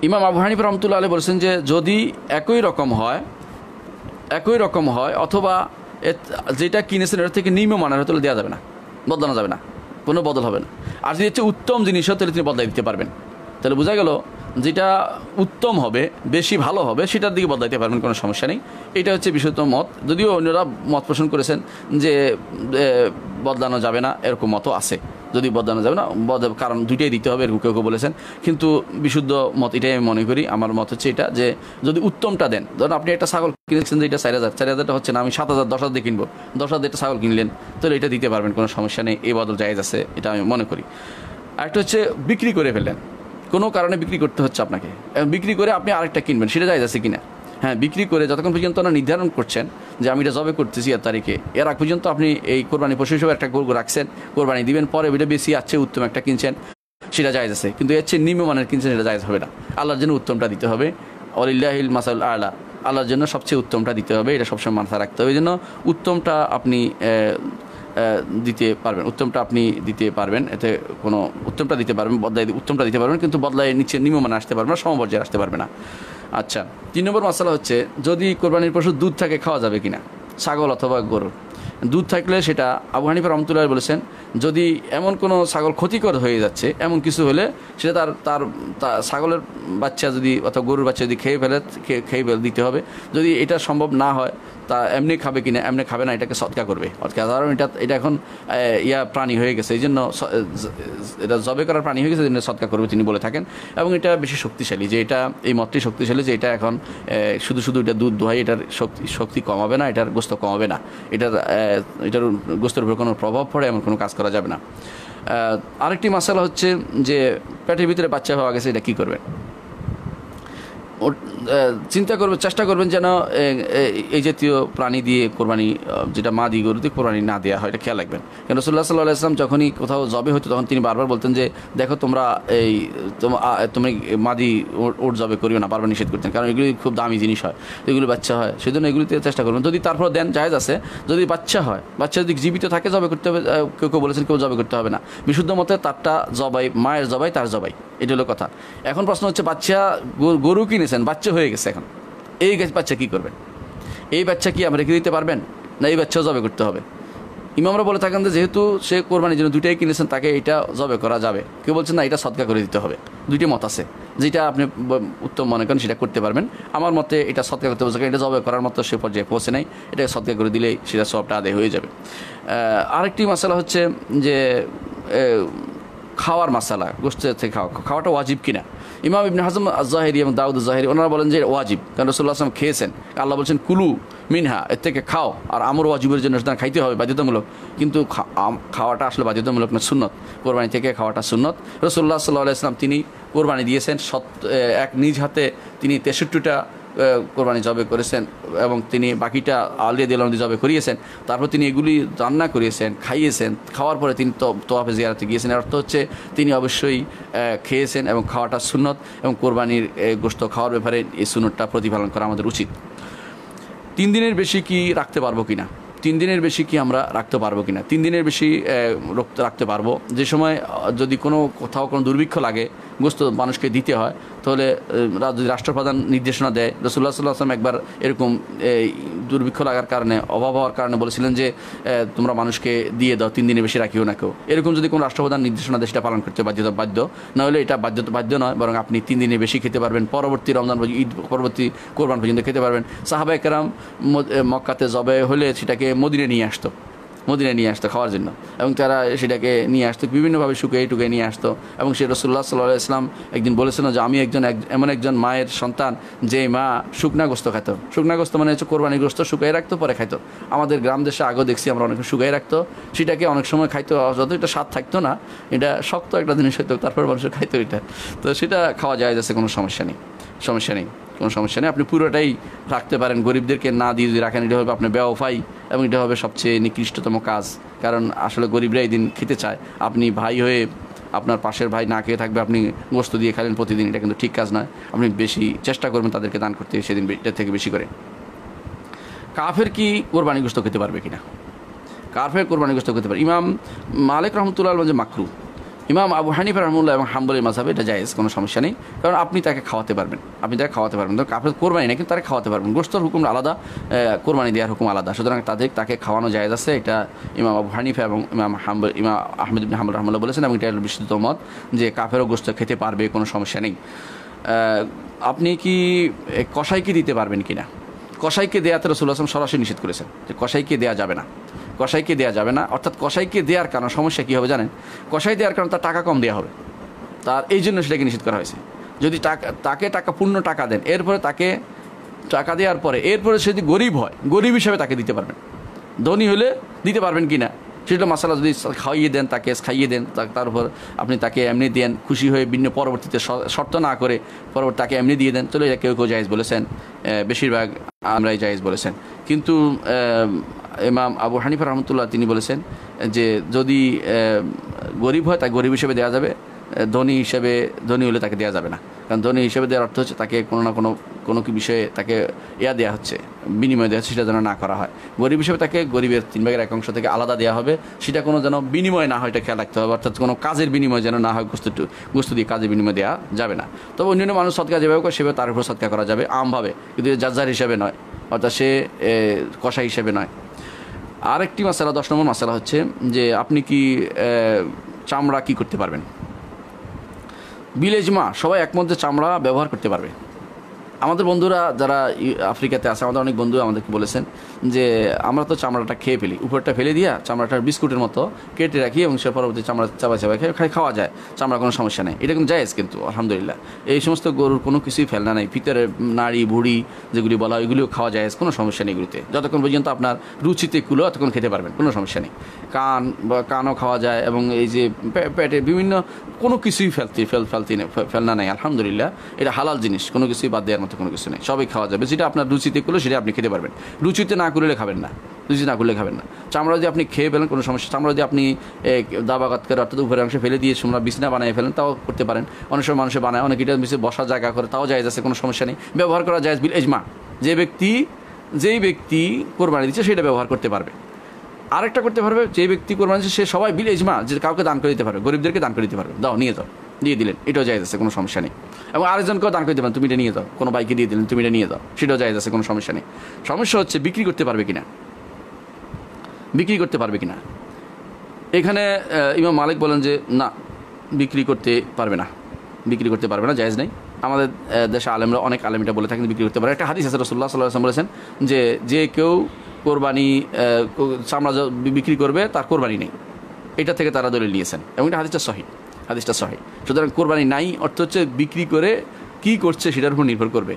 ইমাম আবু হানিফ রহমতুল্লা আলী বলছেন যে যদি একই রকম হয় একই রকম হয় অথবা যেটা কিনেছেন এটা থেকে নিম্ন মানের তাহলে দেওয়া যাবে না বদলানো যাবে না কোনো বদল হবে না আর যদি হচ্ছে উত্তম জিনিস হয় তাহলে তিনি বদলাই দিতে পারবেন তাহলে বোঝা গেল যেটা উত্তম হবে বেশি ভালো হবে সেটার দিকে বদলাইতে পারবেন কোনো সমস্যা নেই এটা হচ্ছে বিশুদ্ধ মত যদিও অন্যরা মত পোষণ করেছেন যে বদলানো যাবে না এরকম মতো আছে যদি বদলানো যাবে না কারণ দুইটাই দিতে হবে এরকম কেউ কেউ বলেছেন কিন্তু বিশুদ্ধ মত এটাই আমি মনে করি আমার মত হচ্ছে এটা যে যদি উত্তমটা দেন ধরুন আপনি একটা ছাগল কিনেছেন যে এটা চার হাজার চার হাজারটা হচ্ছে না আমি সাত হাজার দশ হাজার কিনবো দশ হাজার একটা ছাগল কিনলেন তাহলে এটা দিতে পারবেন কোনো সমস্যা নেই এই বদল জায়গা আছে এটা আমি মনে করি আরেকটা হচ্ছে বিক্রি করে ফেললেন কোনো কারণে বিক্রি করতে হচ্ছে আপনাকে বিক্রি করে আপনি আরেকটা কিনবেন সেটা যায় আছে কিনা হ্যাঁ বিক্রি করে যতক্ষণ পর্যন্ত ওনার নির্ধারণ করছেন যে আমি এটা জবে করতেছি এর তারিখে এর আগ পর্যন্ত আপনি এই কোরবানি পশু হিসেবে একটা গরু রাখছেন কোরবানি দিবেন পরে ওইটা বেশি আছে উত্তম একটা কিনছেন সেটা জায়জ আছে কিন্তু এর চেয়ে নিম্নমানের কিনছেন সেটা জায়জ হবে না আল্লাহর জন্য উত্তমটা দিতে হবে অলিল্লাহিল মাসাল আল্লাহ আল্লাহর জন্য সবচেয়ে উত্তমটা দিতে হবে এটা সবসময় মাথায় রাখতে হবে এই জন্য উত্তমটা আপনি দিতে পারবেন উত্তমটা আপনি দিতে পারবেন এতে কোনো উত্তমটা দিতে পারবেন বদলায় উত্তমটা দিতে পারবেন কিন্তু বদলায় নিচে নিম্নমানে আসতে পারবে না সমপর্যায়ে আসতে পারবে না আচ্ছা তিন নম্বর মশলা হচ্ছে যদি কোরবানির পশু দুধ থাকে খাওয়া যাবে কিনা ছাগল অথবা গরু দুধ থাকলে সেটা আবহানি পর রহমতুল্লাহ বলেছেন যদি এমন কোনো ছাগল ক্ষতিকর হয়ে যাচ্ছে এমন কিছু হলে সেটা তার তার ছাগলের বাচ্চা যদি অথবা গরুর বাচ্চা যদি খেয়ে ফেলে খেয়ে ফেলে দিতে হবে যদি এটা সম্ভব না হয় তা এমনি খাবে কিনা এমনি খাবে না এটাকে সৎকা করবে কারণ এটা এটা এখন ইয়া প্রাণী হয়ে গেছে এই জন্য এটা জবে করার প্রাণী হয়ে গেছে জন্য সৎকা করবে তিনি বলে থাকেন এবং এটা বেশি শক্তিশালী যে এটা এই মতটি শক্তিশালী যে এটা এখন শুধু শুধু এটা দুধ দোহাই এটার শক্তি শক্তি কমাবে না এটার গোস্ত কমাবে না এটার এটার গোস্তের উপর কোনো প্রভাব পড়ে এমন কোনো কাজ করা যাবে না আরেকটি মশালা হচ্ছে যে পেটের ভিতরে বাচ্চা হওয়া গেছে এটা কী করবেন চিন্তা করবেন চেষ্টা করবেন যেন এই জাতীয় প্রাণী দিয়ে কোরবানি যেটা মা দিয়ে দিয়ে কোরবানি না দেওয়া হয় এটা খেয়াল রাখবেন কেন রসুল্লাহ সাল্লাহ আসলাম যখনই কোথাও জবে হতো তখন তিনি বারবার বলতেন যে দেখো তোমরা এই তুমি মাদি ওট জবে করিও না বারবার নিষেধ করতেন কারণ এগুলি খুব দামি জিনিস হয় এগুলি বাচ্চা হয় সেই জন্য এগুলিতে চেষ্টা করবেন যদি তারপর দেন জাহেজ আছে যদি বাচ্চা হয় বাচ্চা যদি জীবিত থাকে জবে করতে হবে কেউ কেউ বলেছেন কেউ জবে করতে হবে না বিশুদ্ধ মতে তারটা জবাই মায়ের জবাই তার জবাই এটা হলো কথা এখন প্রশ্ন হচ্ছে বাচ্চা গরু কিনেছেন বাচ্চা হয়ে গেছে এখন এই বাচ্চা কী করবেন এই বাচ্চা কি আমরা রেখে দিতে পারবেন না এই বাচ্চাও জবে করতে হবে ইমামরা বলে থাকেন যে যেহেতু সে কোরবানির জন্য দুইটাই কিনেছেন তাকে এটা জবে করা যাবে কেউ বলছেন না এটা সদকা করে দিতে হবে দুইটি মত আছে যেটা আপনি উত্তম মনে করেন সেটা করতে পারবেন আমার মতে এটা সৎকার করতে বলছে এটা জবে করার মতো সে পর্যায়ে পৌঁছে নাই এটাকে সৎকার করে দিলেই সেটা সবটা আদায় হয়ে যাবে আরেকটি মশালা হচ্ছে যে খাওয়ার মশালা গোষ্ঠী থেকে খাওয়া খাওয়াটা ওয়াজিব কিনা ইমাম ইবনে হাজম জাহেরি এবং দাউদ জাহেরি ওনারা বলেন যে ওয়াজিব কারণ রসুল্লাহ আসলাম খেয়েছেন আল্লাহ বলছেন কুলু মিনহা এর থেকে খাও আর আমর ওয়াজিবের জন্য সেটা খাইতে হবে বাধ্যতামূলক কিন্তু খাওয়াটা আসলে বাধ্যতামূলক না সুন্নত কোরবানি থেকে খাওয়াটা সুন্নত রসুল্লাহ সাল্লাহ আসলাম তিনি কোরবানি দিয়েছেন সত এক নিজ হাতে তিনি তেষট্টিটা কোরবানি জবে করেছেন এবং তিনি বাকিটা আলিয়া দিয়ে জবে করিয়েছেন তারপর তিনি এগুলি রান্না করিয়েছেন খাইয়েছেন খাওয়ার পরে তিনি তোয়াফে জিয়ারাতে গিয়েছেন অর্থ হচ্ছে তিনি অবশ্যই খেয়েছেন এবং খাওয়াটা সুনত এবং কোরবানির গোস্ত খাওয়ার ব্যাপারে এই সুনতটা প্রতিপালন করা আমাদের উচিত তিন দিনের বেশি কি রাখতে পারবো কি না তিন দিনের বেশি কি আমরা রাখতে পারবো কিনা তিন দিনের বেশি রাখতে পারবো যে সময় যদি কোনো কোথাও কোনো দুর্ভিক্ষ লাগে গোস্ত মানুষকে দিতে হয় তাহলে যদি রাষ্ট্রপ্রধান নির্দেশনা দেয় রসুল্লাহ সাল্লাহ আসলাম একবার এরকম দুর্ভিক্ষ লাগার কারণে অভাব হওয়ার কারণে বলেছিলেন যে তোমরা মানুষকে দিয়ে দাও তিন দিনে বেশি রাখিও না কেউ এরকম যদি কোনো রাষ্ট্রপ্রধান নির্দেশনা দেয় সেটা পালন করতে বাধ্যতা বাধ্য নাহলে এটা বাধ্য বাধ্য নয় বরং আপনি তিন দিনে বেশি খেতে পারবেন পরবর্তী রমজান ঈদ পরবর্তী কোরবান পর্যন্ত খেতে পারবেন সাহাবা একরাম মক্কাতে জবে হলে সেটাকে মদিনে নিয়ে আসতো মদিনায় নিয়ে আসতো খাওয়ার জন্য এবং তারা সেটাকে নিয়ে আসতো বিভিন্নভাবে শুকিয়ে টুকে নিয়ে আসতো এবং সে রসুল্লাহ সাল্লাহ ইসলাম একদিন বলেছিল যে আমি একজন এমন একজন মায়ের সন্তান যে মা শুকনাগ্রস্ত খাইত শুকনাগ্রস্ত মানে হচ্ছে কোরবানিগ্রস্ত শুকিয়ে রাখতো পরে খাইতো আমাদের গ্রাম দেশে আগে দেখছি আমরা অনেক শুকিয়ে রাখতো সেটাকে অনেক সময় খাইতো যত এটা স্বাদ থাকতো না এটা শক্ত একটা জিনিস হইতো তারপর মানুষের খাইতো এটা তো সেটা খাওয়া যায় যাচ্ছে কোনো সমস্যা নেই সমস্যা নেই কোনো সমস্যা নেই আপনি পুরোটাই রাখতে পারেন গরিবদেরকে না দিয়ে যদি রাখেন এটা হবে আপনার ব্যবফাই এবং এটা হবে সবচেয়ে নিকৃষ্টতম কাজ কারণ আসলে গরিবরা এই দিন খেতে চায় আপনি ভাই হয়ে আপনার পাশের ভাই না খেয়ে থাকবে আপনি গোস্ত দিয়ে খেলেন প্রতিদিন এটা কিন্তু ঠিক কাজ নয় আপনি বেশি চেষ্টা করবেন তাদেরকে দান করতে সেদিন এটার থেকে বেশি করে কাফের কি কোরবানিগ্রস্ত খেতে পারবে কিনা কাফের কোরবানিগ্রস্ত খেতে পারে ইমাম মালিক রহমতুল্লাহ যে মাকরু ইমাম আবু হানিফা রহমুল্লাহ এবং হাম্বলের মাঝাবে এটা জায়েজ কোনো সমস্যা নেই কারণ আপনি তাকে খাওয়াতে পারবেন আপনি তাকে খাওয়াতে পারবেন ধরুন আপনার কোরবানি না কিন্তু তাকে খাওয়াতে পারবেন গোস্তর হুকুম আলাদা কোরবানি দেওয়ার হুকুম আলাদা সুতরাং তাদের তাকে খাওয়ানো জায়েজ আছে এটা ইমাম আবু হানিফা এবং ইমাম হাম ইমাম আহমেদ ইবিন রহমুল্লাহ বলেছেন এবং এটা বিস্তৃত মত যে কাফেরও গোস্ত খেতে পারবে কোনো সমস্যা নেই আপনি কি কষাইকে দিতে পারবেন কিনা কষাইকে দেয়াতে রসুল আসলাম সরাসরি নিষেধ করেছেন যে কষাইকে দেয়া যাবে না কষাইকে দেওয়া যাবে না অর্থাৎ কষাইকে দেওয়ার কারণ সমস্যা কী হবে জানেন কষাই দেওয়ার কারণ তার টাকা কম দেওয়া হবে তার এই জন্য সেটাকে নিষেধ করা হয়েছে যদি টাকা তাকে টাকা পূর্ণ টাকা দেন এরপরে তাকে টাকা দেওয়ার পরে এরপরে সে যদি গরিব হয় গরিব হিসাবে তাকে দিতে পারবেন ধনী হলে দিতে পারবেন কি না সেটা মাসালা যদি খাইয়ে দেন তাকে খাইয়ে দেন তার উপর আপনি তাকে এমনি দেন খুশি হয়ে ভিন্ন পরবর্তীতে শর্ত না করে পরবর্তী তাকে এমনি দিয়ে দেন চলে এটা কেউ কেউ জায়েজ বলেছেন বেশিরভাগ আমরাই জায়েজ বলেছেন কিন্তু ইমাম আবু হানিফা রহমতুল্লাহ তিনি বলেছেন যে যদি গরিব হয় তাকে গরিব হিসেবে দেওয়া যাবে ধনী হিসেবে ধনী হলে তাকে দেওয়া যাবে না কারণ ধনী হিসেবে দেওয়ার অর্থ হচ্ছে তাকে কোনো না কোনো কোনো কি বিষয়ে তাকে ইয়া দেওয়া হচ্ছে বিনিময় দেওয়া হচ্ছে সেটা যেন না করা হয় গরিব হিসেবে তাকে গরিবের তিন ভাগের এক অংশ থেকে আলাদা দেওয়া হবে সেটা কোনো যেন বিনিময় না হয় এটা খেয়াল রাখতে হবে অর্থাৎ কোনো কাজের বিনিময় যেন না হয় গুস্তু গুস্তু দিয়ে কাজের বিনিময় দেওয়া যাবে না তবে অন্যান্য মানুষ সৎকার যেভাবে করে সেভাবে তার উপর সৎকার করা যাবে আমভাবে কিন্তু যার হিসেবে নয় অর্থাৎ সে কষা হিসেবে নয় আরেকটি মশালা দশ নম্বর মশালা হচ্ছে যে আপনি কি চামড়া কি করতে পারবেন বিলেজ মা সবাই একমধ্যে চামড়া ব্যবহার করতে পারবে আমাদের বন্ধুরা যারা আফ্রিকাতে আছে আমাদের অনেক বন্ধু আমাদেরকে বলেছেন যে আমরা তো চামড়াটা খেয়ে ফেলি উপরটা ফেলে দিয়া চামড়াটা বিস্কুটের মতো কেটে রাখি এবং সে পরবর্তী চামড়া চাবাই চাবাই খেয়ে খাই খাওয়া যায় চামড়া কোনো সমস্যা নেই এটা কিন্তু জায়েজ কিন্তু আলহামদুলিল্লাহ এই সমস্ত গরুর কোনো কিছুই ফেলনা নাই ভিতরে নাড়ি ভুড়ি যেগুলি বলা হয় খাওয়া যায় কোনো সমস্যা নেই এগুলিতে যতক্ষণ পর্যন্ত আপনার রুচিতে কুলো ততক্ষণ খেতে পারবেন কোনো সমস্যা নেই কান বা কানও খাওয়া যায় এবং এই যে পেটে বিভিন্ন কোনো কিছুই ফেলতে ফেল ফেলতি ফেলনা নেই আলহামদুলিল্লাহ এটা হালাল জিনিস কোনো কিছুই বাদ দেওয়ার মতো কোনো কিছু নেই সবই খাওয়া যাবে যেটা আপনার রুচিতে কুলো সেটা আপনি খেতে পারবেন রুচিতে না না করলে খাবেন না রুচি না করলে খাবেন না চামড়া যদি আপনি খেয়ে ফেলেন কোনো সমস্যা চামড়া যদি আপনি দাবাগাত করে অর্থাৎ উপরের অংশে ফেলে দিয়ে সোমরা বিছনা বানিয়ে ফেলেন তাও করতে পারেন অনেক সময় মানুষে বানায় অনেক এটা মিশে বসার জায়গা করে তাও যায় আছে কোনো সমস্যা নেই ব্যবহার করা যায় বিল এজমা যে ব্যক্তি যেই ব্যক্তি কোরবানি দিচ্ছে সেটা ব্যবহার করতে পারবে আরেকটা করতে পারবে যে ব্যক্তি কোরবানি দিচ্ছে সে সবাই বিল এজমা যে কাউকে দান করে দিতে পারবে গরিবদেরকে দান করে দিতে পারবে দাও নিয়ে যাও দিয়ে দিলেন এটাও যায় আছে কোনো সমস্যা নেই এবং আরেকজনকেও দান করে দেবেন তুমি এটা নিয়ে যাও কোনো বাইকে দিয়ে দিলেন তুমি এটা নিয়ে যাও সেটাও যায় আছে কোনো সমস্যা নেই সমস্যা হচ্ছে বিক্রি করতে পারবে কিনা বিক্রি করতে পারবে কিনা এখানে ইমাম মালিক বলেন যে না বিক্রি করতে পারবে না বিক্রি করতে পারবে না জায়জ নেই আমাদের দেশে আলেমরা অনেক আলেমটা বলে থাকেন বিক্রি করতে পারে একটা হাদিস আছে রসুল্লাহ সাল্লাহ বলেছেন যে যে কেউ কোরবানি চামড়া বিক্রি করবে তার কোরবানি নেই এটা থেকে তারা দলিল নিয়েছেন এবং এটা হাদিসটা সহি হাদিসটা সহি সুতরাং কোরবানি নাই অর্থ হচ্ছে বিক্রি করে কি করছে সেটার উপর নির্ভর করবে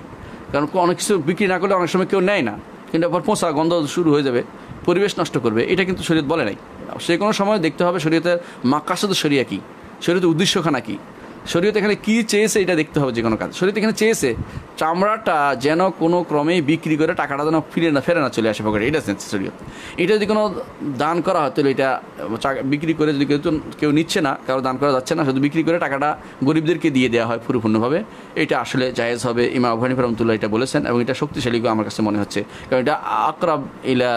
কারণ অনেক কিছু বিক্রি না করলে অনেক সময় কেউ নেয় না কিন্তু আবার পোঁচা গন্ধ শুরু হয়ে যাবে পরিবেশ নষ্ট করবে এটা কিন্তু শরীয়ত বলে নাই সে কোনো সময় দেখতে হবে শরীয়তের মাকাসদ শরিয়া কী শরীয়তের উদ্দেশ্যখানা কী শরীয়তে এখানে কী চেয়েছে এটা দেখতে হবে যে কোনো কাজ শরীয়তে এখানে চেয়েছে চামড়াটা যেন কোনো ক্রমেই বিক্রি করে টাকাটা যেন ফিরে না ফেরে না চলে আসে পকেটে এটা চেয়েছে শরীয়ত এটা যদি কোনো দান করা হয় তাহলে এটা বিক্রি করে যদি কেউ কেউ নিচ্ছে না কারো দান করা যাচ্ছে না শুধু বিক্রি করে টাকাটা গরিবদেরকে দিয়ে দেওয়া হয় পুরোপূর্ণভাবে এটা আসলে জায়েজ হবে ইমা আবহানি ফরমতুল্লাহ এটা বলেছেন এবং এটা শক্তিশালী আমার কাছে মনে হচ্ছে কারণ এটা আকরাব ইলা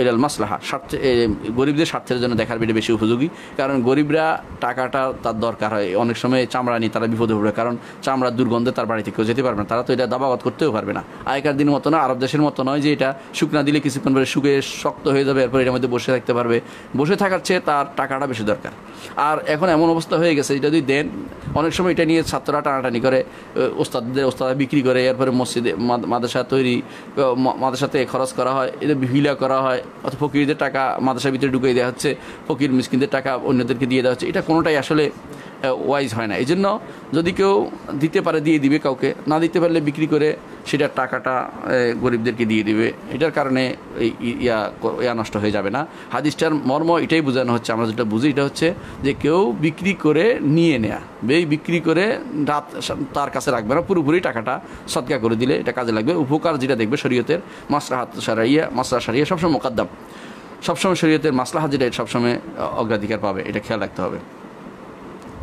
এটাল মাসলাহা স্বার্থে গরিবদের স্বার্থের জন্য দেখার বেটা বেশি উপযোগী কারণ গরিবরা টাকাটা তার দরকার হয় অনেক সময় চামড়া নিয়ে তারা বিপদে পড়বে কারণ চামড়া দুর্গন্ধে তার বাড়িতে কেউ যেতে পারবে না তারা তো এটা দাবাগত করতেও পারবে না আগেকার দিনের মতো না আরব দেশের মতো নয় যে এটা শুকনা দিলে কিছুক্ষণ পরে শুকে শক্ত হয়ে যাবে এরপর এটার মধ্যে বসে থাকতে পারবে বসে থাকার চেয়ে তার টাকাটা বেশি দরকার আর এখন এমন অবস্থা হয়ে গেছে এটা যদি দেন অনেক সময় এটা নিয়ে ছাত্ররা টানাটানি করে ওস্তাদদের ওস্তাদা বিক্রি করে এরপরে মসজিদে মাদ্রাসা তৈরি মাদ্রাসাতে খরচ করা হয় এদের ভিলা করা হয় হয় অথবা ফকিরদের টাকা মাদ্রাসার ভিতরে ঢুকিয়ে দেওয়া হচ্ছে ফকির মিসকিনদের টাকা অন্যদেরকে দিয়ে দেওয়া হচ্ছে এটা কোনোটাই আসলে ওয়াইজ হয় না এই জন্য যদি কেউ দিতে পারে দিয়ে দিবে কাউকে না দিতে পারলে বিক্রি করে সেটার টাকাটা গরিবদেরকে দিয়ে দিবে এটার কারণে ইয়া ইয়া নষ্ট হয়ে যাবে না হাদিসটার মর্ম এটাই বোঝানো হচ্ছে আমরা যেটা বুঝি এটা হচ্ছে যে কেউ বিক্রি করে নিয়ে নেয়া বেই বিক্রি করে রাত তার কাছে রাখবে না পুরোপুরি টাকাটা সৎকা করে দিলে এটা কাজে লাগবে উপকার যেটা দেখবে শরীয়তের হাত সারাইয়া মাসরা সারাইয়া সবসময় মোকাদ্দাম সবসময় শরীয়তের হাত যেটা সবসময় অগ্রাধিকার পাবে এটা খেয়াল রাখতে হবে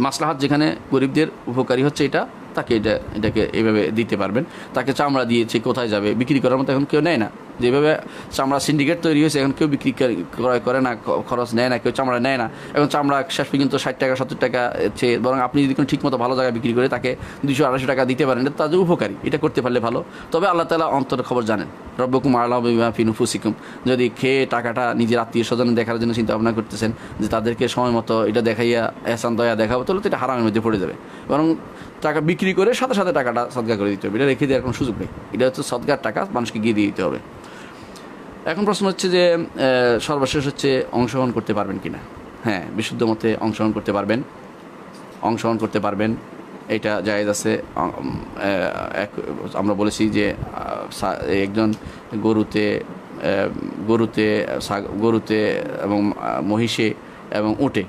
মাসলাহাত যেখানে গরিবদের উপকারী হচ্ছে এটা তাকে এটা এটাকে এভাবে দিতে পারবেন তাকে চামড়া দিয়েছে কোথায় যাবে বিক্রি করার মতো এখন কেউ নেয় না যেভাবে চামড়া সিন্ডিকেট তৈরি হয়েছে এখন কেউ বিক্রি ক্রয় করে না খরচ নেয় না কেউ চামড়া নেয় না এখন চামড়া শেষ পর্যন্ত ষাট টাকা সত্তর টাকা চেয়ে বরং আপনি যদি কোনো ঠিকমতো ভালো জায়গায় বিক্রি করে তাকে দুশো আড়াইশো টাকা দিতে পারেন এটা তাদের উপকারী এটা করতে পারলে ভালো তবে আল্লাহ তালা অন্তর খবর জানেন রব্যকুম আল্লাহ ফিনুফুসিকুম যদি খেয়ে টাকাটা নিজের আত্মীয় স্বজনে দেখার জন্য চিন্তা ভাবনা করতেছেন যে তাদেরকে সময় মতো এটা দেখাইয়া এহসান দয়া দেখাবো তাহলে তো এটা হারামের মধ্যে পড়ে যাবে বরং টাকা বিক্রি করে সাথে সাথে টাকাটা সদগা করে দিতে হবে এটা রেখে দেওয়ার কোনো সুযোগ নেই এটা হচ্ছে সদগার টাকা মানুষকে গিয়ে দিয়ে দিতে হবে এখন প্রশ্ন হচ্ছে যে সর্বশেষ হচ্ছে অংশগ্রহণ করতে পারবেন কিনা হ্যাঁ বিশুদ্ধ মতে অংশগ্রহণ করতে পারবেন অংশগ্রহণ করতে পারবেন এটা জায়গা আছে এক আমরা বলেছি যে একজন গরুতে গরুতে গরুতে এবং মহিষে এবং উঁটে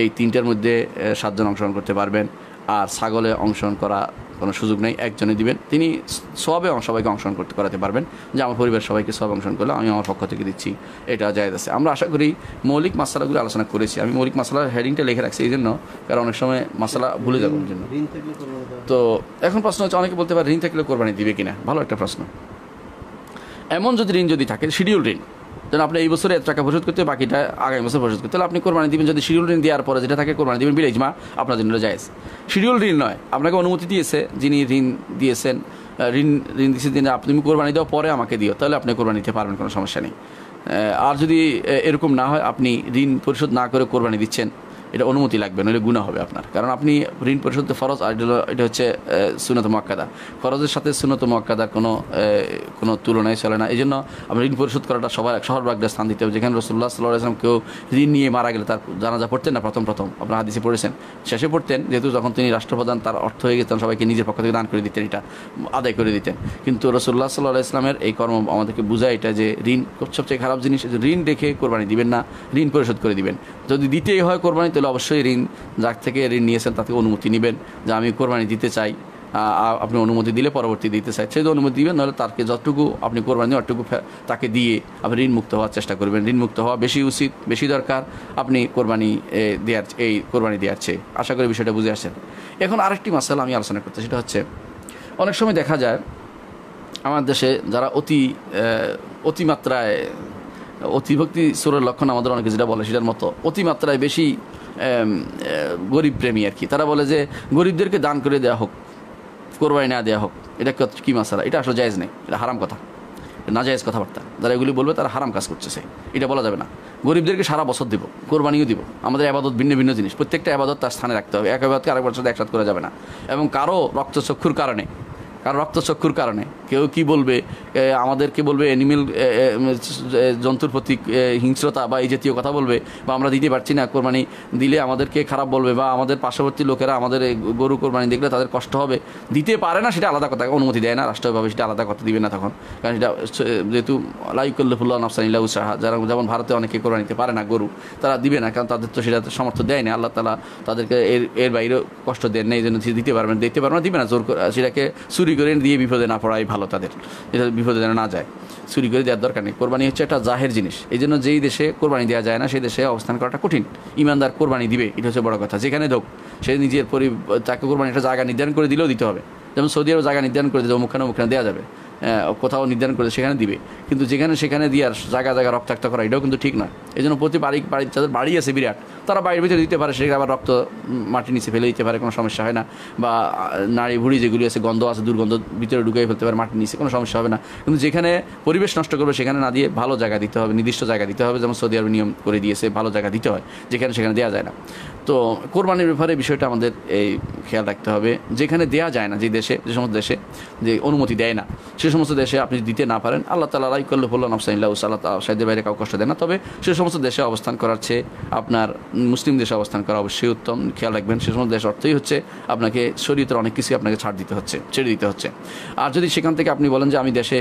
এই তিনটার মধ্যে সাতজন অংশগ্রহণ করতে পারবেন আর ছাগলে অংশগ্রহণ করা কোনো সুযোগ নেই একজনে দিবেন তিনি সবে সবাইকে অংশগ্রহণ করতে করাতে পারবেন যে আমার পরিবার সবাইকে সব অংশগ্রহণ করলে আমি আমার পক্ষ থেকে দিচ্ছি এটা জায়গা আছে আমরা আশা করি মৌলিক মশলাগুলো আলোচনা করেছি আমি মৌলিক মশলার হেডিংটা লিখে রাখছি এই জন্য কারণ অনেক সময় মশলা ভুলে যাবেন জন্য তো এখন প্রশ্ন হচ্ছে অনেকে বলতে পারে ঋণ থাকলে কোরবানি দিবে কিনা ভালো একটা প্রশ্ন এমন যদি ঋণ যদি থাকে শিডিউল ঋণ যেন আপনি এই বছরে এত টাকা পরিশোধ করতে বাকিটা আগামী বছর পরিশোধ করতে তাহলে আপনি কোরবানি দিবেন যদি শিডিউল ঋণ দেওয়ার পরে যেটা থাকে কোরবানি দিবেন বিলেজমা আপনার জন্য যায় শিডিউল ঋণ নয় আপনাকে অনুমতি দিয়েছে যিনি ঋণ দিয়েছেন ঋণ ঋণ দিয়েছে তিনি আপনি কোরবানি দেওয়ার পরে আমাকে দিও তাহলে আপনি কোরবানি দিতে পারবেন কোনো সমস্যা নেই আর যদি এরকম না হয় আপনি ঋণ পরিশোধ না করে কোরবানি দিচ্ছেন এটা অনুমতি লাগবে নইলে গুণা হবে আপনার কারণ আপনি ঋণ পরিশোধ ফরজ আর এটা হচ্ছে সুনত মক্কাদা ফরজের সাথে সুনত মক্কাদার কোনো কোনো তুলনায় চলে না এই জন্য আপনার ঋণ পরিশোধ করাটা সবার এক শহর বাগডা স্থান দিতে হবে যেখানে রসুল্লাহ সাল্লাহ আসলাম কেউ ঋণ নিয়ে মারা গেলে তার জানাজা পড়তেন না প্রথম প্রথম আপনার হাদিসে পড়েছেন শেষে পড়তেন যেহেতু যখন তিনি রাষ্ট্রপ্রধান তার অর্থ হয়ে গেতেন সবাইকে নিজের পক্ষ থেকে দান করে দিতেন এটা আদায় করে দিতেন কিন্তু রসুল্লাহ সাল্লাহ ইসলামের এই কর্ম আমাদেরকে বোঝায় এটা যে ঋণ সবচেয়ে খারাপ জিনিস ঋণ রেখে কোরবানি দিবেন না ঋণ পরিশোধ করে দিবেন যদি দিতেই হয় কোরবানি তো হলে অবশ্যই ঋণ যার থেকে ঋণ নিয়েছেন তাকে অনুমতি নেবেন যে আমি কোরবানি দিতে চাই আপনি অনুমতি দিলে পরবর্তী দিতে চাই সেই অনুমতি দিবেন নাহলে তাকে যতটুকু আপনি কোরবানি অতটুকু তাকে দিয়ে আপনি ঋণমুক্ত হওয়ার চেষ্টা করবেন ঋণমুক্ত হওয়া বেশি উচিত বেশি দরকার আপনি কোরবানি দেওয়ার এই কোরবানি দেওয়ার চেয়ে আশা করি বিষয়টা বুঝে আসছেন এখন আরেকটি মাসাল আমি আলোচনা করতে সেটা হচ্ছে অনেক সময় দেখা যায় আমার দেশে যারা অতি অতিমাত্রায় অতিভক্তি সুরের লক্ষণ আমাদের অনেকে যেটা বলে সেটার মতো অতিমাত্রায় বেশি গরিব প্রেমী আর কি তারা বলে যে গরিবদেরকে দান করে দেওয়া হোক কোরবানি না দেওয়া হোক এটা কী মাসারা এটা আসলে জায়জ নেই এটা হারাম কথা না জায়জ কথাবার্তা যারা এগুলি বলবে তারা হারাম কাজ সে এটা বলা যাবে না গরিবদেরকে সারা বছর দিব কোরবানিও দিব আমাদের আবাদত ভিন্ন ভিন্ন জিনিস প্রত্যেকটা আবাদত তার স্থানে রাখতে হবে এক আবাদকে আরেক বছর একসাথ করা যাবে না এবং কারো রক্তচক্ষুর কারণে কারণ রক্তচক্ষুর কারণে কেউ কি বলবে আমাদেরকে বলবে অ্যানিমেল জন্তুর প্রতি হিংস্রতা বা এই জাতীয় কথা বলবে বা আমরা দিতে পারছি না কোরবানি দিলে আমাদেরকে খারাপ বলবে বা আমাদের পার্শ্ববর্তী লোকেরা আমাদের গরু কোরবানি দেখলে তাদের কষ্ট হবে দিতে পারে না সেটা আলাদা কথা অনুমতি দেয় না রাষ্ট্রভাবে সেটা আলাদা কথা দিবে না তখন কারণ সেটা যেহেতু লাইকুল্লাফুল্লাহ নফসানিল্লা উৎসাহ যারা যেমন ভারতে অনেকে কোরবানি দিতে পারে না গরু তারা দিবে না কারণ তাদের তো সেটা সমর্থ দেয় না আল্লাহ তালা তাদেরকে এর এর বাইরেও কষ্ট দেন না এই জন্য দিতে পারবে দিতে দেখতে না দিবে না জোর সেটাকে চুরি করে দিয়ে বিপদে না পড়াই ভালো তাদের এটা বিপদে যেন না যায় চুরি করে দেওয়ার দরকার নেই কোরবানি হচ্ছে একটা জাহের জিনিস এই জন্য যেই দেশে কোরবানি দেওয়া যায় না সেই দেশে অবস্থান করাটা কঠিন ইমানদার কোরবানি দিবে এটা হচ্ছে বড় কথা যেখানে ধোক সে নিজের পরি তাকে কোরবানি একটা জায়গা নির্ধারণ করে দিলেও দিতে হবে যেমন সৌদি আরব জায়গা নির্ধারণ করে দিতে অমুখানে অমুখানে দেওয়া যাবে কোথাও নির্ধারণ করে সেখানে দিবে কিন্তু যেখানে সেখানে দিয়ে আর জায়গা জায়গা রক্তাক্ত করা এটাও কিন্তু ঠিক নয় এই জন্য প্রতি বাড়ি বাড়ি তাদের বাড়ি আছে বিরাট তারা বাড়ির ভিতরে দিতে পারে সেখানে আবার রক্ত মাটির নিচে ফেলে দিতে পারে কোনো সমস্যা হয় না বা নাড়ি ভুড়ি যেগুলি আছে গন্ধ আছে দুর্গন্ধ ভিতরে ঢুকিয়ে ফেলতে পারে মাটির নিচে কোনো সমস্যা হবে না কিন্তু যেখানে পরিবেশ নষ্ট করবে সেখানে না দিয়ে ভালো জায়গা দিতে হবে নির্দিষ্ট জায়গা দিতে হবে যেমন সৌদি আরব নিয়ম করে দিয়েছে ভালো জায়গা দিতে হয় যেখানে সেখানে দেওয়া যায় না তো কোরবানির ব্যাপারে বিষয়টা আমাদের এই খেয়াল রাখতে হবে যেখানে দেয়া যায় না যে দেশে যে সমস্ত দেশে যে অনুমতি দেয় না সে সমস্ত দেশে আপনি দিতে না পারেন আল্লাহ তালা আলাই করলে বললেন আফসাইল্লাহ সাল্লাহ সাহেদের বাইরে কাউ কষ্ট দেয় না তবে সে সমস্ত দেশে অবস্থান করার চেয়ে আপনার মুসলিম দেশে অবস্থান করা অবশ্যই উত্তম খেয়াল রাখবেন সে সমস্ত দেশ অর্থই হচ্ছে আপনাকে শরীরের অনেক কিছুই আপনাকে ছাড় দিতে হচ্ছে ছেড়ে দিতে হচ্ছে আর যদি সেখান থেকে আপনি বলেন যে আমি দেশে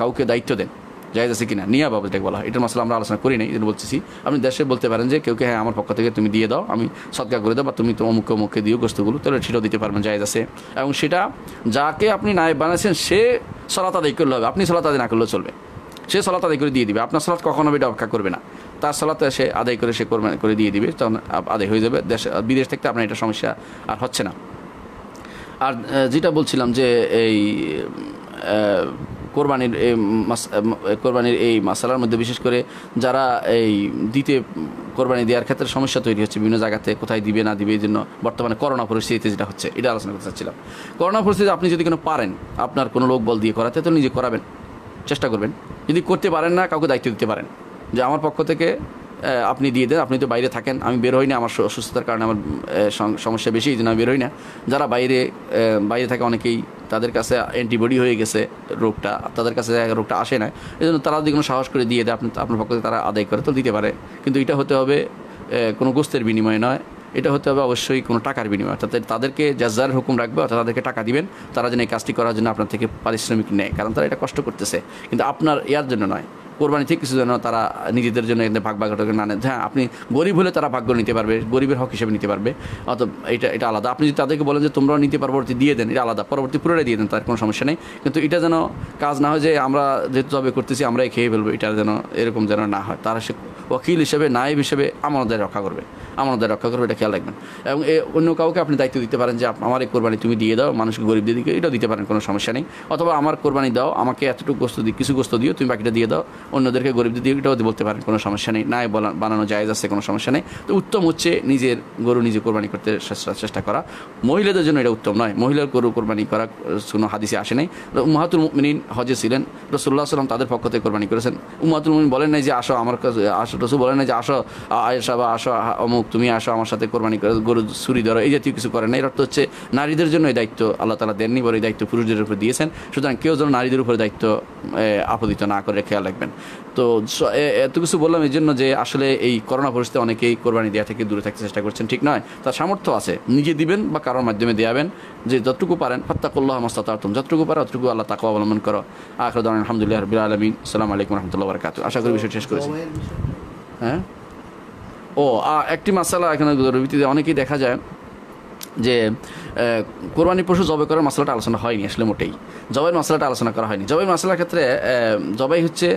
কাউকে দায়িত্ব দেন জায়গা আছে কিনা নিয়া বাবু এটাকে বলা হয় এটার মশলা আমরা আলোচনা করি নাই বলতেছি আপনি দেশে বলতে পারেন যে কেউ কে হ্যাঁ আমার পক্ষ থেকে তুমি দিয়ে দাও আমি সৎকার করে দাও বা তুমি তো অমুকে অমুকে দিও গোস্তগুলো তাহলে সেটাও দিতে পারবেন জায়জ আছে এবং সেটা যাকে আপনি নায়ক বানাইছেন সে সলাত আদায় করলে হবে আপনি সলাত আদায় না করলেও চলবে সে সলাত আদায় করে দিয়ে দিবে আপনার সলাত কখনো এটা অপেক্ষা করবে না তার সলাতে সে আদায় করে সে করে দিয়ে দিবে তখন আদায় হয়ে যাবে দেশ বিদেশ থেকে আপনার এটা সমস্যা আর হচ্ছে না আর যেটা বলছিলাম যে এই কোরবানির এই কোরবানির এই মশালার মধ্যে বিশেষ করে যারা এই দিতে কোরবানি দেওয়ার ক্ষেত্রে সমস্যা তৈরি হচ্ছে বিভিন্ন জায়গাতে কোথায় দিবে না দিবে এই জন্য বর্তমানে করোনা পরিস্থিতিতে যেটা হচ্ছে এটা আলোচনা করতে চাচ্ছিলাম করোনা পরিস্থিতিতে আপনি যদি কোনো পারেন আপনার কোনো লোক বল দিয়ে করাতে তো নিজে করাবেন চেষ্টা করবেন যদি করতে পারেন না কাউকে দায়িত্ব দিতে পারেন যে আমার পক্ষ থেকে আপনি দিয়ে দেন আপনি তো বাইরে থাকেন আমি বের হই না আমার অসুস্থতার কারণে আমার সমস্যা বেশি এই জন্য আমি বের হই না যারা বাইরে বাইরে থাকে অনেকেই তাদের কাছে অ্যান্টিবডি হয়ে গেছে রোগটা তাদের কাছে রোগটা আসে না এই জন্য তারা যদি কোনো সাহস করে দিয়ে দেয় আপনি আপনার পক্ষে তারা আদায় করে তো দিতে পারে কিন্তু এটা হতে হবে কোনো গোস্তের বিনিময়ে নয় এটা হতে হবে অবশ্যই কোনো টাকার বিনিময় অর্থাৎ তাদেরকে যার হুকুম রাখবে অর্থাৎ তাদেরকে টাকা দিবেন তারা যেন এই কাজটি করার জন্য আপনার থেকে পারিশ্রমিক নেয় কারণ তারা এটা কষ্ট করতেছে কিন্তু আপনার ইয়ার জন্য নয় কোরবানি ঠিক কিছু যেন তারা নিজেদের জন্য ভাগ ভাগ না হ্যাঁ আপনি গরিব হলে তারা ভাগ্য নিতে পারবে গরিবের হক হিসেবে নিতে পারবে অত এটা এটা আলাদা আপনি যদি তাদেরকে বলেন যে তোমরাও নিতে পরবর্তী দিয়ে দেন এটা আলাদা পরবর্তী পুরোটাই দিয়ে দেন তার কোনো সমস্যা নেই কিন্তু এটা যেন কাজ না হয় যে আমরা যেহেতু তবে করতেছি আমরাই খেয়ে ফেলবো এটা যেন এরকম যেন না হয় তারা সে ওকিল হিসেবে নায়েব হিসেবে আমাদের রক্ষা করবে আমাদের রক্ষা করবে এটা খেয়াল রাখবেন এবং এ অন্য কাউকে আপনি দায়িত্ব দিতে পারেন যে আমার এই কোরবানি তুমি দিয়ে দাও মানুষকে গরিব দিকে এটাও দিতে পারেন কোনো সমস্যা নেই অথবা আমার কোরবানি দাও আমাকে এতটুকু গোস্ত দিই কিছু গোস্ত দিও তুমি বাকিটা দিয়ে দাও অন্যদেরকে গরিব দিদি এটাও বলতে পারেন কোনো সমস্যা নেই নাই বলা বানানো জায়েজ আছে কোনো সমস্যা নেই তো উত্তম হচ্ছে নিজের গরু নিজে কোরবানি করতে চেষ্টা করা মহিলাদের জন্য এটা উত্তম নয় মহিলার গরু কোরবানি করা কোনো হাদিসে আসে নাই উমাহাতুল মিনিন হজে ছিলেন রসুল্লাহ সাল্লাম তাদের পক্ষ থেকে কোরবানি করেছেন উমাহাতুল মিন বলেন নাই যে আসো আমার কাছে আসো রসুল বলেন নাই যে আসো আয়সা বা আসো অমুক তুমি আসো আমার সাথে কোরবানি করে গরু ছুরি ধরো এই জাতীয় কিছু করেন না এর অর্থ হচ্ছে নারীদের জন্য এই দায়িত্ব আল্লাহ তালা দেননি বলে এই দায়িত্ব পুরুষদের উপর দিয়েছেন সুতরাং কেউ যেন নারীদের উপর দায়িত্ব আপদিত না করে খেয়াল রাখবেন তো এত কিছু বললাম এই জন্য যে আসলে এই করোনা পরিস্থিতি অনেকেই কোরবানি দেওয়া থেকে দূরে থাকতে চেষ্টা করছেন ঠিক নয় তার সামর্থ্য আছে নিজে দিবেন বা কারোর মাধ্যমে দেওয়াবেন যে যতটুকু পারেন ফাত্তাকুল্লাহ মস্তাতার্তম যতটুকু পারে অতটুকু আল্লাহ তাকে অবলম্বন করো আখর দান আলহামদুলিল্লাহ রবিল আলমিন সালাম আলাইকুম রহমতুল্লাহ বরকাত আশা করি বিষয় শেষ করেছি হ্যাঁ ও একটি মাসালা এখানে অনেকেই দেখা যায় যে কোরবানি পশু জবাই করার মশলাটা আলোচনা হয়নি আসলে মোটেই জবাই মশলাটা আলোচনা করা হয়নি জবাই মশলার ক্ষেত্রে জবাই হচ্ছে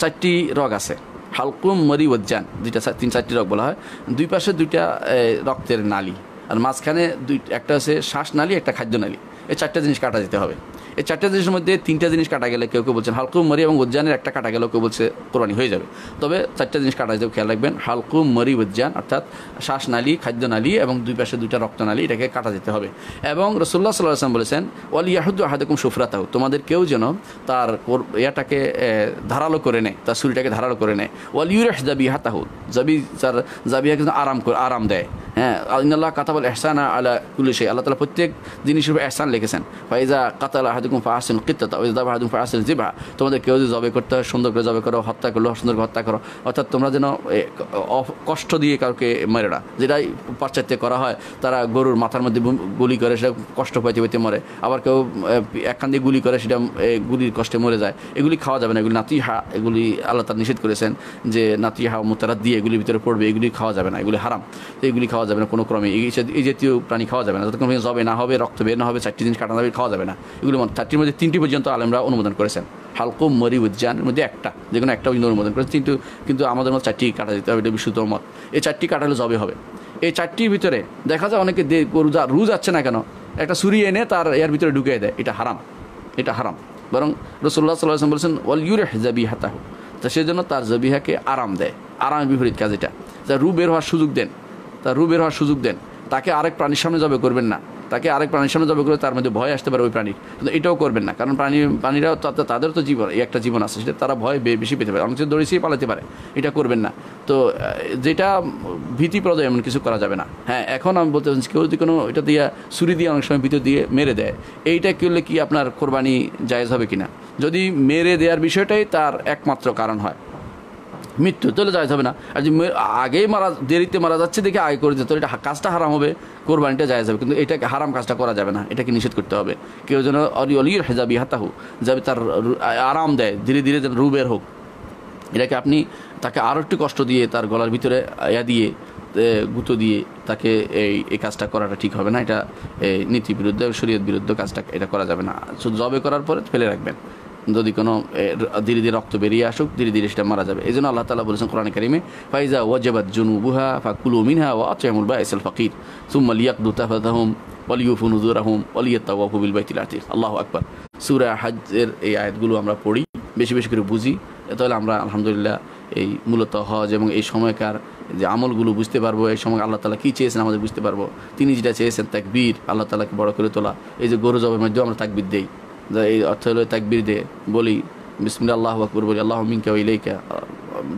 চারটি রগ আছে হালকুম মরি উদ্যান দুইটা তিন চারটি রগ বলা হয় দুই পাশে দুইটা রক্তের নালী আর মাঝখানে দুই একটা হচ্ছে শ্বাস নালী একটা খাদ্য নালী এই চারটা জিনিস কাটা যেতে হবে এই চারটা জিনিসের মধ্যে তিনটা জিনিস কাটা গেলে কেউ কেউ বলছেন হালকু মরি এবং উজ্জানের একটা কাটা গেলে কেউ বলছে কোরবানি হয়ে যাবে তবে চারটা জিনিস কাটা যাবে খেয়াল রাখবেন হালকু মরি উজ্জান অর্থাৎ শ্বাসনালী খাদ্যনালী এবং দুই পাশে দুইটা রক্তনালী এটাকে কাটা যেতে হবে এবং রসুল্লাহ সাল্লাহ আসলাম বলেছেন ওয়াল ইয়াহুদ্দু আহাদুকুম সুফরাতাহ তোমাদের কেউ যেন তার ইয়াটাকে ধারালো করে নেয় তার শরীরটাকে ধারালো করে নেয় ওয়াল ইউরেশ জাবি হাতাহু জাবি তার কিন্তু আরাম করে আরাম দেয় হ্যাঁ আল্লাহ কাতাবল এহসান আলা কুলিশে আল্লাহ তালা প্রত্যেক জিনিসের উপর এহসান লিখেছেন ফাইজা কাতাল আহাদ আহাদুকুম ফাহাসিন কিত্তা ওই দাবা আহাদুম ফাহাসিন জিবা তোমাদের কেউ যদি জবে করতে হয় সুন্দর করে জবে করো হত্যা করলো সুন্দর হত্যা করো অর্থাৎ তোমরা যেন কষ্ট দিয়ে কাউকে মেরে না যেটাই পাশ্চাত্যে করা হয় তারা গরুর মাথার মধ্যে গুলি করে সেটা কষ্ট পাইতে পাইতে মরে আবার কেউ একখান দিয়ে গুলি করে সেটা গুলির কষ্টে মরে যায় এগুলি খাওয়া যাবে না এগুলি নাতি হা এগুলি আল্লাহ তার নিষেধ করেছেন যে নাতি হা মোতারা দিয়ে এগুলির ভিতরে পড়বে এগুলি খাওয়া যাবে না এগুলি হারাম এগুলি খাওয়া যাবে না কোনো ক্রমে এই জাতীয় প্রাণী খাওয়া যাবে না যতক্ষণ জবে না হবে রক্ত বের না হবে চারটি জিনিস কাটানো যাবে খাওয়া যাবে না এগুলি মন চারটির মধ্যে তিনটি পর্যন্ত আলেমরা অনুমোদন করেছেন হালকুম মরি উজ্জানের মধ্যে একটা যে কোনো একটা উইন অনুমোদন করেছে কিন্তু কিন্তু আমাদের মধ্যে চারটি কাটা যেতে হবে এটা বিশুদ্ধ মত এই চারটি কাটালে জবে হবে এই চারটির ভিতরে দেখা যায় অনেকে রোজা রু যাচ্ছে না কেন একটা ছুরি এনে তার এর ভিতরে ঢুকিয়ে দেয় এটা হারাম এটা হারাম বরং রসুল্লাহ সাল্লাহ বলছেন ওয়াল ইউরে জাবি হোক তা সেই জন্য তার জবিহাকে আরাম দেয় আরাম বিপরীত কাজ এটা যা রু বের হওয়ার সুযোগ দেন তার রু বের হওয়ার সুযোগ দেন তাকে আরেক প্রাণীর সামনে জবে করবেন না তাকে আরেক প্রাণীর সামনে জবে করে তার মধ্যে ভয় আসতে পারে ওই প্রাণীর কিন্তু এটাও করবেন না কারণ প্রাণী প্রাণীরাও তো তাদের তো জীবন এই একটা জীবন আছে সেটা তারা ভয় বেশি পেতে পারে অনেক দড়ি পালাতে পারে এটা করবেন না তো যেটা ভীতিপ্রদ এমন কিছু করা যাবে না হ্যাঁ এখন আমি বলতে চাচ্ছি কেউ যদি কোনো এটা দিয়ে ছুরি দিয়ে অনেক সময় ভিতর দিয়ে মেরে দেয় এইটা করলে কি আপনার কোরবানি জায়েজ হবে কিনা যদি মেরে দেওয়ার বিষয়টাই তার একমাত্র কারণ হয় মৃত্যু তাহলে যায় হবে না আর যদি আগেই মারা দেরিতে মারা যাচ্ছে দেখে আগে করে যেত এটা কাজটা হারাম হবে কোরবানিটা যায় যাবে কিন্তু এটাকে হারাম কাজটা করা যাবে না এটাকে নিষেধ করতে হবে কেউ যেন অলি হেজাবি হাতাহু যাবে তার আরাম দেয় ধীরে ধীরে যেন রুবের হোক এটাকে আপনি তাকে আরও একটু কষ্ট দিয়ে তার গলার ভিতরে ইয়া দিয়ে গুঁতো দিয়ে তাকে এই এই কাজটা করাটা ঠিক হবে না এটা নীতি বিরুদ্ধে শরীয়ত বিরুদ্ধে কাজটা এটা করা যাবে না জবে করার পরে ফেলে রাখবেন যদি কোনো ধীরে ধীরে রক্ত বেরিয়ে আসুক ধীরে ধীরে সেটা মারা যাবে এই জন্য আল্লাহ তালা বলেছেন কোরআন কারিমে ফাইজা ওয়াজাবাদ জুনুবুহা ফাকুলু মিনহা ও আচামুল বা এসল ফকির সুম্মাল ইয়াকদু তাফাদাহুম ওয়ালিউফু আহম ওয়ালিয়াত্তাওয়াফু বিল বাইতিল আতির আল্লাহ আকবার সুরা হাজের এই আয়াতগুলো আমরা পড়ি বেশি বেশি করে বুঝি তাহলে আমরা আলহামদুলিল্লাহ এই মূলত হজ এবং এই সময়কার যে আমলগুলো বুঝতে পারবো এই সময় আল্লাহ তালা কী চেয়েছেন আমাদের বুঝতে পারবো তিনি যেটা চেয়েছেন তাকবীর আল্লাহ তালাকে বড় করে তোলা এই যে গরু জবের মধ্যেও আমরা তাকবীর দেই এই অর্থ হলো তাকবির দে বলি বিসমিল্লা আল্লাহ আকবর বলি আল্লাহ মিঙ্কা ইলেকা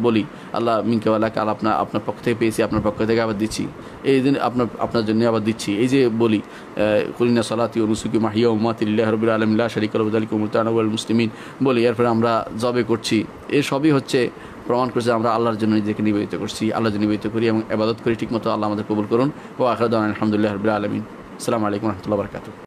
বলি আল্লাহ মিঙ্কা আল্লাহকে কাল আপনার আপনার পক্ষ থেকে পেয়েছি আপনার পক্ষ থেকে আবার দিচ্ছি এই দিন আপনার আপনার জন্য আবার দিচ্ছি এই যে বলি কলিনা সালাতি অনুসুকি মাহিয়া উমাতিল্লাহ রবিল আলমিল্লা শরিক আলবুদালী কুমুলতানবুল মুসলিমিন বলি এরপরে আমরা জবে করছি এ সবই হচ্ছে প্রমাণ করছে আমরা আল্লাহর জন্য নিজেকে নিবেদিত করছি আল্লাহর জন্য নিবেদিত করি এবং আবাদত করি ঠিকমতো আল্লাহ আমাদের কবুল করুন ও আখরাদ আলহামদুলিল্লাহ রবিল আলমিন আসসালামু আলাইকুম রহমতুল্লাহ বরকাতু